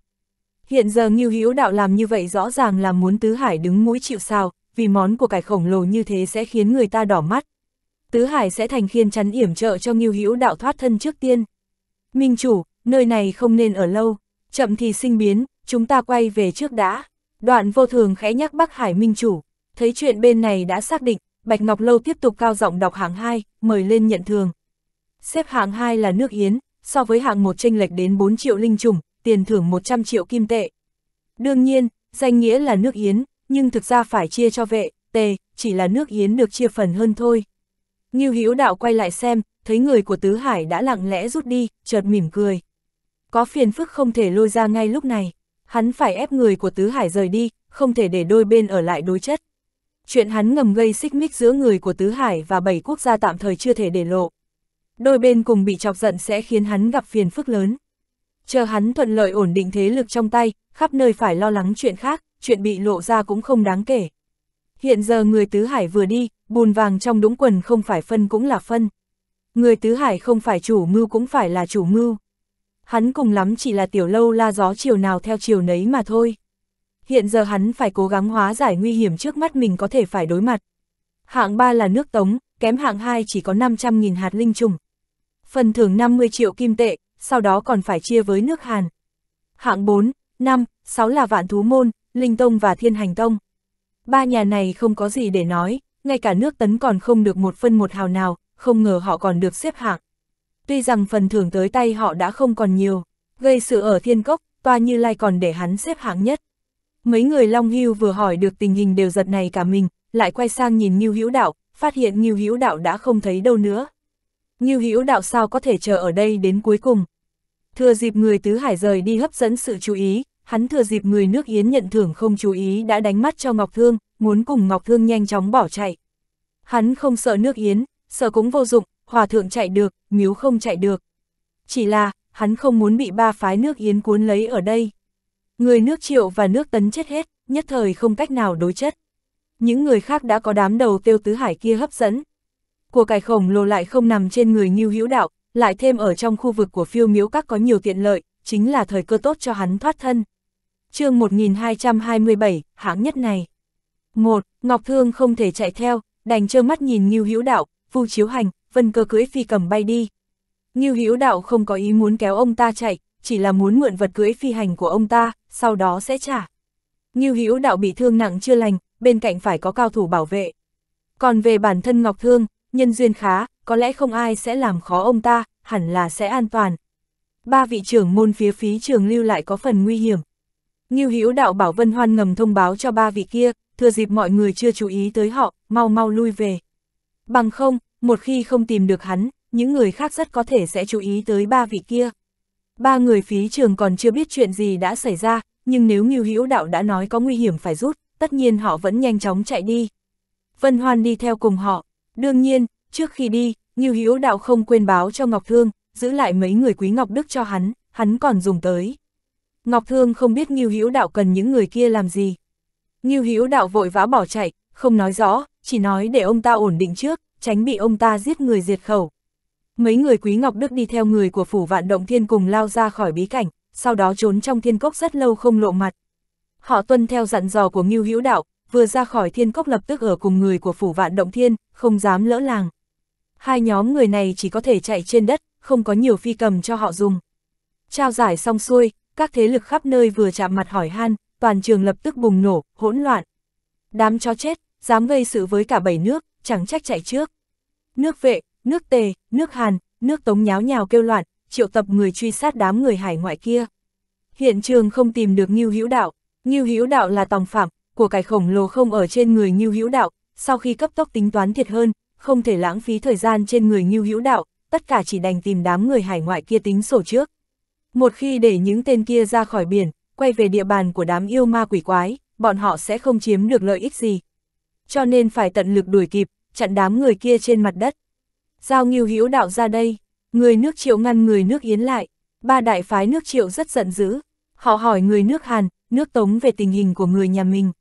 Hiện giờ Ngưu Hữu Đạo làm như vậy rõ ràng là muốn Tứ Hải đứng mũi chịu sao, vì món của cải khổng lồ như thế sẽ khiến người ta đỏ mắt. Tứ Hải sẽ thành khiên chắn yểm trợ cho Ngưu Hữu Đạo thoát thân trước tiên. Minh chủ, nơi này không nên ở lâu, chậm thì sinh biến, chúng ta quay về trước đã. Đoạn vô thường khẽ nhắc Bắc Hải Minh Chủ, thấy chuyện bên này đã xác định, Bạch Ngọc Lâu tiếp tục cao giọng đọc hạng 2, mời lên nhận thường. Xếp hạng 2 là nước Yến, so với hạng 1 chênh lệch đến 4 triệu linh trùng, tiền thưởng 100 triệu kim tệ. Đương nhiên, danh nghĩa là nước Yến, nhưng thực ra phải chia cho vệ, tề, chỉ là nước Yến được chia phần hơn thôi. Ngưu Hữu Đạo quay lại xem, thấy người của Tứ Hải đã lặng lẽ rút đi, chợt mỉm cười. Có phiền phức không thể lôi ra ngay lúc này hắn phải ép người của Tứ Hải rời đi, không thể để đôi bên ở lại đối chất. Chuyện hắn ngầm gây xích mích giữa người của Tứ Hải và bảy quốc gia tạm thời chưa thể để lộ. Đôi bên cùng bị chọc giận sẽ khiến hắn gặp phiền phức lớn. Chờ hắn thuận lợi ổn định thế lực trong tay, khắp nơi phải lo lắng chuyện khác, chuyện bị lộ ra cũng không đáng kể. Hiện giờ người Tứ Hải vừa đi, bùn vàng trong đũng quần không phải phân cũng là phân. Người Tứ Hải không phải chủ mưu cũng phải là chủ mưu hắn cùng lắm chỉ là tiểu lâu la gió chiều nào theo chiều nấy mà thôi. Hiện giờ hắn phải cố gắng hóa giải nguy hiểm trước mắt mình có thể phải đối mặt. Hạng 3 là nước tống, kém hạng 2 chỉ có 500.000 hạt linh trùng. Phần thưởng 50 triệu kim tệ, sau đó còn phải chia với nước Hàn. Hạng 4, 5, 6 là vạn thú môn, linh tông và thiên hành tông. Ba nhà này không có gì để nói, ngay cả nước tấn còn không được một phân một hào nào, không ngờ họ còn được xếp hạng tuy rằng phần thưởng tới tay họ đã không còn nhiều, gây sự ở thiên cốc, toa như lai còn để hắn xếp hạng nhất. Mấy người Long Hưu vừa hỏi được tình hình đều giật này cả mình, lại quay sang nhìn Ngưu Hữu Đạo, phát hiện Ngưu Hữu Đạo đã không thấy đâu nữa. Ngưu Hữu Đạo sao có thể chờ ở đây đến cuối cùng? Thừa dịp người tứ hải rời đi hấp dẫn sự chú ý, hắn thừa dịp người nước Yến nhận thưởng không chú ý đã đánh mắt cho Ngọc Thương, muốn cùng Ngọc Thương nhanh chóng bỏ chạy. Hắn không sợ nước Yến, sợ cũng vô dụng, hòa thượng chạy được, miếu không chạy được. Chỉ là, hắn không muốn bị ba phái nước Yến cuốn lấy ở đây. Người nước Triệu và nước Tấn chết hết, nhất thời không cách nào đối chất. Những người khác đã có đám đầu tiêu tứ hải kia hấp dẫn. Của cải khổng lồ lại không nằm trên người nghiêu hữu đạo, lại thêm ở trong khu vực của phiêu miếu các có nhiều tiện lợi, chính là thời cơ tốt cho hắn thoát thân. chương 1227, hãng nhất này. một Ngọc Thương không thể chạy theo, đành trơ mắt nhìn nghiêu hữu đạo, vu chiếu hành, vân cơ cưỡi phi cầm bay đi. Như Hữu đạo không có ý muốn kéo ông ta chạy, chỉ là muốn mượn vật cưỡi phi hành của ông ta, sau đó sẽ trả. Như Hữu đạo bị thương nặng chưa lành, bên cạnh phải có cao thủ bảo vệ. Còn về bản thân Ngọc Thương, nhân duyên khá, có lẽ không ai sẽ làm khó ông ta, hẳn là sẽ an toàn. Ba vị trưởng môn phía phí trường lưu lại có phần nguy hiểm. Như Hữu đạo bảo Vân Hoan ngầm thông báo cho ba vị kia, thừa dịp mọi người chưa chú ý tới họ, mau mau lui về. Bằng không, một khi không tìm được hắn, những người khác rất có thể sẽ chú ý tới ba vị kia. Ba người phí trường còn chưa biết chuyện gì đã xảy ra, nhưng nếu Ngưu Hữu Đạo đã nói có nguy hiểm phải rút, tất nhiên họ vẫn nhanh chóng chạy đi. Vân Hoan đi theo cùng họ. Đương nhiên, trước khi đi, Ngưu Hữu Đạo không quên báo cho Ngọc Thương, giữ lại mấy người quý Ngọc Đức cho hắn, hắn còn dùng tới. Ngọc Thương không biết Ngưu Hữu Đạo cần những người kia làm gì. Ngưu Hữu Đạo vội vã bỏ chạy, không nói rõ, chỉ nói để ông ta ổn định trước, tránh bị ông ta giết người diệt khẩu. Mấy người Quý Ngọc Đức đi theo người của phủ vạn động thiên cùng lao ra khỏi bí cảnh, sau đó trốn trong thiên cốc rất lâu không lộ mặt. Họ tuân theo dặn dò của Ngưu Hữu Đạo, vừa ra khỏi thiên cốc lập tức ở cùng người của phủ vạn động thiên, không dám lỡ làng. Hai nhóm người này chỉ có thể chạy trên đất, không có nhiều phi cầm cho họ dùng. Trao giải xong xuôi, các thế lực khắp nơi vừa chạm mặt hỏi han, toàn trường lập tức bùng nổ, hỗn loạn. Đám chó chết, dám gây sự với cả bảy nước, chẳng trách chạy trước. Nước vệ, nước tề, nước hàn, nước tống nháo nhào kêu loạn, triệu tập người truy sát đám người hải ngoại kia. Hiện trường không tìm được Ngưu Hữu Đạo, Ngưu Hữu Đạo là tòng phạm, của cải khổng lồ không ở trên người Ngưu Hữu Đạo, sau khi cấp tốc tính toán thiệt hơn, không thể lãng phí thời gian trên người Ngưu Hữu Đạo, tất cả chỉ đành tìm đám người hải ngoại kia tính sổ trước. Một khi để những tên kia ra khỏi biển, quay về địa bàn của đám yêu ma quỷ quái, bọn họ sẽ không chiếm được lợi ích gì, cho nên phải tận lực đuổi kịp, chặn đám người kia trên mặt đất. Giao nghiêu hữu đạo ra đây, người nước triệu ngăn người nước yến lại, ba đại phái nước triệu rất giận dữ, họ hỏi người nước Hàn, nước Tống về tình hình của người nhà mình.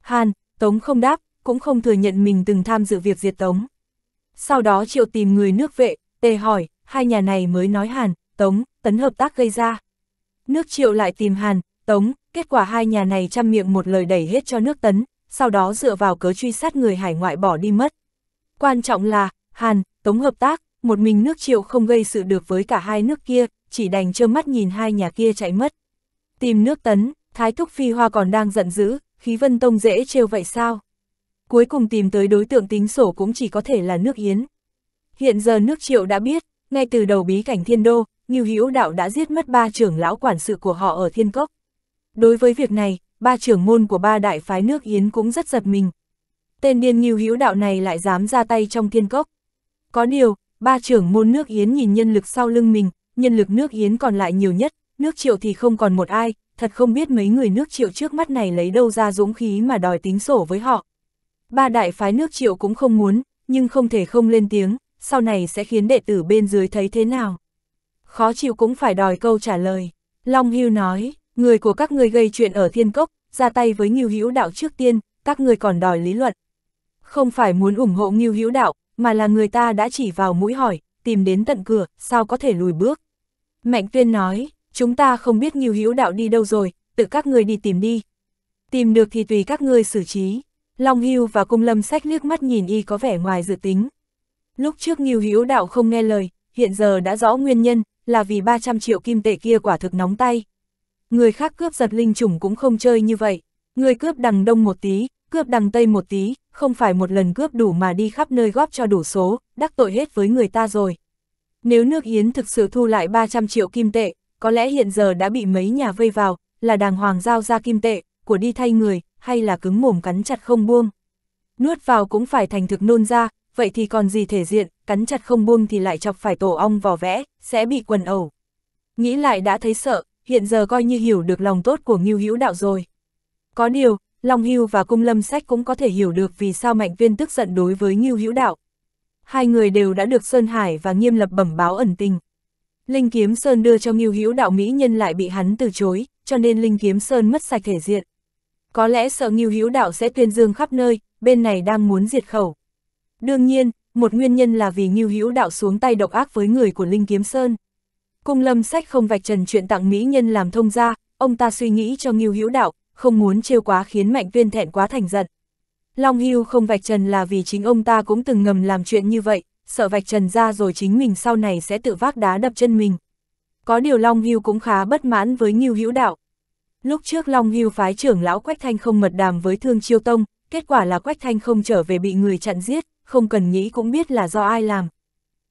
Hàn, Tống không đáp, cũng không thừa nhận mình từng tham dự việc diệt Tống. Sau đó triệu tìm người nước vệ, tề hỏi, hai nhà này mới nói Hàn, Tống, tấn hợp tác gây ra. Nước triệu lại tìm Hàn, Tống, kết quả hai nhà này chăm miệng một lời đẩy hết cho nước tấn, sau đó dựa vào cớ truy sát người hải ngoại bỏ đi mất. Quan trọng là, Hàn, Tống hợp tác, một mình nước triệu không gây sự được với cả hai nước kia, chỉ đành trơ mắt nhìn hai nhà kia chạy mất. Tìm nước tấn, Thái Thúc Phi Hoa còn đang giận dữ, khí vân tông dễ trêu vậy sao? Cuối cùng tìm tới đối tượng tính sổ cũng chỉ có thể là nước Yến. Hiện giờ nước triệu đã biết, ngay từ đầu bí cảnh thiên đô, Ngưu Hữu Đạo đã giết mất ba trưởng lão quản sự của họ ở Thiên Cốc. Đối với việc này, ba trưởng môn của ba đại phái nước Yến cũng rất giật mình. Tên điên nghiêu hữu đạo này lại dám ra tay trong thiên cốc. Có điều, ba trưởng môn nước Yến nhìn nhân lực sau lưng mình, nhân lực nước Yến còn lại nhiều nhất, nước triệu thì không còn một ai, thật không biết mấy người nước triệu trước mắt này lấy đâu ra dũng khí mà đòi tính sổ với họ. Ba đại phái nước triệu cũng không muốn, nhưng không thể không lên tiếng, sau này sẽ khiến đệ tử bên dưới thấy thế nào. Khó chịu cũng phải đòi câu trả lời. Long Hưu nói, người của các ngươi gây chuyện ở thiên cốc, ra tay với Ngưu Hữu Đạo trước tiên, các ngươi còn đòi lý luận. Không phải muốn ủng hộ Ngưu Hữu Đạo, mà là người ta đã chỉ vào mũi hỏi, tìm đến tận cửa, sao có thể lùi bước. Mạnh Tuyên nói, chúng ta không biết Ngưu Hữu Đạo đi đâu rồi, tự các ngươi đi tìm đi. Tìm được thì tùy các ngươi xử trí. Long Hưu và Cung Lâm Sách liếc mắt nhìn y có vẻ ngoài dự tính. Lúc trước Ngưu Hữu Đạo không nghe lời, hiện giờ đã rõ nguyên nhân, là vì 300 triệu kim tệ kia quả thực nóng tay người khác cướp giật linh chủng cũng không chơi như vậy, người cướp đằng đông một tí, cướp đằng tây một tí, không phải một lần cướp đủ mà đi khắp nơi góp cho đủ số, đắc tội hết với người ta rồi. Nếu nước Yến thực sự thu lại 300 triệu kim tệ, có lẽ hiện giờ đã bị mấy nhà vây vào, là đàng hoàng giao ra kim tệ, của đi thay người, hay là cứng mồm cắn chặt không buông. Nuốt vào cũng phải thành thực nôn ra, vậy thì còn gì thể diện, cắn chặt không buông thì lại chọc phải tổ ong vò vẽ, sẽ bị quần ẩu. Nghĩ lại đã thấy sợ, hiện giờ coi như hiểu được lòng tốt của Ngưu Hữu Đạo rồi. Có điều, Long Hưu và Cung Lâm Sách cũng có thể hiểu được vì sao Mạnh Viên tức giận đối với Ngưu Hữu Đạo. Hai người đều đã được Sơn Hải và Nghiêm Lập bẩm báo ẩn tình. Linh Kiếm Sơn đưa cho Ngưu Hữu Đạo mỹ nhân lại bị hắn từ chối, cho nên Linh Kiếm Sơn mất sạch thể diện. Có lẽ sợ Ngưu Hữu Đạo sẽ tuyên dương khắp nơi, bên này đang muốn diệt khẩu. Đương nhiên, một nguyên nhân là vì Ngưu Hữu Đạo xuống tay độc ác với người của Linh Kiếm Sơn. Cung lâm sách không vạch trần chuyện tặng mỹ nhân làm thông gia, ông ta suy nghĩ cho Ngưu hữu đạo, không muốn trêu quá khiến mạnh Viên thẹn quá thành giận. Long Hưu không vạch trần là vì chính ông ta cũng từng ngầm làm chuyện như vậy, sợ vạch trần ra rồi chính mình sau này sẽ tự vác đá đập chân mình. Có điều Long Hưu cũng khá bất mãn với Ngưu hữu đạo. Lúc trước Long Hưu phái trưởng lão Quách Thanh không mật đàm với Thương Chiêu Tông, kết quả là Quách Thanh không trở về bị người chặn giết, không cần nghĩ cũng biết là do ai làm.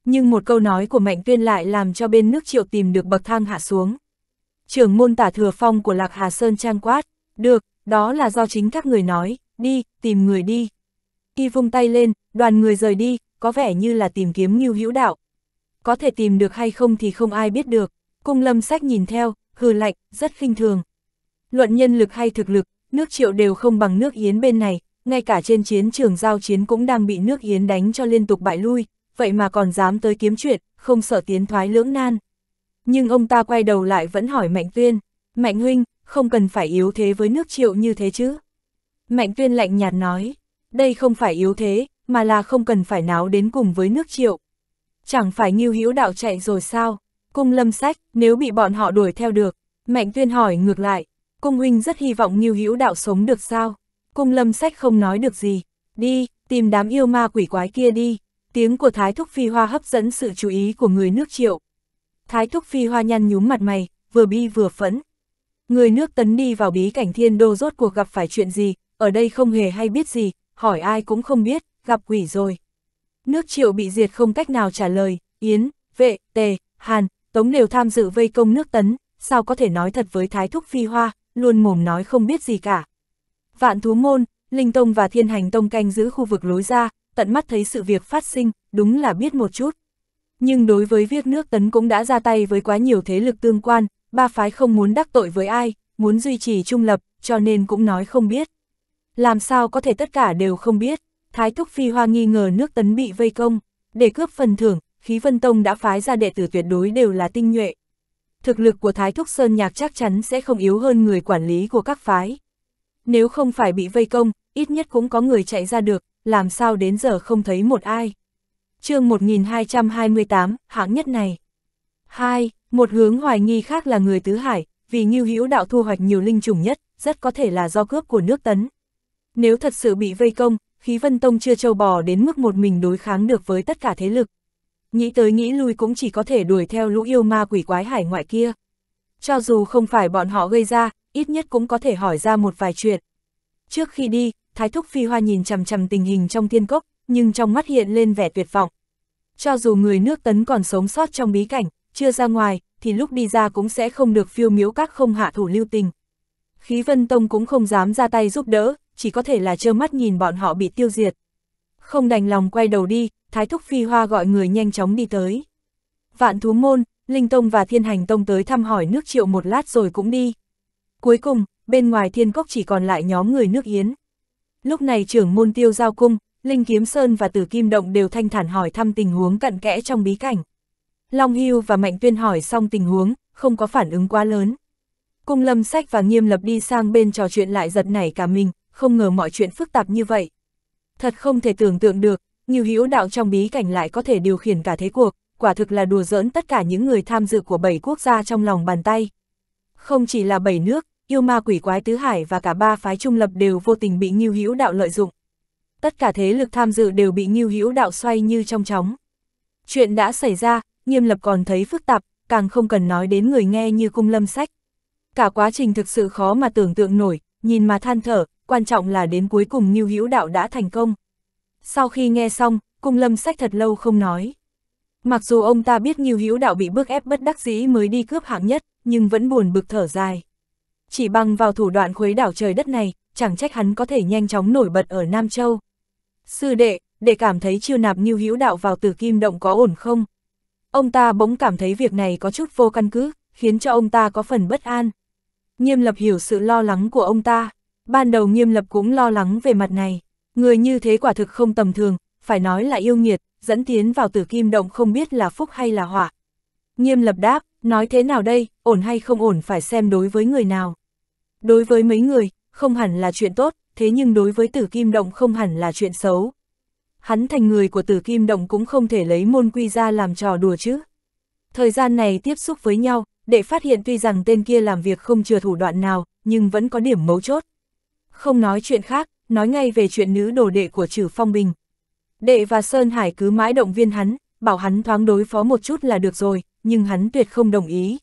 Nhưng một câu nói của Mạnh Tuyên lại làm cho bên nước triệu tìm được bậc thang hạ xuống. Trưởng môn tả thừa phong của Lạc Hà Sơn trang quát, được, đó là do chính các người nói, đi, tìm người đi. Y vung tay lên, đoàn người rời đi, có vẻ như là tìm kiếm nghiêu hữu đạo. Có thể tìm được hay không thì không ai biết được, cung lâm sách nhìn theo, hừ lạnh, rất khinh thường. Luận nhân lực hay thực lực, nước triệu đều không bằng nước Yến bên này, ngay cả trên chiến trường giao chiến cũng đang bị nước Yến đánh cho liên tục bại lui, vậy mà còn dám tới kiếm chuyện, không sợ tiến thoái lưỡng nan. Nhưng ông ta quay đầu lại vẫn hỏi Mạnh Tuyên, Mạnh Huynh, không cần phải yếu thế với nước triệu như thế chứ. Mạnh Tuyên lạnh nhạt nói, đây không phải yếu thế, mà là không cần phải náo đến cùng với nước triệu. Chẳng phải nghiêu hữu đạo chạy rồi sao, cung lâm sách, nếu bị bọn họ đuổi theo được, Mạnh Tuyên hỏi ngược lại, cung huynh rất hy vọng nghiêu hữu đạo sống được sao, cung lâm sách không nói được gì, đi, tìm đám yêu ma quỷ quái kia đi. Tiếng của Thái Thúc Phi Hoa hấp dẫn sự chú ý của người nước triệu. Thái Thúc Phi Hoa nhăn nhúm mặt mày, vừa bi vừa phẫn. Người nước tấn đi vào bí cảnh thiên đô rốt cuộc gặp phải chuyện gì, ở đây không hề hay biết gì, hỏi ai cũng không biết, gặp quỷ rồi. Nước triệu bị diệt không cách nào trả lời, Yến, Vệ, Tề, Hàn, Tống đều tham dự vây công nước tấn, sao có thể nói thật với Thái Thúc Phi Hoa, luôn mồm nói không biết gì cả. Vạn Thú Môn, Linh Tông và Thiên Hành Tông canh giữ khu vực lối ra, tận mắt thấy sự việc phát sinh, đúng là biết một chút. Nhưng đối với việc nước tấn cũng đã ra tay với quá nhiều thế lực tương quan, ba phái không muốn đắc tội với ai, muốn duy trì trung lập, cho nên cũng nói không biết. Làm sao có thể tất cả đều không biết, Thái Thúc Phi Hoa nghi ngờ nước tấn bị vây công, để cướp phần thưởng, khí vân tông đã phái ra đệ tử tuyệt đối đều là tinh nhuệ. Thực lực của Thái Thúc Sơn Nhạc chắc chắn sẽ không yếu hơn người quản lý của các phái. Nếu không phải bị vây công, ít nhất cũng có người chạy ra được, làm sao đến giờ không thấy một ai. chương 1228, hãng nhất này. 2. Một hướng hoài nghi khác là người tứ hải, vì Ngưu Hữu đạo thu hoạch nhiều linh trùng nhất, rất có thể là do cướp của nước tấn. Nếu thật sự bị vây công, khí vân tông chưa trâu bò đến mức một mình đối kháng được với tất cả thế lực. Nghĩ tới nghĩ lui cũng chỉ có thể đuổi theo lũ yêu ma quỷ quái hải ngoại kia. Cho dù không phải bọn họ gây ra, ít nhất cũng có thể hỏi ra một vài chuyện. Trước khi đi, Thái Thúc Phi Hoa nhìn chằm chằm tình hình trong thiên cốc, nhưng trong mắt hiện lên vẻ tuyệt vọng. Cho dù người nước tấn còn sống sót trong bí cảnh, chưa ra ngoài, thì lúc đi ra cũng sẽ không được phiêu miếu các không hạ thủ lưu tình. Khí Vân Tông cũng không dám ra tay giúp đỡ, chỉ có thể là trơ mắt nhìn bọn họ bị tiêu diệt. Không đành lòng quay đầu đi, Thái Thúc Phi Hoa gọi người nhanh chóng đi tới. Vạn Thú Môn, Linh Tông và Thiên Hành Tông tới thăm hỏi nước triệu một lát rồi cũng đi. Cuối cùng, bên ngoài thiên cốc chỉ còn lại nhóm người nước Yến. Lúc này trưởng môn tiêu giao cung, Linh Kiếm Sơn và Tử Kim Động đều thanh thản hỏi thăm tình huống cận kẽ trong bí cảnh. Long Hưu và Mạnh Tuyên hỏi xong tình huống, không có phản ứng quá lớn. Cung lâm sách và nghiêm lập đi sang bên trò chuyện lại giật nảy cả mình, không ngờ mọi chuyện phức tạp như vậy. Thật không thể tưởng tượng được, nhiều hữu đạo trong bí cảnh lại có thể điều khiển cả thế cuộc, quả thực là đùa giỡn tất cả những người tham dự của bảy quốc gia trong lòng bàn tay. Không chỉ là bảy nước, yêu ma quỷ quái tứ hải và cả ba phái trung lập đều vô tình bị Ngưu Hữu đạo lợi dụng. Tất cả thế lực tham dự đều bị Ngưu Hữu đạo xoay như trong chóng. Chuyện đã xảy ra, Nghiêm Lập còn thấy phức tạp, càng không cần nói đến người nghe như cung lâm sách. Cả quá trình thực sự khó mà tưởng tượng nổi, nhìn mà than thở, quan trọng là đến cuối cùng Ngưu Hữu đạo đã thành công. Sau khi nghe xong, cung lâm sách thật lâu không nói. Mặc dù ông ta biết Ngưu Hữu đạo bị bức ép bất đắc dĩ mới đi cướp hạng nhất, nhưng vẫn buồn bực thở dài. Chỉ bằng vào thủ đoạn khuấy đảo trời đất này, chẳng trách hắn có thể nhanh chóng nổi bật ở Nam Châu. Sư đệ, để cảm thấy chiêu nạp như hữu đạo vào tử kim động có ổn không? Ông ta bỗng cảm thấy việc này có chút vô căn cứ, khiến cho ông ta có phần bất an. Nghiêm lập hiểu sự lo lắng của ông ta, ban đầu nghiêm lập cũng lo lắng về mặt này. Người như thế quả thực không tầm thường, phải nói là yêu nghiệt, dẫn tiến vào tử kim động không biết là phúc hay là họa. Nghiêm lập đáp, nói thế nào đây, ổn hay không ổn phải xem đối với người nào. Đối với mấy người, không hẳn là chuyện tốt, thế nhưng đối với tử kim động không hẳn là chuyện xấu. Hắn thành người của tử kim động cũng không thể lấy môn quy ra làm trò đùa chứ. Thời gian này tiếp xúc với nhau, để phát hiện tuy rằng tên kia làm việc không chừa thủ đoạn nào, nhưng vẫn có điểm mấu chốt. Không nói chuyện khác, nói ngay về chuyện nữ đồ đệ của Trử Phong Bình. Đệ và Sơn Hải cứ mãi động viên hắn, bảo hắn thoáng đối phó một chút là được rồi, nhưng hắn tuyệt không đồng ý.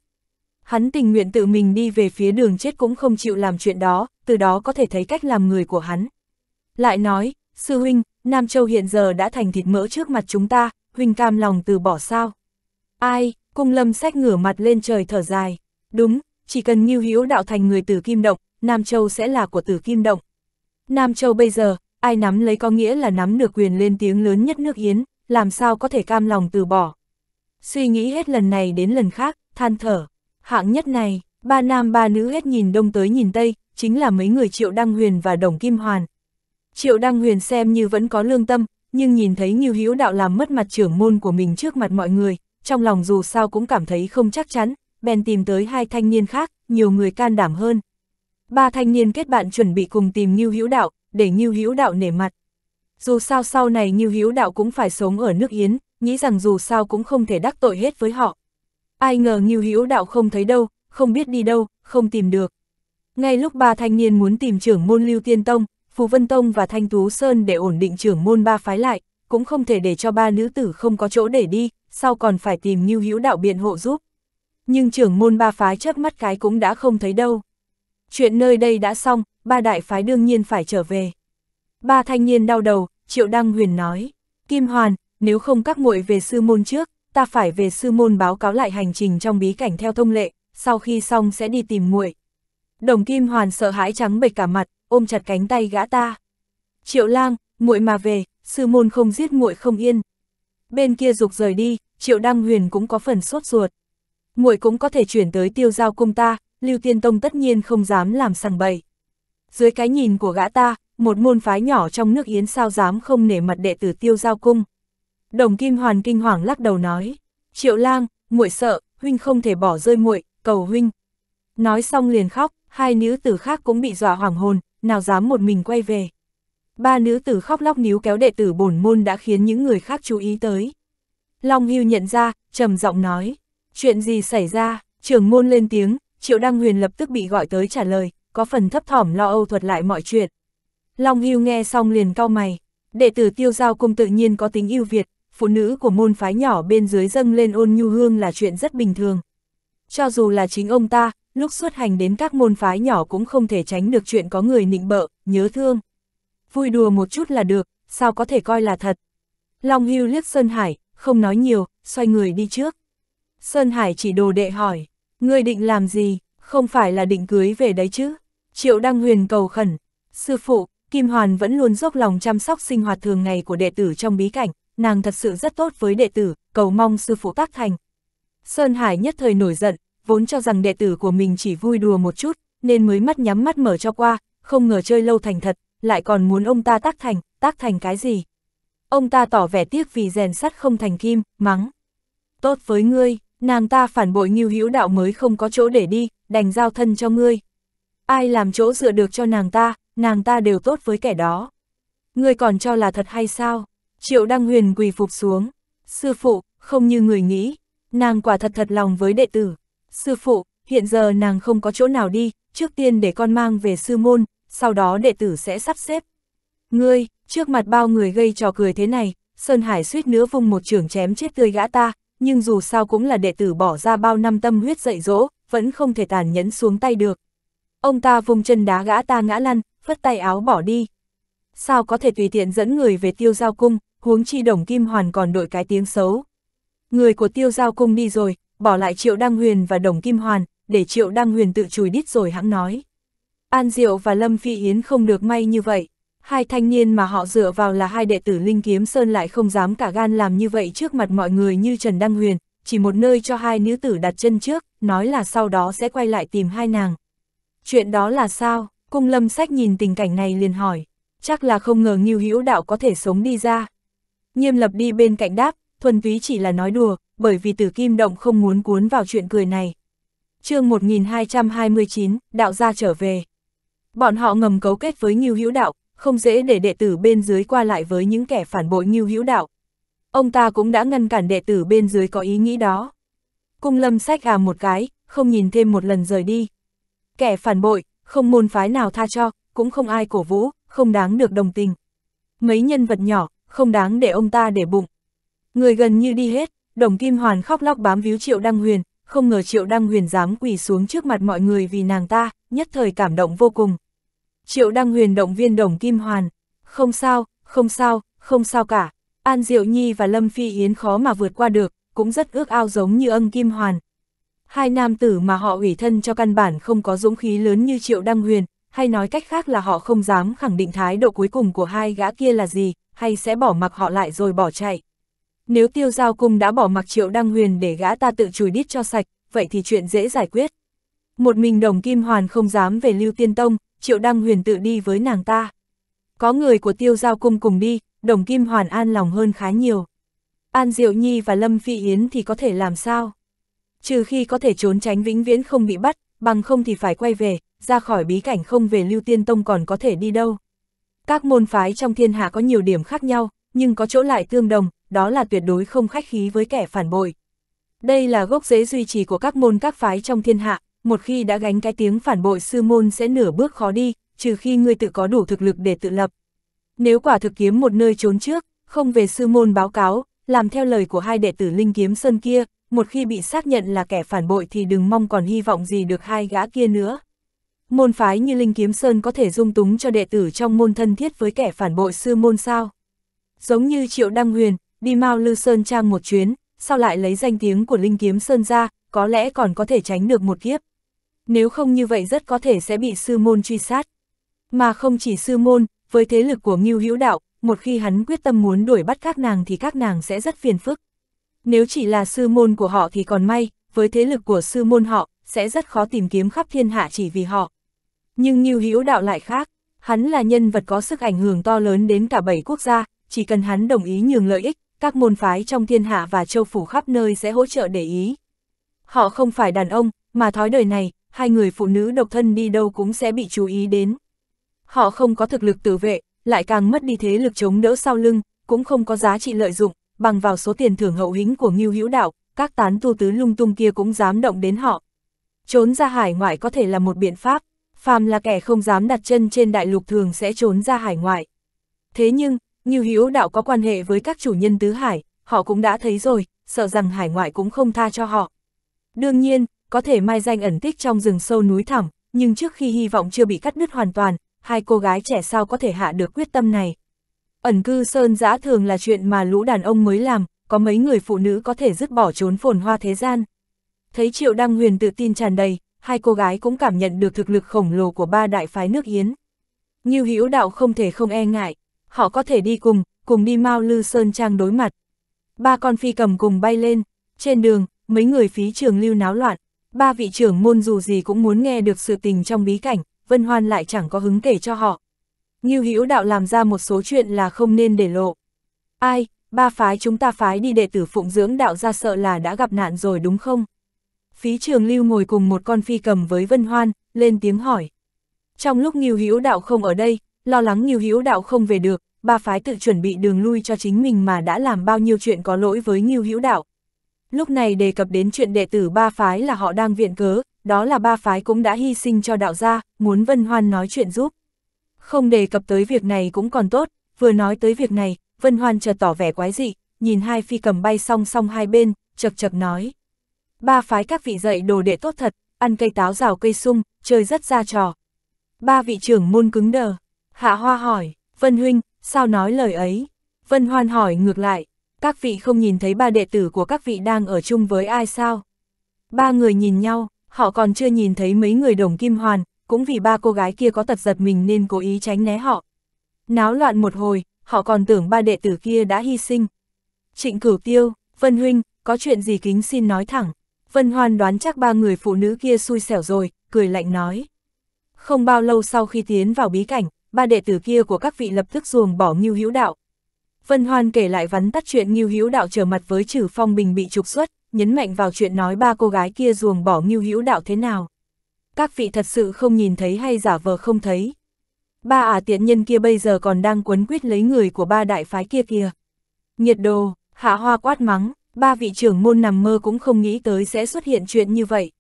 Hắn tình nguyện tự mình đi về phía đường chết cũng không chịu làm chuyện đó, từ đó có thể thấy cách làm người của hắn. Lại nói, sư huynh, Nam Châu hiện giờ đã thành thịt mỡ trước mặt chúng ta, huynh cam lòng từ bỏ sao. Ai, cung lâm sách ngửa mặt lên trời thở dài. Đúng, chỉ cần nghiêu hiếu đạo thành người tử kim động, Nam Châu sẽ là của tử kim động. Nam Châu bây giờ, ai nắm lấy có nghĩa là nắm được quyền lên tiếng lớn nhất nước Yến, làm sao có thể cam lòng từ bỏ. Suy nghĩ hết lần này đến lần khác, than thở. Hạng nhất này, ba nam ba nữ hết nhìn đông tới nhìn tây, chính là mấy người Triệu Đăng Huyền và Đồng Kim Hoàn. Triệu Đăng Huyền xem như vẫn có lương tâm, nhưng nhìn thấy Ngưu Hữu Đạo làm mất mặt trưởng môn của mình trước mặt mọi người, trong lòng dù sao cũng cảm thấy không chắc chắn, bèn tìm tới hai thanh niên khác, nhiều người can đảm hơn. Ba thanh niên kết bạn chuẩn bị cùng tìm Ngưu Hữu Đạo, để Ngưu Hữu Đạo nể mặt. Dù sao sau này Ngưu Hữu Đạo cũng phải sống ở nước Yến, nghĩ rằng dù sao cũng không thể đắc tội hết với họ. Ai ngờ Ngưu Hữu Đạo không thấy đâu, không biết đi đâu, không tìm được. Ngay lúc ba thanh niên muốn tìm trưởng môn Lưu Tiên Tông, Phù Vân Tông và Thanh Tú Sơn để ổn định trưởng môn ba phái lại, cũng không thể để cho ba nữ tử không có chỗ để đi, sau còn phải tìm Ngưu Hữu Đạo biện hộ giúp. Nhưng trưởng môn ba phái chớp mắt cái cũng đã không thấy đâu. Chuyện nơi đây đã xong, ba đại phái đương nhiên phải trở về. Ba thanh niên đau đầu, Triệu Đăng Huyền nói, Kim Hoàn, nếu không các muội về sư môn trước, ta phải về sư môn báo cáo lại hành trình trong bí cảnh theo thông lệ, sau khi xong sẽ đi tìm muội. Đồng Kim Hoàn sợ hãi trắng bệch cả mặt, ôm chặt cánh tay gã ta. Triệu Lang, muội mà về, sư môn không giết muội không yên. Bên kia dục rời đi, Triệu Đăng Huyền cũng có phần sốt ruột. Muội cũng có thể chuyển tới Tiêu Giao cung ta, Lưu Tiên Tông tất nhiên không dám làm sằng bậy. Dưới cái nhìn của gã ta, một môn phái nhỏ trong nước Yến sao dám không nể mặt đệ tử Tiêu Giao cung. Đồng Kim Hoàn kinh hoàng lắc đầu nói, Triệu Lang, muội sợ, huynh không thể bỏ rơi muội, cầu huynh. Nói xong liền khóc, hai nữ tử khác cũng bị dọa hoảng hồn, nào dám một mình quay về. Ba nữ tử khóc lóc níu kéo đệ tử bổn môn đã khiến những người khác chú ý tới. Long Hưu nhận ra, trầm giọng nói, chuyện gì xảy ra, trưởng môn lên tiếng, Triệu Đăng Huyền lập tức bị gọi tới trả lời, có phần thấp thỏm lo âu thuật lại mọi chuyện. Long Hưu nghe xong liền cau mày, đệ tử tiêu giao cung tự nhiên có tính ưu Việt, phụ nữ của môn phái nhỏ bên dưới dâng lên ôn nhu hương là chuyện rất bình thường. Cho dù là chính ông ta, lúc xuất hành đến các môn phái nhỏ cũng không thể tránh được chuyện có người nịnh bợ, nhớ thương. Vui đùa một chút là được, sao có thể coi là thật. Long Hưu liếc Sơn Hải, không nói nhiều, xoay người đi trước. Sơn Hải chỉ đồ đệ hỏi, ngươi định làm gì, không phải là định cưới về đấy chứ. Triệu Đăng Huyền cầu khẩn, sư phụ, Kim Hoàn vẫn luôn dốc lòng chăm sóc sinh hoạt thường ngày của đệ tử trong bí cảnh, nàng thật sự rất tốt với đệ tử, cầu mong sư phụ tác thành. Sơn Hải nhất thời nổi giận, vốn cho rằng đệ tử của mình chỉ vui đùa một chút, nên mới mắt nhắm mắt mở cho qua, không ngờ chơi lâu thành thật, lại còn muốn ông ta tác thành, tác thành cái gì. Ông ta tỏ vẻ tiếc vì rèn sắt không thành kim, mắng. Tốt với ngươi, nàng ta phản bội nghiêu hữu đạo mới không có chỗ để đi, đành giao thân cho ngươi. Ai làm chỗ dựa được cho nàng ta, nàng ta đều tốt với kẻ đó. Ngươi còn cho là thật hay sao? Triệu Đăng Huyền quỳ phục xuống. Sư phụ, không như người nghĩ. Nàng quả thật thật lòng với đệ tử. Sư phụ, hiện giờ nàng không có chỗ nào đi, trước tiên để con mang về sư môn, sau đó đệ tử sẽ sắp xếp. Ngươi, trước mặt bao người gây trò cười thế này, Sơn Hải suýt nữa vung một trường chém chết tươi gã ta, nhưng dù sao cũng là đệ tử bỏ ra bao năm tâm huyết dạy dỗ, vẫn không thể tàn nhẫn xuống tay được. Ông ta vùng chân đá gã ta ngã lăn, phất tay áo bỏ đi. Sao có thể tùy tiện dẫn người về tiêu giao cung, huống chi đồng kim hoàn còn đội cái tiếng xấu. Người của tiêu giao cung đi rồi, bỏ lại triệu đăng huyền và đồng kim hoàn, để triệu đăng huyền tự chùi đít rồi hãng nói. An Diệu và Lâm Phi Yến không được may như vậy, hai thanh niên mà họ dựa vào là hai đệ tử Linh Kiếm Sơn lại không dám cả gan làm như vậy trước mặt mọi người như Trần Đăng Huyền, chỉ một nơi cho hai nữ tử đặt chân trước, nói là sau đó sẽ quay lại tìm hai nàng. Chuyện đó là sao? Cung Lâm Sách nhìn tình cảnh này liền hỏi, chắc là không ngờ Ngưu Hữu Đạo có thể sống đi ra, Nghiêm lập đi bên cạnh đáp, thuần túy chỉ là nói đùa, bởi vì tử kim động không muốn cuốn vào chuyện cười này. chương 1229, đạo gia trở về. Bọn họ ngầm cấu kết với Ngưu Hữu Đạo, không dễ để đệ tử bên dưới qua lại với những kẻ phản bội Ngưu Hữu Đạo. Ông ta cũng đã ngăn cản đệ tử bên dưới có ý nghĩ đó. Cung lâm sách à một cái, không nhìn thêm một lần rời đi. Kẻ phản bội, không môn phái nào tha cho, cũng không ai cổ vũ, không đáng được đồng tình. Mấy nhân vật nhỏ, không đáng để ông ta để bụng. Người gần như đi hết, Đồng Kim Hoàn khóc lóc bám víu Triệu Đăng Huyền, không ngờ Triệu Đăng Huyền dám quỳ xuống trước mặt mọi người vì nàng ta, nhất thời cảm động vô cùng. Triệu Đăng Huyền động viên Đồng Kim Hoàn, không sao, không sao, không sao cả, An Diệu Nhi và Lâm Phi Yến khó mà vượt qua được, cũng rất ước ao giống như ân Kim Hoàn. Hai nam tử mà họ ủy thân cho căn bản không có dũng khí lớn như Triệu Đăng Huyền, hay nói cách khác là họ không dám khẳng định thái độ cuối cùng của hai gã kia là gì, hay sẽ bỏ mặc họ lại rồi bỏ chạy. Nếu tiêu giao cung đã bỏ mặc triệu đăng huyền để gã ta tự chùi đít cho sạch, vậy thì chuyện dễ giải quyết. Một mình đồng kim hoàn không dám về lưu tiên tông, triệu đăng huyền tự đi với nàng ta. Có người của tiêu giao cung cùng đi, đồng kim hoàn an lòng hơn khá nhiều. An Diệu Nhi và Lâm Phi Yến thì có thể làm sao? Trừ khi có thể trốn tránh vĩnh viễn không bị bắt, bằng không thì phải quay về, ra khỏi bí cảnh không về Lưu Tiên Tông còn có thể đi đâu. Các môn phái trong thiên hạ có nhiều điểm khác nhau, nhưng có chỗ lại tương đồng, đó là tuyệt đối không khách khí với kẻ phản bội. Đây là gốc rễ duy trì của các môn các phái trong thiên hạ, một khi đã gánh cái tiếng phản bội sư môn sẽ nửa bước khó đi, trừ khi ngươi tự có đủ thực lực để tự lập. Nếu quả thực kiếm một nơi trốn trước, không về sư môn báo cáo, làm theo lời của hai đệ tử Linh Kiếm Sơn kia, một khi bị xác nhận là kẻ phản bội thì đừng mong còn hy vọng gì được hai gã kia nữa môn phái như Linh Kiếm Sơn có thể dung túng cho đệ tử trong môn thân thiết với kẻ phản bội sư môn sao. Giống như Triệu Đăng Huyền, đi Mao Lư Sơn Trang một chuyến, sau lại lấy danh tiếng của Linh Kiếm Sơn ra, có lẽ còn có thể tránh được một kiếp. Nếu không như vậy rất có thể sẽ bị sư môn truy sát. Mà không chỉ sư môn, với thế lực của Ngưu Hữu Đạo, một khi hắn quyết tâm muốn đuổi bắt các nàng thì các nàng sẽ rất phiền phức. Nếu chỉ là sư môn của họ thì còn may, với thế lực của sư môn họ, sẽ rất khó tìm kiếm khắp thiên hạ chỉ vì họ. Nhưng Ngưu Hữu Đạo lại khác, hắn là nhân vật có sức ảnh hưởng to lớn đến cả bảy quốc gia, chỉ cần hắn đồng ý nhường lợi ích, các môn phái trong thiên hạ và châu phủ khắp nơi sẽ hỗ trợ để ý. Họ không phải đàn ông, mà thói đời này, hai người phụ nữ độc thân đi đâu cũng sẽ bị chú ý đến. Họ không có thực lực tự vệ, lại càng mất đi thế lực chống đỡ sau lưng, cũng không có giá trị lợi dụng, bằng vào số tiền thưởng hậu hĩnh của Ngưu Hữu Đạo, các tán tu tứ lung tung kia cũng dám động đến họ. Trốn ra hải ngoại có thể là một biện pháp, phàm là kẻ không dám đặt chân trên đại lục thường sẽ trốn ra hải ngoại. Thế nhưng, như Hiếu Đạo có quan hệ với các chủ nhân tứ hải, họ cũng đã thấy rồi, sợ rằng hải ngoại cũng không tha cho họ. Đương nhiên, có thể mai danh ẩn tích trong rừng sâu núi thẳm, nhưng trước khi hy vọng chưa bị cắt đứt hoàn toàn, hai cô gái trẻ sao có thể hạ được quyết tâm này. Ẩn cư sơn giã thường là chuyện mà lũ đàn ông mới làm, có mấy người phụ nữ có thể dứt bỏ trốn phồn hoa thế gian. Thấy Triệu Đăng Huyền tự tin tràn đầy, hai cô gái cũng cảm nhận được thực lực khổng lồ của ba đại phái nước Yến. Như hữu đạo không thể không e ngại, họ có thể đi cùng, cùng đi Mao Lư Sơn Trang đối mặt. Ba con phi cầm cùng bay lên, trên đường, mấy người phí trường lưu náo loạn, ba vị trưởng môn dù gì cũng muốn nghe được sự tình trong bí cảnh, Vân Hoan lại chẳng có hứng kể cho họ. Như hữu đạo làm ra một số chuyện là không nên để lộ. Ai, ba phái chúng ta phái đi đệ tử phụng dưỡng đạo ra sợ là đã gặp nạn rồi đúng không? Phí Trường Lưu ngồi cùng một con phi cầm với Vân Hoan, lên tiếng hỏi. Trong lúc Nghiêu Hữu Đạo không ở đây, lo lắng Nghiêu Hữu Đạo không về được, ba phái tự chuẩn bị đường lui cho chính mình mà đã làm bao nhiêu chuyện có lỗi với Nghiêu Hữu Đạo. Lúc này đề cập đến chuyện đệ tử ba phái là họ đang viện cớ, đó là ba phái cũng đã hy sinh cho đạo gia, muốn Vân Hoan nói chuyện giúp. Không đề cập tới việc này cũng còn tốt, vừa nói tới việc này, Vân Hoan chợt tỏ vẻ quái dị, nhìn hai phi cầm bay song song hai bên, chật chật nói. Ba phái các vị dạy đồ đệ tốt thật, ăn cây táo rào cây sung, chơi rất ra trò. Ba vị trưởng môn cứng đờ. Hạ Hoa hỏi, Vân Huynh, sao nói lời ấy? Vân Hoan hỏi ngược lại, các vị không nhìn thấy ba đệ tử của các vị đang ở chung với ai sao? Ba người nhìn nhau, họ còn chưa nhìn thấy mấy người đồng kim hoàn, cũng vì ba cô gái kia có tật giật mình nên cố ý tránh né họ. Náo loạn một hồi, họ còn tưởng ba đệ tử kia đã hy sinh. Trịnh cửu tiêu, Vân Huynh, có chuyện gì kính xin nói thẳng. Vân Hoan đoán chắc ba người phụ nữ kia xui xẻo rồi, cười lạnh nói. Không bao lâu sau khi tiến vào bí cảnh, ba đệ tử kia của các vị lập tức ruồng bỏ Ngưu Hữu Đạo. Vân Hoan kể lại vắn tắt chuyện Ngưu Hữu Đạo trở mặt với Trử Phong Bình bị trục xuất, nhấn mạnh vào chuyện nói ba cô gái kia ruồng bỏ Ngưu Hữu Đạo thế nào. Các vị thật sự không nhìn thấy hay giả vờ không thấy. Ba ả tiện nhân kia bây giờ còn đang quấn quýt lấy người của ba đại phái kia kìa. Nhiệt đồ, hạ hoa quát mắng, ba vị trưởng môn nằm mơ cũng không nghĩ tới sẽ xuất hiện chuyện như vậy.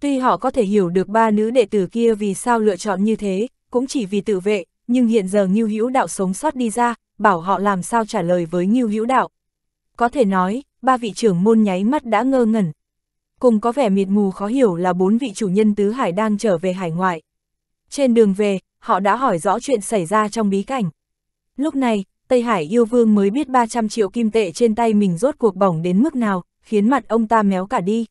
Tuy họ có thể hiểu được ba nữ đệ tử kia vì sao lựa chọn như thế, cũng chỉ vì tự vệ, nhưng hiện giờ Ngưu Hữu Đạo sống sót đi ra, bảo họ làm sao trả lời với Ngưu Hữu Đạo. Có thể nói, ba vị trưởng môn nháy mắt đã ngơ ngẩn. Cùng có vẻ mịt mù khó hiểu là bốn vị chủ nhân tứ hải đang trở về hải ngoại. Trên đường về, họ đã hỏi rõ chuyện xảy ra trong bí cảnh. Lúc này, Tây Hải yêu vương mới biết 300 triệu kim tệ trên tay mình rốt cuộc bỏng đến mức nào, khiến mặt ông ta méo cả đi.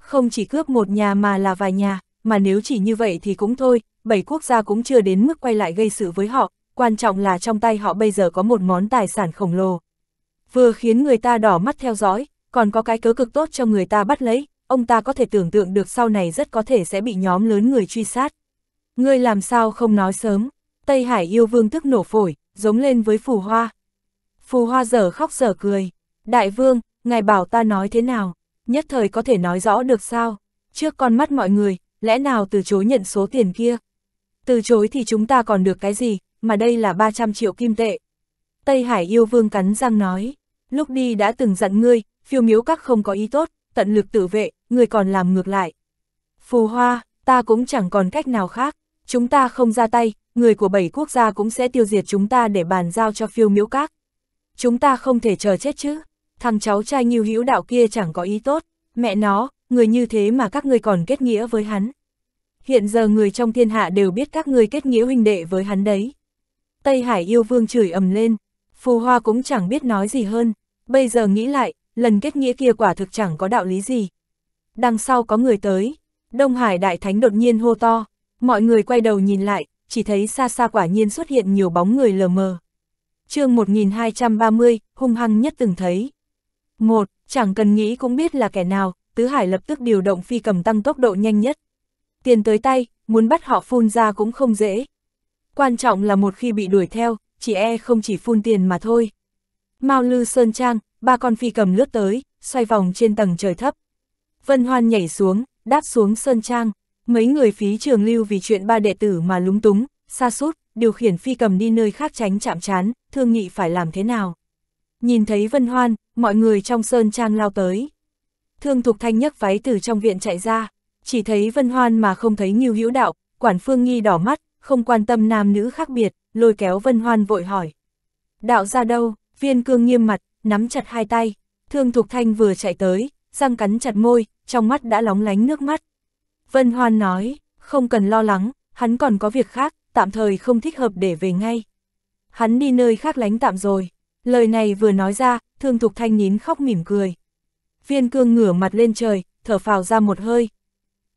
Không chỉ cướp một nhà mà là vài nhà, mà nếu chỉ như vậy thì cũng thôi, bảy quốc gia cũng chưa đến mức quay lại gây sự với họ, quan trọng là trong tay họ bây giờ có một món tài sản khổng lồ. Vừa khiến người ta đỏ mắt theo dõi, còn có cái cớ cực tốt cho người ta bắt lấy, ông ta có thể tưởng tượng được sau này rất có thể sẽ bị nhóm lớn người truy sát. Ngươi làm sao không nói sớm, Tây Hải yêu vương tức nổ phổi, giống lên với phù hoa. Phù hoa dở khóc dở cười, đại vương, ngài bảo ta nói thế nào, nhất thời có thể nói rõ được sao, trước con mắt mọi người, lẽ nào từ chối nhận số tiền kia. Từ chối thì chúng ta còn được cái gì, mà đây là 300 triệu kim tệ. Tây Hải yêu vương cắn răng nói, lúc đi đã từng dặn ngươi, phiêu miếu các không có ý tốt, tận lực tự vệ, ngươi còn làm ngược lại. Phù hoa, ta cũng chẳng còn cách nào khác, chúng ta không ra tay, người của bảy quốc gia cũng sẽ tiêu diệt chúng ta để bàn giao cho phiêu miễu các. Chúng ta không thể chờ chết chứ, thằng cháu trai nghiêu hữu đạo kia chẳng có ý tốt, mẹ nó, người như thế mà các ngươi còn kết nghĩa với hắn. Hiện giờ người trong thiên hạ đều biết các ngươi kết nghĩa huynh đệ với hắn đấy. Tây Hải yêu vương chửi ầm lên, phù hoa cũng chẳng biết nói gì hơn, bây giờ nghĩ lại, lần kết nghĩa kia quả thực chẳng có đạo lý gì. Đằng sau có người tới, Đông Hải Đại Thánh đột nhiên hô to, mọi người quay đầu nhìn lại, chỉ thấy xa xa quả nhiên xuất hiện nhiều bóng người lờ mờ. chương 1230, hung hăng nhất từng thấy. Một, chẳng cần nghĩ cũng biết là kẻ nào, Tứ Hải lập tức điều động phi cầm tăng tốc độ nhanh nhất. Tiền tới tay, muốn bắt họ phun ra cũng không dễ. Quan trọng là một khi bị đuổi theo, chỉ e không chỉ phun tiền mà thôi. Mao Lư Sơn Trang, ba con phi cầm lướt tới, xoay vòng trên tầng trời thấp. Vân Hoan nhảy xuống, đáp xuống Sơn Trang. Mấy người phí trường lưu vì chuyện ba đệ tử mà lúng túng, xa sút điều khiển phi cầm đi nơi khác tránh chạm chán, thương nghị phải làm thế nào. Nhìn thấy Vân Hoan, mọi người trong sơn trang lao tới. Thương Thục Thanh nhấc váy từ trong viện chạy ra, chỉ thấy Vân Hoan mà không thấy Ngưu Hữu Đạo, quản phương nghi đỏ mắt, không quan tâm nam nữ khác biệt, lôi kéo Vân Hoan vội hỏi. Đạo ra đâu, viên cương nghiêm mặt, nắm chặt hai tay, Thương Thục Thanh vừa chạy tới, răng cắn chặt môi, trong mắt đã lóng lánh nước mắt, Vân Hoan nói, không cần lo lắng, hắn còn có việc khác, tạm thời không thích hợp để về ngay. Hắn đi nơi khác lánh tạm rồi. Lời này vừa nói ra, Thương Thục Thanh nín khóc mỉm cười. Viên cương ngửa mặt lên trời, thở phào ra một hơi.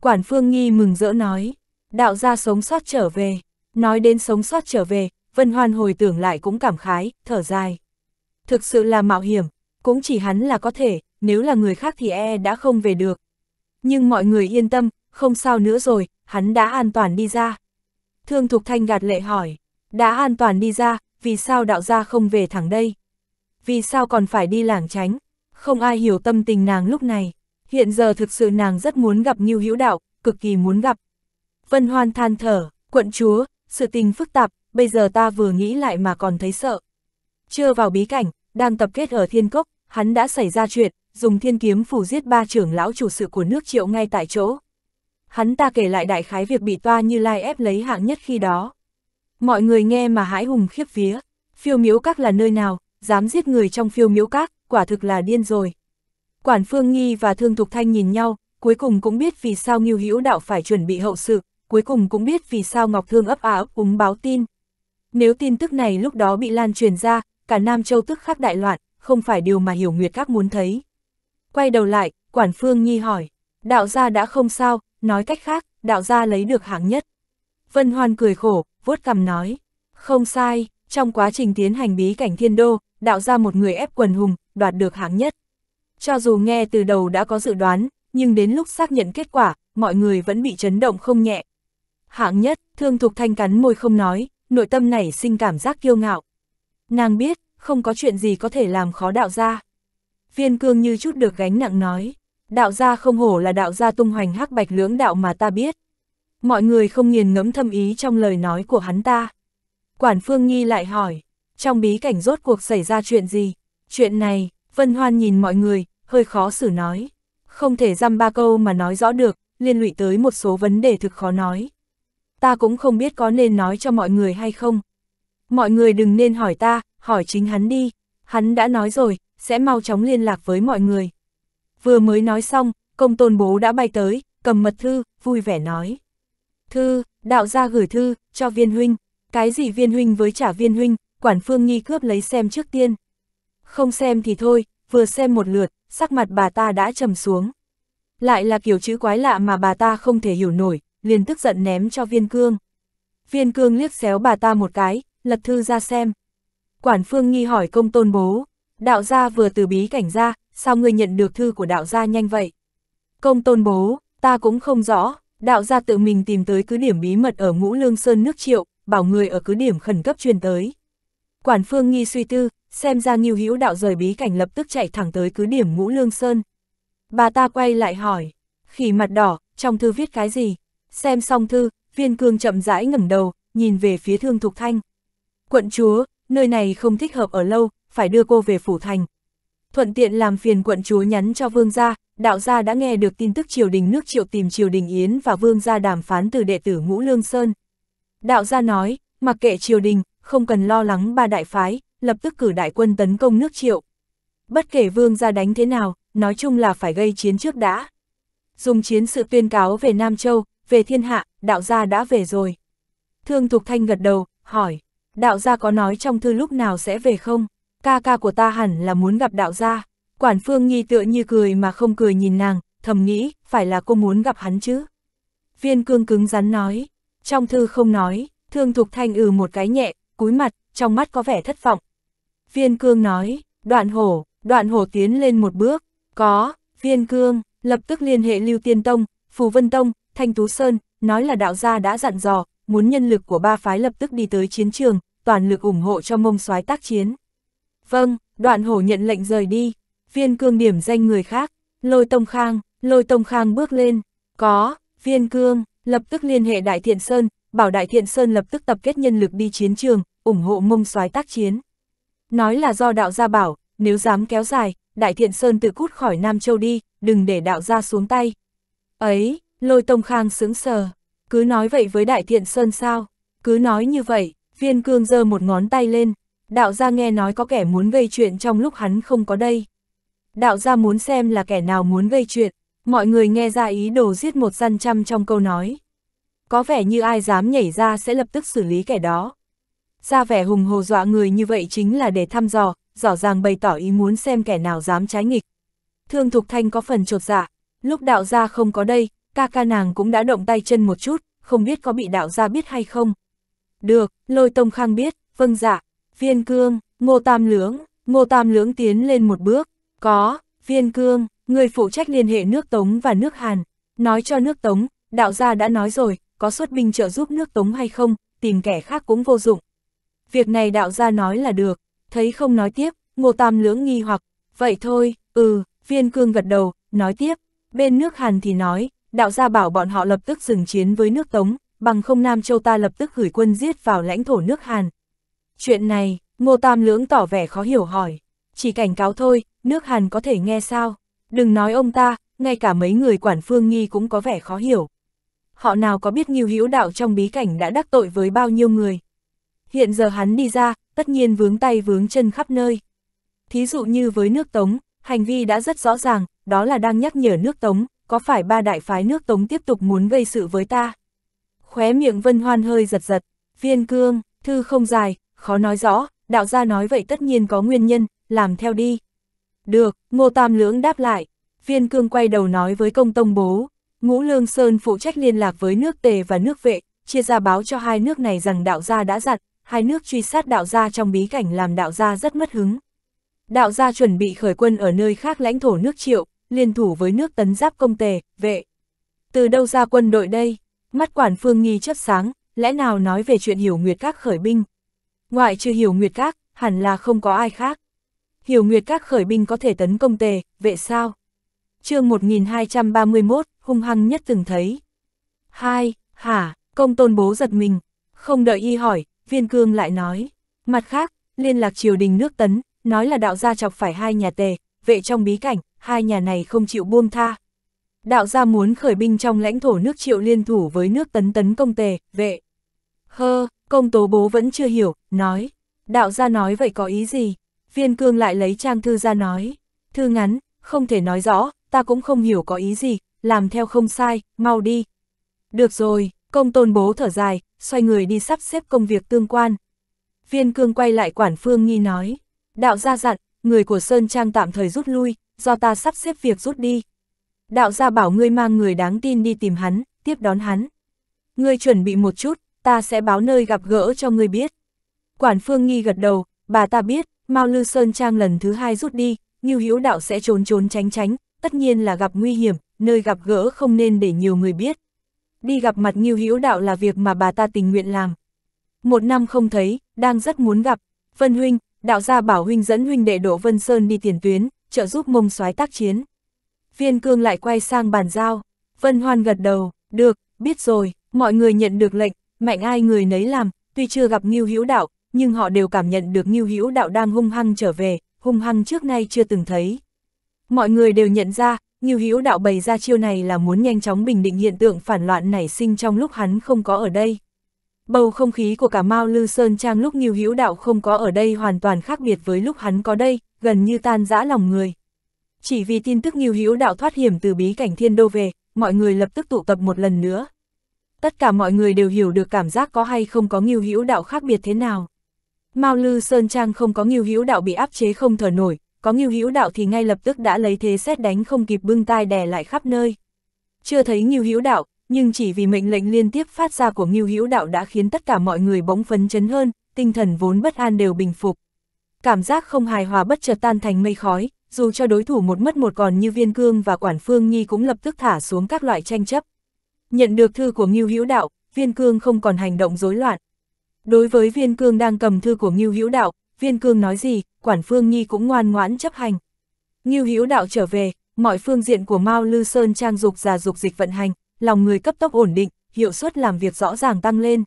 Quản Phương Nghi mừng rỡ nói, đạo gia sống sót trở về. Nói đến sống sót trở về, Vân Hoan hồi tưởng lại cũng cảm khái, thở dài. Thực sự là mạo hiểm, cũng chỉ hắn là có thể, nếu là người khác thì e đã không về được. Nhưng mọi người yên tâm, không sao nữa rồi, hắn đã an toàn đi ra. Thương Thục Thanh gạt lệ hỏi, đã an toàn đi ra, vì sao đạo gia không về thẳng đây? Vì sao còn phải đi làng tránh? Không ai hiểu tâm tình nàng lúc này. Hiện giờ thực sự nàng rất muốn gặp Ngưu Hữu Đạo, cực kỳ muốn gặp. Vân Hoan than thở, quận chúa, sự tình phức tạp, bây giờ ta vừa nghĩ lại mà còn thấy sợ. Chưa vào bí cảnh, đang tập kết ở thiên cốc, hắn đã xảy ra chuyện, dùng thiên kiếm phủ giết ba trưởng lão chủ sự của nước triệu ngay tại chỗ hắn ta kể lại đại khái việc bị toa như lai ép lấy hạng nhất khi đó. Mọi người nghe mà hãi hùng khiếp vía, phiêu miếu các là nơi nào, dám giết người trong phiêu miếu các, quả thực là điên rồi. Quản Phương Nghi và Thương Thục Thanh nhìn nhau, cuối cùng cũng biết vì sao Ngưu Hữu Đạo phải chuẩn bị hậu sự, cuối cùng cũng biết vì sao Ngọc Thương ấp áo úng báo tin. Nếu tin tức này lúc đó bị lan truyền ra, cả Nam Châu tức khắc đại loạn, không phải điều mà Hiểu Nguyệt các muốn thấy. Quay đầu lại, Quản Phương Nghi hỏi, đạo gia đã không sao, nói cách khác, đạo gia lấy được hạng nhất. Vân Hoan cười khổ, vuốt cằm nói, không sai, trong quá trình tiến hành bí cảnh thiên đô, đạo gia một người ép quần hùng, đoạt được hạng nhất. Cho dù nghe từ đầu đã có dự đoán, nhưng đến lúc xác nhận kết quả, mọi người vẫn bị chấn động không nhẹ. Hạng nhất, thương thục thanh cắn môi không nói, nội tâm nảy sinh cảm giác kiêu ngạo. Nàng biết, không có chuyện gì có thể làm khó đạo gia. Viên cương như chút được gánh nặng nói, đạo gia không hổ là đạo gia tung hoành hắc bạch lưỡng đạo mà ta biết. Mọi người không nghiền ngẫm thâm ý trong lời nói của hắn ta. Quản Phương Nhi lại hỏi, trong bí cảnh rốt cuộc xảy ra chuyện gì? Chuyện này, Vân Hoan nhìn mọi người, hơi khó xử nói. Không thể dăm ba câu mà nói rõ được, liên lụy tới một số vấn đề thực khó nói. Ta cũng không biết có nên nói cho mọi người hay không. Mọi người đừng nên hỏi ta, hỏi chính hắn đi. Hắn đã nói rồi, sẽ mau chóng liên lạc với mọi người. Vừa mới nói xong, công tôn bố đã bay tới, cầm mật thư, vui vẻ nói. Thư, đạo gia gửi thư, cho viên huynh, cái gì viên huynh với trả viên huynh, quản phương nghi cướp lấy xem trước tiên. Không xem thì thôi, vừa xem một lượt, sắc mặt bà ta đã trầm xuống. Lại là kiểu chữ quái lạ mà bà ta không thể hiểu nổi, liền tức giận ném cho viên cương. Viên cương liếc xéo bà ta một cái, lật thư ra xem. Quản phương nghi hỏi công tôn bố, đạo gia vừa từ bí cảnh ra, sao ngươi nhận được thư của đạo gia nhanh vậy? Công tôn bố, ta cũng không rõ, đạo gia tự mình tìm tới cứ điểm bí mật ở ngũ lương sơn nước triệu, bảo người ở cứ điểm khẩn cấp truyền tới. Quản phương nghi suy tư, xem ra nghiêu hữu đạo rời bí cảnh lập tức chạy thẳng tới cứ điểm ngũ lương sơn. Bà ta quay lại hỏi, khỉ mặt đỏ, trong thư viết cái gì? Xem xong thư, viên cương chậm rãi ngẩng đầu, nhìn về phía thương thục thanh. Quận chúa, nơi này không thích hợp ở lâu, phải đưa cô về phủ thành, thuận tiện làm phiền quận chúa nhắn cho vương gia, đạo gia đã nghe được tin tức triều đình nước triệu tìm triều đình Yến và vương gia đàm phán từ đệ tử Ngũ Lương Sơn. Đạo gia nói, mặc kệ triều đình, không cần lo lắng ba đại phái, lập tức cử đại quân tấn công nước triệu. Bất kể vương gia đánh thế nào, nói chung là phải gây chiến trước đã. Dùng chiến sự tuyên cáo về Nam Châu, về thiên hạ, đạo gia đã về rồi. Thương Thục Thanh gật đầu, hỏi, đạo gia có nói trong thư lúc nào sẽ về không? ca ca của ta hẳn là muốn gặp đạo gia. Quản phương nghi tựa như cười mà không cười nhìn nàng, thầm nghĩ, phải là cô muốn gặp hắn chứ. Viên cương cứng rắn nói, trong thư không nói, thương thục thanh ừ một cái nhẹ, cúi mặt, trong mắt có vẻ thất vọng. Viên cương nói, đoạn hổ, đoạn hổ tiến lên một bước, có, viên cương, lập tức liên hệ Lưu Tiên Tông, Phù Vân Tông, Thanh Tú Sơn, nói là đạo gia đã dặn dò, muốn nhân lực của ba phái lập tức đi tới chiến trường, toàn lực ủng hộ cho mông soái tác chiến. Vâng, đoạn hổ nhận lệnh rời đi, viên cương điểm danh người khác, lôi tông khang, lôi tông khang bước lên, có, viên cương, lập tức liên hệ Đại Thiện Sơn, bảo Đại Thiện Sơn lập tức tập kết nhân lực đi chiến trường, ủng hộ mông soái tác chiến. Nói là do đạo gia bảo, nếu dám kéo dài, Đại Thiện Sơn tự cút khỏi Nam Châu đi, đừng để đạo gia xuống tay. Ấy, lôi tông khang sững sờ, cứ nói vậy với Đại Thiện Sơn sao, cứ nói như vậy, viên cương giơ một ngón tay lên, đạo gia nghe nói có kẻ muốn gây chuyện trong lúc hắn không có đây. Đạo gia muốn xem là kẻ nào muốn gây chuyện, mọi người nghe ra ý đồ giết một gian trăm trong câu nói. Có vẻ như ai dám nhảy ra sẽ lập tức xử lý kẻ đó. Ra vẻ hùng hồ dọa người như vậy chính là để thăm dò, rõ ràng bày tỏ ý muốn xem kẻ nào dám trái nghịch. Thương Thục Thanh có phần trột dạ, lúc đạo gia không có đây, ca ca nàng cũng đã động tay chân một chút, không biết có bị đạo gia biết hay không. Được, lôi tông khang biết, vâng dạ, viên cương, ngô tam lưỡng, ngô tam lưỡng tiến lên một bước, có, viên cương, người phụ trách liên hệ nước Tống và nước Hàn, nói cho nước Tống, đạo gia đã nói rồi, có xuất binh trợ giúp nước Tống hay không, tìm kẻ khác cũng vô dụng. Việc này đạo gia nói là được, thấy không nói tiếp, ngô tam lưỡng nghi hoặc, vậy thôi, ừ, viên cương gật đầu, nói tiếp, bên nước Hàn thì nói, đạo gia bảo bọn họ lập tức dừng chiến với nước Tống, bằng không Nam Châu ta lập tức gửi quân giết vào lãnh thổ nước Hàn, Chuyện này, Ngô Tam Lưỡng tỏ vẻ khó hiểu hỏi. Chỉ cảnh cáo thôi, nước Hàn có thể nghe sao? Đừng nói ông ta, ngay cả mấy người quản phương nghi cũng có vẻ khó hiểu. Họ nào có biết Nghiêu Hữu Đạo trong bí cảnh đã đắc tội với bao nhiêu người? Hiện giờ hắn đi ra, tất nhiên vướng tay vướng chân khắp nơi. Thí dụ như với nước Tống, hành vi đã rất rõ ràng, đó là đang nhắc nhở nước Tống, có phải ba đại phái nước Tống tiếp tục muốn gây sự với ta? Khóe miệng Vân Hoan hơi giật giật, viên cương, thư không dài, khó nói rõ, đạo gia nói vậy tất nhiên có nguyên nhân, làm theo đi. Được, Ngô Tam Lưỡng đáp lại, viên cương quay đầu nói với công tông bố, Ngũ Lương Sơn phụ trách liên lạc với nước tề và nước vệ, chia ra báo cho hai nước này rằng đạo gia đã giặt, hai nước truy sát đạo gia trong bí cảnh làm đạo gia rất mất hứng. Đạo gia chuẩn bị khởi quân ở nơi khác lãnh thổ nước triệu, liên thủ với nước tấn giáp công tề, vệ. Từ đâu ra quân đội đây? Mắt quản phương nghi chấp sáng, lẽ nào nói về chuyện hiểu nguyệt các khởi binh, Ngoại trừ Hiểu Nguyệt Các, hẳn là không có ai khác. Hiểu Nguyệt Các khởi binh có thể tấn công tề, vệ sao? chương 1231, hung hăng nhất từng thấy. Hai, hả, công tôn bố giật mình. Không đợi y hỏi, viên cương lại nói. Mặt khác, liên lạc triều đình nước tấn, nói là đạo gia chọc phải hai nhà tề, vệ trong bí cảnh, hai nhà này không chịu buông tha. Đạo gia muốn khởi binh trong lãnh thổ nước triệu liên thủ với nước tấn tấn công tề, vệ. Hơ, Công tố bố vẫn chưa hiểu, nói, đạo gia nói vậy có ý gì? Viên cương lại lấy trang thư ra nói, thư ngắn, không thể nói rõ, ta cũng không hiểu có ý gì, làm theo không sai, mau đi. Được rồi, công tôn bố thở dài, xoay người đi sắp xếp công việc tương quan. Viên cương quay lại quản phương nghi nói, đạo gia dặn, người của Sơn Trang tạm thời rút lui, do ta sắp xếp việc rút đi. Đạo gia bảo ngươi mang người đáng tin đi tìm hắn, tiếp đón hắn. Ngươi chuẩn bị một chút, ta sẽ báo nơi gặp gỡ cho ngươi biết. Quản Phương Nghi gật đầu, bà ta biết, Mao Lư Sơn Trang lần thứ hai rút đi, Ngưu Hữu Đạo sẽ trốn trốn tránh tránh, tất nhiên là gặp nguy hiểm, nơi gặp gỡ không nên để nhiều người biết. Đi gặp mặt Ngưu Hữu Đạo là việc mà bà ta tình nguyện làm. Một năm không thấy, đang rất muốn gặp. Vân Huynh, đạo gia bảo Huynh dẫn Huynh đệ đổ Vân Sơn đi tiền tuyến, trợ giúp mông soái tác chiến. Viên cương lại quay sang bàn giao. Vân Hoan gật đầu, được, biết rồi, mọi người nhận được lệnh, mạnh ai người nấy làm, tuy chưa gặp Ngưu Hữu Đạo, nhưng họ đều cảm nhận được Ngưu Hữu Đạo đang hung hăng trở về, hung hăng trước nay chưa từng thấy. Mọi người đều nhận ra, Ngưu Hữu Đạo bày ra chiêu này là muốn nhanh chóng bình định hiện tượng phản loạn nảy sinh trong lúc hắn không có ở đây. Bầu không khí của cả Mao Lư Sơn Trang lúc Ngưu Hữu Đạo không có ở đây hoàn toàn khác biệt với lúc hắn có đây, gần như tan rã lòng người. Chỉ vì tin tức Ngưu Hữu Đạo thoát hiểm từ bí cảnh Thiên Đô về, mọi người lập tức tụ tập một lần nữa, tất cả mọi người đều hiểu được cảm giác có hay không có nghiêu hữu đạo khác biệt thế nào. Mao Lư Sơn Trang không có nghiêu hữu đạo bị áp chế không thở nổi, có nghiêu hữu đạo thì ngay lập tức đã lấy thế xét đánh không kịp bưng tai đè lại khắp nơi. Chưa thấy nghiêu hữu đạo, nhưng chỉ vì mệnh lệnh liên tiếp phát ra của nghiêu hữu đạo đã khiến tất cả mọi người bỗng phấn chấn hơn, tinh thần vốn bất an đều bình phục. Cảm giác không hài hòa bất chợt tan thành mây khói, dù cho đối thủ một mất một còn như Viên Cương và Quản Phương Nhi cũng lập tức thả xuống các loại tranh chấp, Nhận được thư của Ngưu Hữu Đạo, Viên Cương không còn hành động rối loạn. Đối với Viên Cương đang cầm thư của Ngưu Hữu Đạo, Viên Cương nói gì, Quản Phương Nhi cũng ngoan ngoãn chấp hành. Ngưu Hữu Đạo trở về, mọi phương diện của Mao Lư Sơn trang dục già dục dịch vận hành, lòng người cấp tốc ổn định, hiệu suất làm việc rõ ràng tăng lên.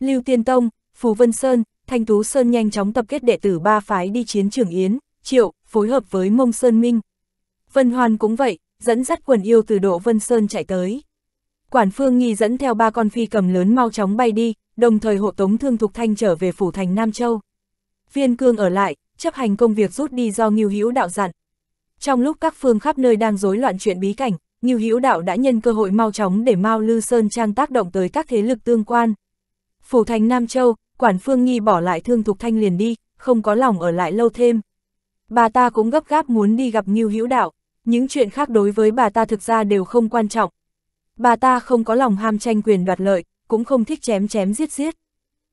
Lưu Tiên Tông, Phù Vân Sơn, Thanh Tú Sơn nhanh chóng tập kết đệ tử ba phái đi chiến trường Yến, Triệu, phối hợp với Mông Sơn Minh. Vân Hoàn cũng vậy, dẫn dắt quần yêu từ Độ Vân Sơn chạy tới. Quản Phương Nghi dẫn theo ba con phi cầm lớn mau chóng bay đi, đồng thời hộ tống Thương Thục Thanh trở về phủ thành Nam Châu. Viên Cương ở lại, chấp hành công việc rút đi do Ngưu Hữu Đạo dặn. Trong lúc các phương khắp nơi đang rối loạn chuyện bí cảnh, Ngưu Hữu Đạo đã nhân cơ hội mau chóng để Mao Lư Sơn Trang tác động tới các thế lực tương quan. Phủ thành Nam Châu, Quản Phương Nghi bỏ lại Thương Thục Thanh liền đi, không có lòng ở lại lâu thêm. Bà ta cũng gấp gáp muốn đi gặp Ngưu Hữu Đạo, những chuyện khác đối với bà ta thực ra đều không quan trọng, bà ta không có lòng ham tranh quyền đoạt lợi, cũng không thích chém chém giết giết.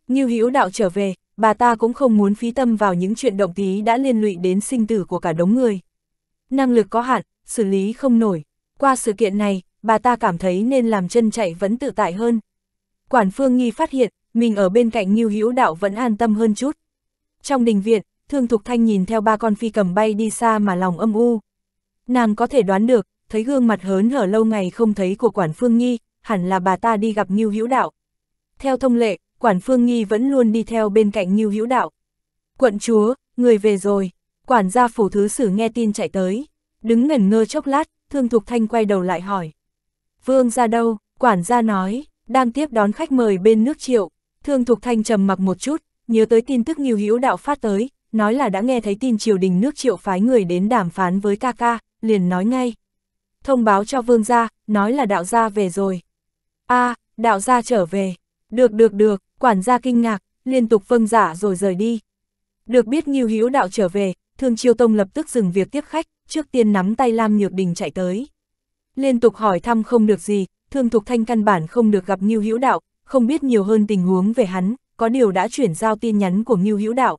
Như hữu đạo trở về, bà ta cũng không muốn phí tâm vào những chuyện động tí đã liên lụy đến sinh tử của cả đống người. Năng lực có hạn, xử lý không nổi. Qua sự kiện này, bà ta cảm thấy nên làm chân chạy vẫn tự tại hơn. Quản Phương Nghi phát hiện, mình ở bên cạnh Nghiêu Hữu Đạo vẫn an tâm hơn chút. Trong đình viện, Thương Thục Thanh nhìn theo ba con phi cầm bay đi xa mà lòng âm u. Nàng có thể đoán được, thấy gương mặt hớn hở lâu ngày không thấy của quản phương nghi, hẳn là bà ta đi gặp Ngưu Hữu Đạo. Theo thông lệ, quản phương nghi vẫn luôn đi theo bên cạnh Ngưu Hữu Đạo. Quận chúa, người về rồi, quản gia phủ thứ sử nghe tin chạy tới, đứng ngẩn ngơ chốc lát, thương thục thanh quay đầu lại hỏi. Vương ra đâu, quản gia nói, đang tiếp đón khách mời bên nước triệu, thương thục thanh trầm mặc một chút, nhớ tới tin tức Ngưu Hữu Đạo phát tới, nói là đã nghe thấy tin triều đình nước triệu phái người đến đàm phán với ca ca, liền nói ngay thông báo cho vương gia, nói là đạo gia về rồi. a à, đạo gia trở về. Được được được, quản gia kinh ngạc, liên tục vâng giả dạ rồi rời đi. Được biết Nghiêu Hữu đạo trở về, Thương Chiêu Tông lập tức dừng việc tiếp khách, trước tiên nắm tay Lam Nhược Đình chạy tới. Liên tục hỏi thăm không được gì, Thương Thục Thanh căn bản không được gặp Nghiêu Hữu đạo, không biết nhiều hơn tình huống về hắn, có điều đã chuyển giao tin nhắn của Nghiêu Hữu đạo.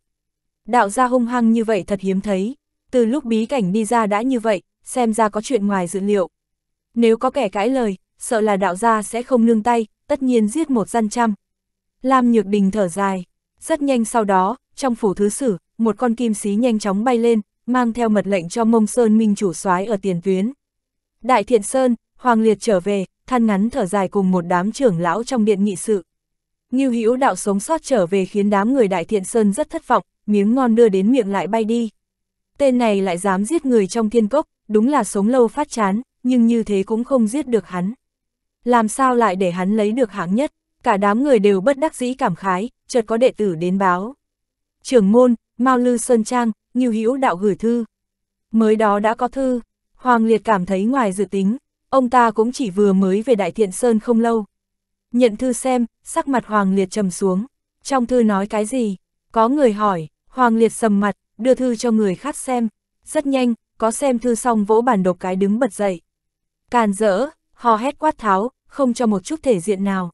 Đạo gia hung hăng như vậy thật hiếm thấy, từ lúc bí cảnh đi ra đã như vậy, xem ra có chuyện ngoài dự liệu. Nếu có kẻ cãi lời, sợ là đạo gia sẽ không nương tay, tất nhiên giết một gian trăm. Lam Nhược Đình thở dài, rất nhanh sau đó, trong phủ thứ sử, một con kim xí nhanh chóng bay lên, mang theo mật lệnh cho mông sơn minh chủ soái ở tiền tuyến. Đại thiện sơn, Hoàng Liệt trở về, than ngắn thở dài cùng một đám trưởng lão trong điện nghị sự. Ngưu Hữu đạo sống sót trở về khiến đám người Đại Thiện Sơn rất thất vọng, miếng ngon đưa đến miệng lại bay đi. Tên này lại dám giết người trong thiên cốc, đúng là sống lâu phát chán, nhưng như thế cũng không giết được hắn. Làm sao lại để hắn lấy được hạng nhất, cả đám người đều bất đắc dĩ cảm khái, chợt có đệ tử đến báo. Trưởng môn, Mao Lư Sơn Trang, Nhiêu Hữu đạo gửi thư. Mới đó đã có thư, Hoàng Liệt cảm thấy ngoài dự tính, ông ta cũng chỉ vừa mới về Đại Thiện Sơn không lâu. Nhận thư xem, sắc mặt Hoàng Liệt trầm xuống, trong thư nói cái gì? Có người hỏi, Hoàng Liệt sầm mặt, đưa thư cho người khác xem. Rất nhanh, có xem thư xong vỗ bản độc cái đứng bật dậy. Càn rỡ, hò hét quát tháo, không cho một chút thể diện nào.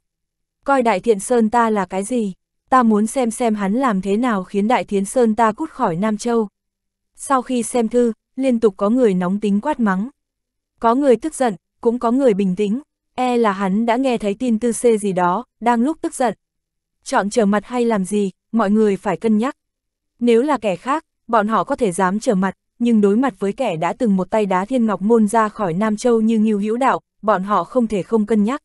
Coi đại thiện sơn ta là cái gì? Ta muốn xem xem hắn làm thế nào khiến đại thiện sơn ta cút khỏi Nam Châu. Sau khi xem thư, liên tục có người nóng tính quát mắng. Có người tức giận, cũng có người bình tĩnh, e là hắn đã nghe thấy tin tư xê gì đó, đang lúc tức giận. Chọn trở mặt hay làm gì, mọi người phải cân nhắc. Nếu là kẻ khác, bọn họ có thể dám trở mặt, nhưng đối mặt với kẻ đã từng một tay đá thiên ngọc môn ra khỏi Nam Châu như Ngưu Hữu Đạo, bọn họ không thể không cân nhắc.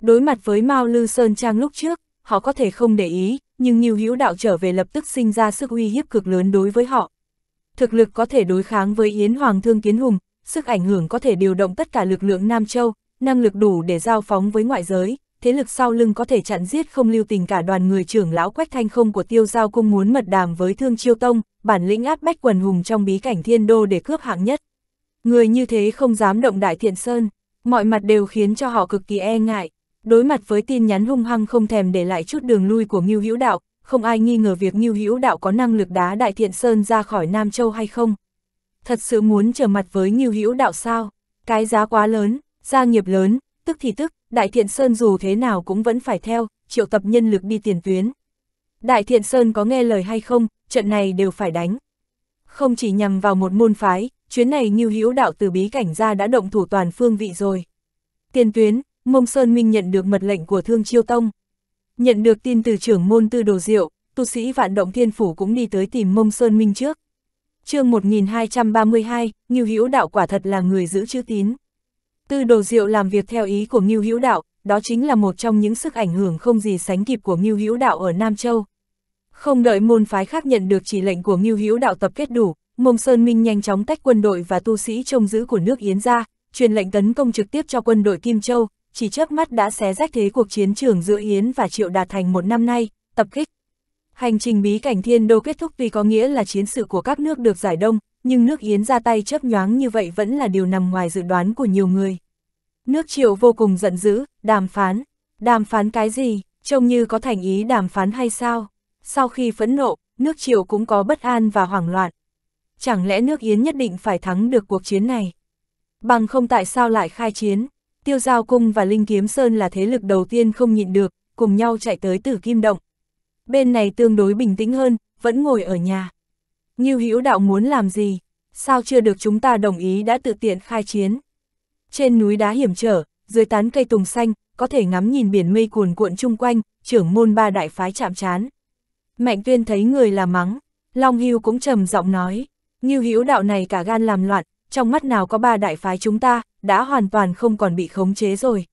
Đối mặt với Mao Lư Sơn Trang lúc trước, họ có thể không để ý, nhưng Ngưu Hữu Đạo trở về lập tức sinh ra sức uy hiếp cực lớn đối với họ. Thực lực có thể đối kháng với Yến Hoàng Thương Kiến Hùng, sức ảnh hưởng có thể điều động tất cả lực lượng Nam Châu, năng lực đủ để giao phóng với ngoại giới thế lực sau lưng có thể chặn giết không lưu tình cả đoàn người trưởng lão Quách Thanh Không của tiêu giao cung muốn mật đàm với Thương Chiêu Tông, bản lĩnh áp bách quần hùng trong bí cảnh thiên đô để cướp hạng nhất. Người như thế không dám động đại thiện sơn, mọi mặt đều khiến cho họ cực kỳ e ngại. Đối mặt với tin nhắn hung hăng không thèm để lại chút đường lui của Ngưu Hữu Đạo, không ai nghi ngờ việc Ngưu Hữu Đạo có năng lực đá Đại Thiện Sơn ra khỏi Nam Châu hay không. Thật sự muốn trở mặt với Ngưu Hữu Đạo sao? Cái giá quá lớn, gia nghiệp lớn, tức thì tức, Đại Thiện Sơn dù thế nào cũng vẫn phải theo, triệu tập nhân lực đi tiền tuyến. Đại Thiện Sơn có nghe lời hay không, trận này đều phải đánh. Không chỉ nhằm vào một môn phái, chuyến này Ngưu Hữu Đạo từ bí cảnh ra đã động thủ toàn phương vị rồi. Tiền tuyến, Mông Sơn Minh nhận được mật lệnh của Thương Chiêu Tông. Nhận được tin từ trưởng môn Tư Đồ Diệu, tu sĩ Vạn Động Thiên Phủ cũng đi tới tìm Mông Sơn Minh trước. chương 1232, Ngưu Hữu Đạo quả thật là người giữ chữ tín. Tư đồ diệu làm việc theo ý của Ngưu Hữu Đạo, đó chính là một trong những sức ảnh hưởng không gì sánh kịp của Ngưu Hữu Đạo ở Nam Châu. Không đợi môn phái khác nhận được chỉ lệnh của Ngưu Hữu Đạo tập kết đủ, Mông Sơn Minh nhanh chóng tách quân đội và tu sĩ trông giữ của nước Yến ra, truyền lệnh tấn công trực tiếp cho quân đội Kim Châu, chỉ chớp mắt đã xé rách thế cuộc chiến trường giữa Yến và Triệu Đạt Thành một năm nay, tập kích. Hành trình bí cảnh thiên đô kết thúc tuy có nghĩa là chiến sự của các nước được giải đông, nhưng nước Yến ra tay chớp nhoáng như vậy vẫn là điều nằm ngoài dự đoán của nhiều người. Nước Triệu vô cùng giận dữ, đàm phán. Đàm phán cái gì, trông như có thành ý đàm phán hay sao? Sau khi phẫn nộ, nước Triệu cũng có bất an và hoảng loạn. Chẳng lẽ nước Yến nhất định phải thắng được cuộc chiến này? Bằng không tại sao lại khai chiến? Tiêu Giao Cung và Linh Kiếm Sơn là thế lực đầu tiên không nhịn được, cùng nhau chạy tới Tử Kim Động. Bên này tương đối bình tĩnh hơn, vẫn ngồi ở nhà. Ngưu Hữu Đạo muốn làm gì? Sao chưa được chúng ta đồng ý đã tự tiện khai chiến? Trên núi đá hiểm trở, dưới tán cây tùng xanh, có thể ngắm nhìn biển mây cuồn cuộn chung quanh, trưởng môn ba đại phái chạm chán. Mạnh Viên thấy người là mắng, Long Hưu cũng trầm giọng nói, Ngưu Hữu Đạo này cả gan làm loạn, trong mắt nào có ba đại phái chúng ta, đã hoàn toàn không còn bị khống chế rồi.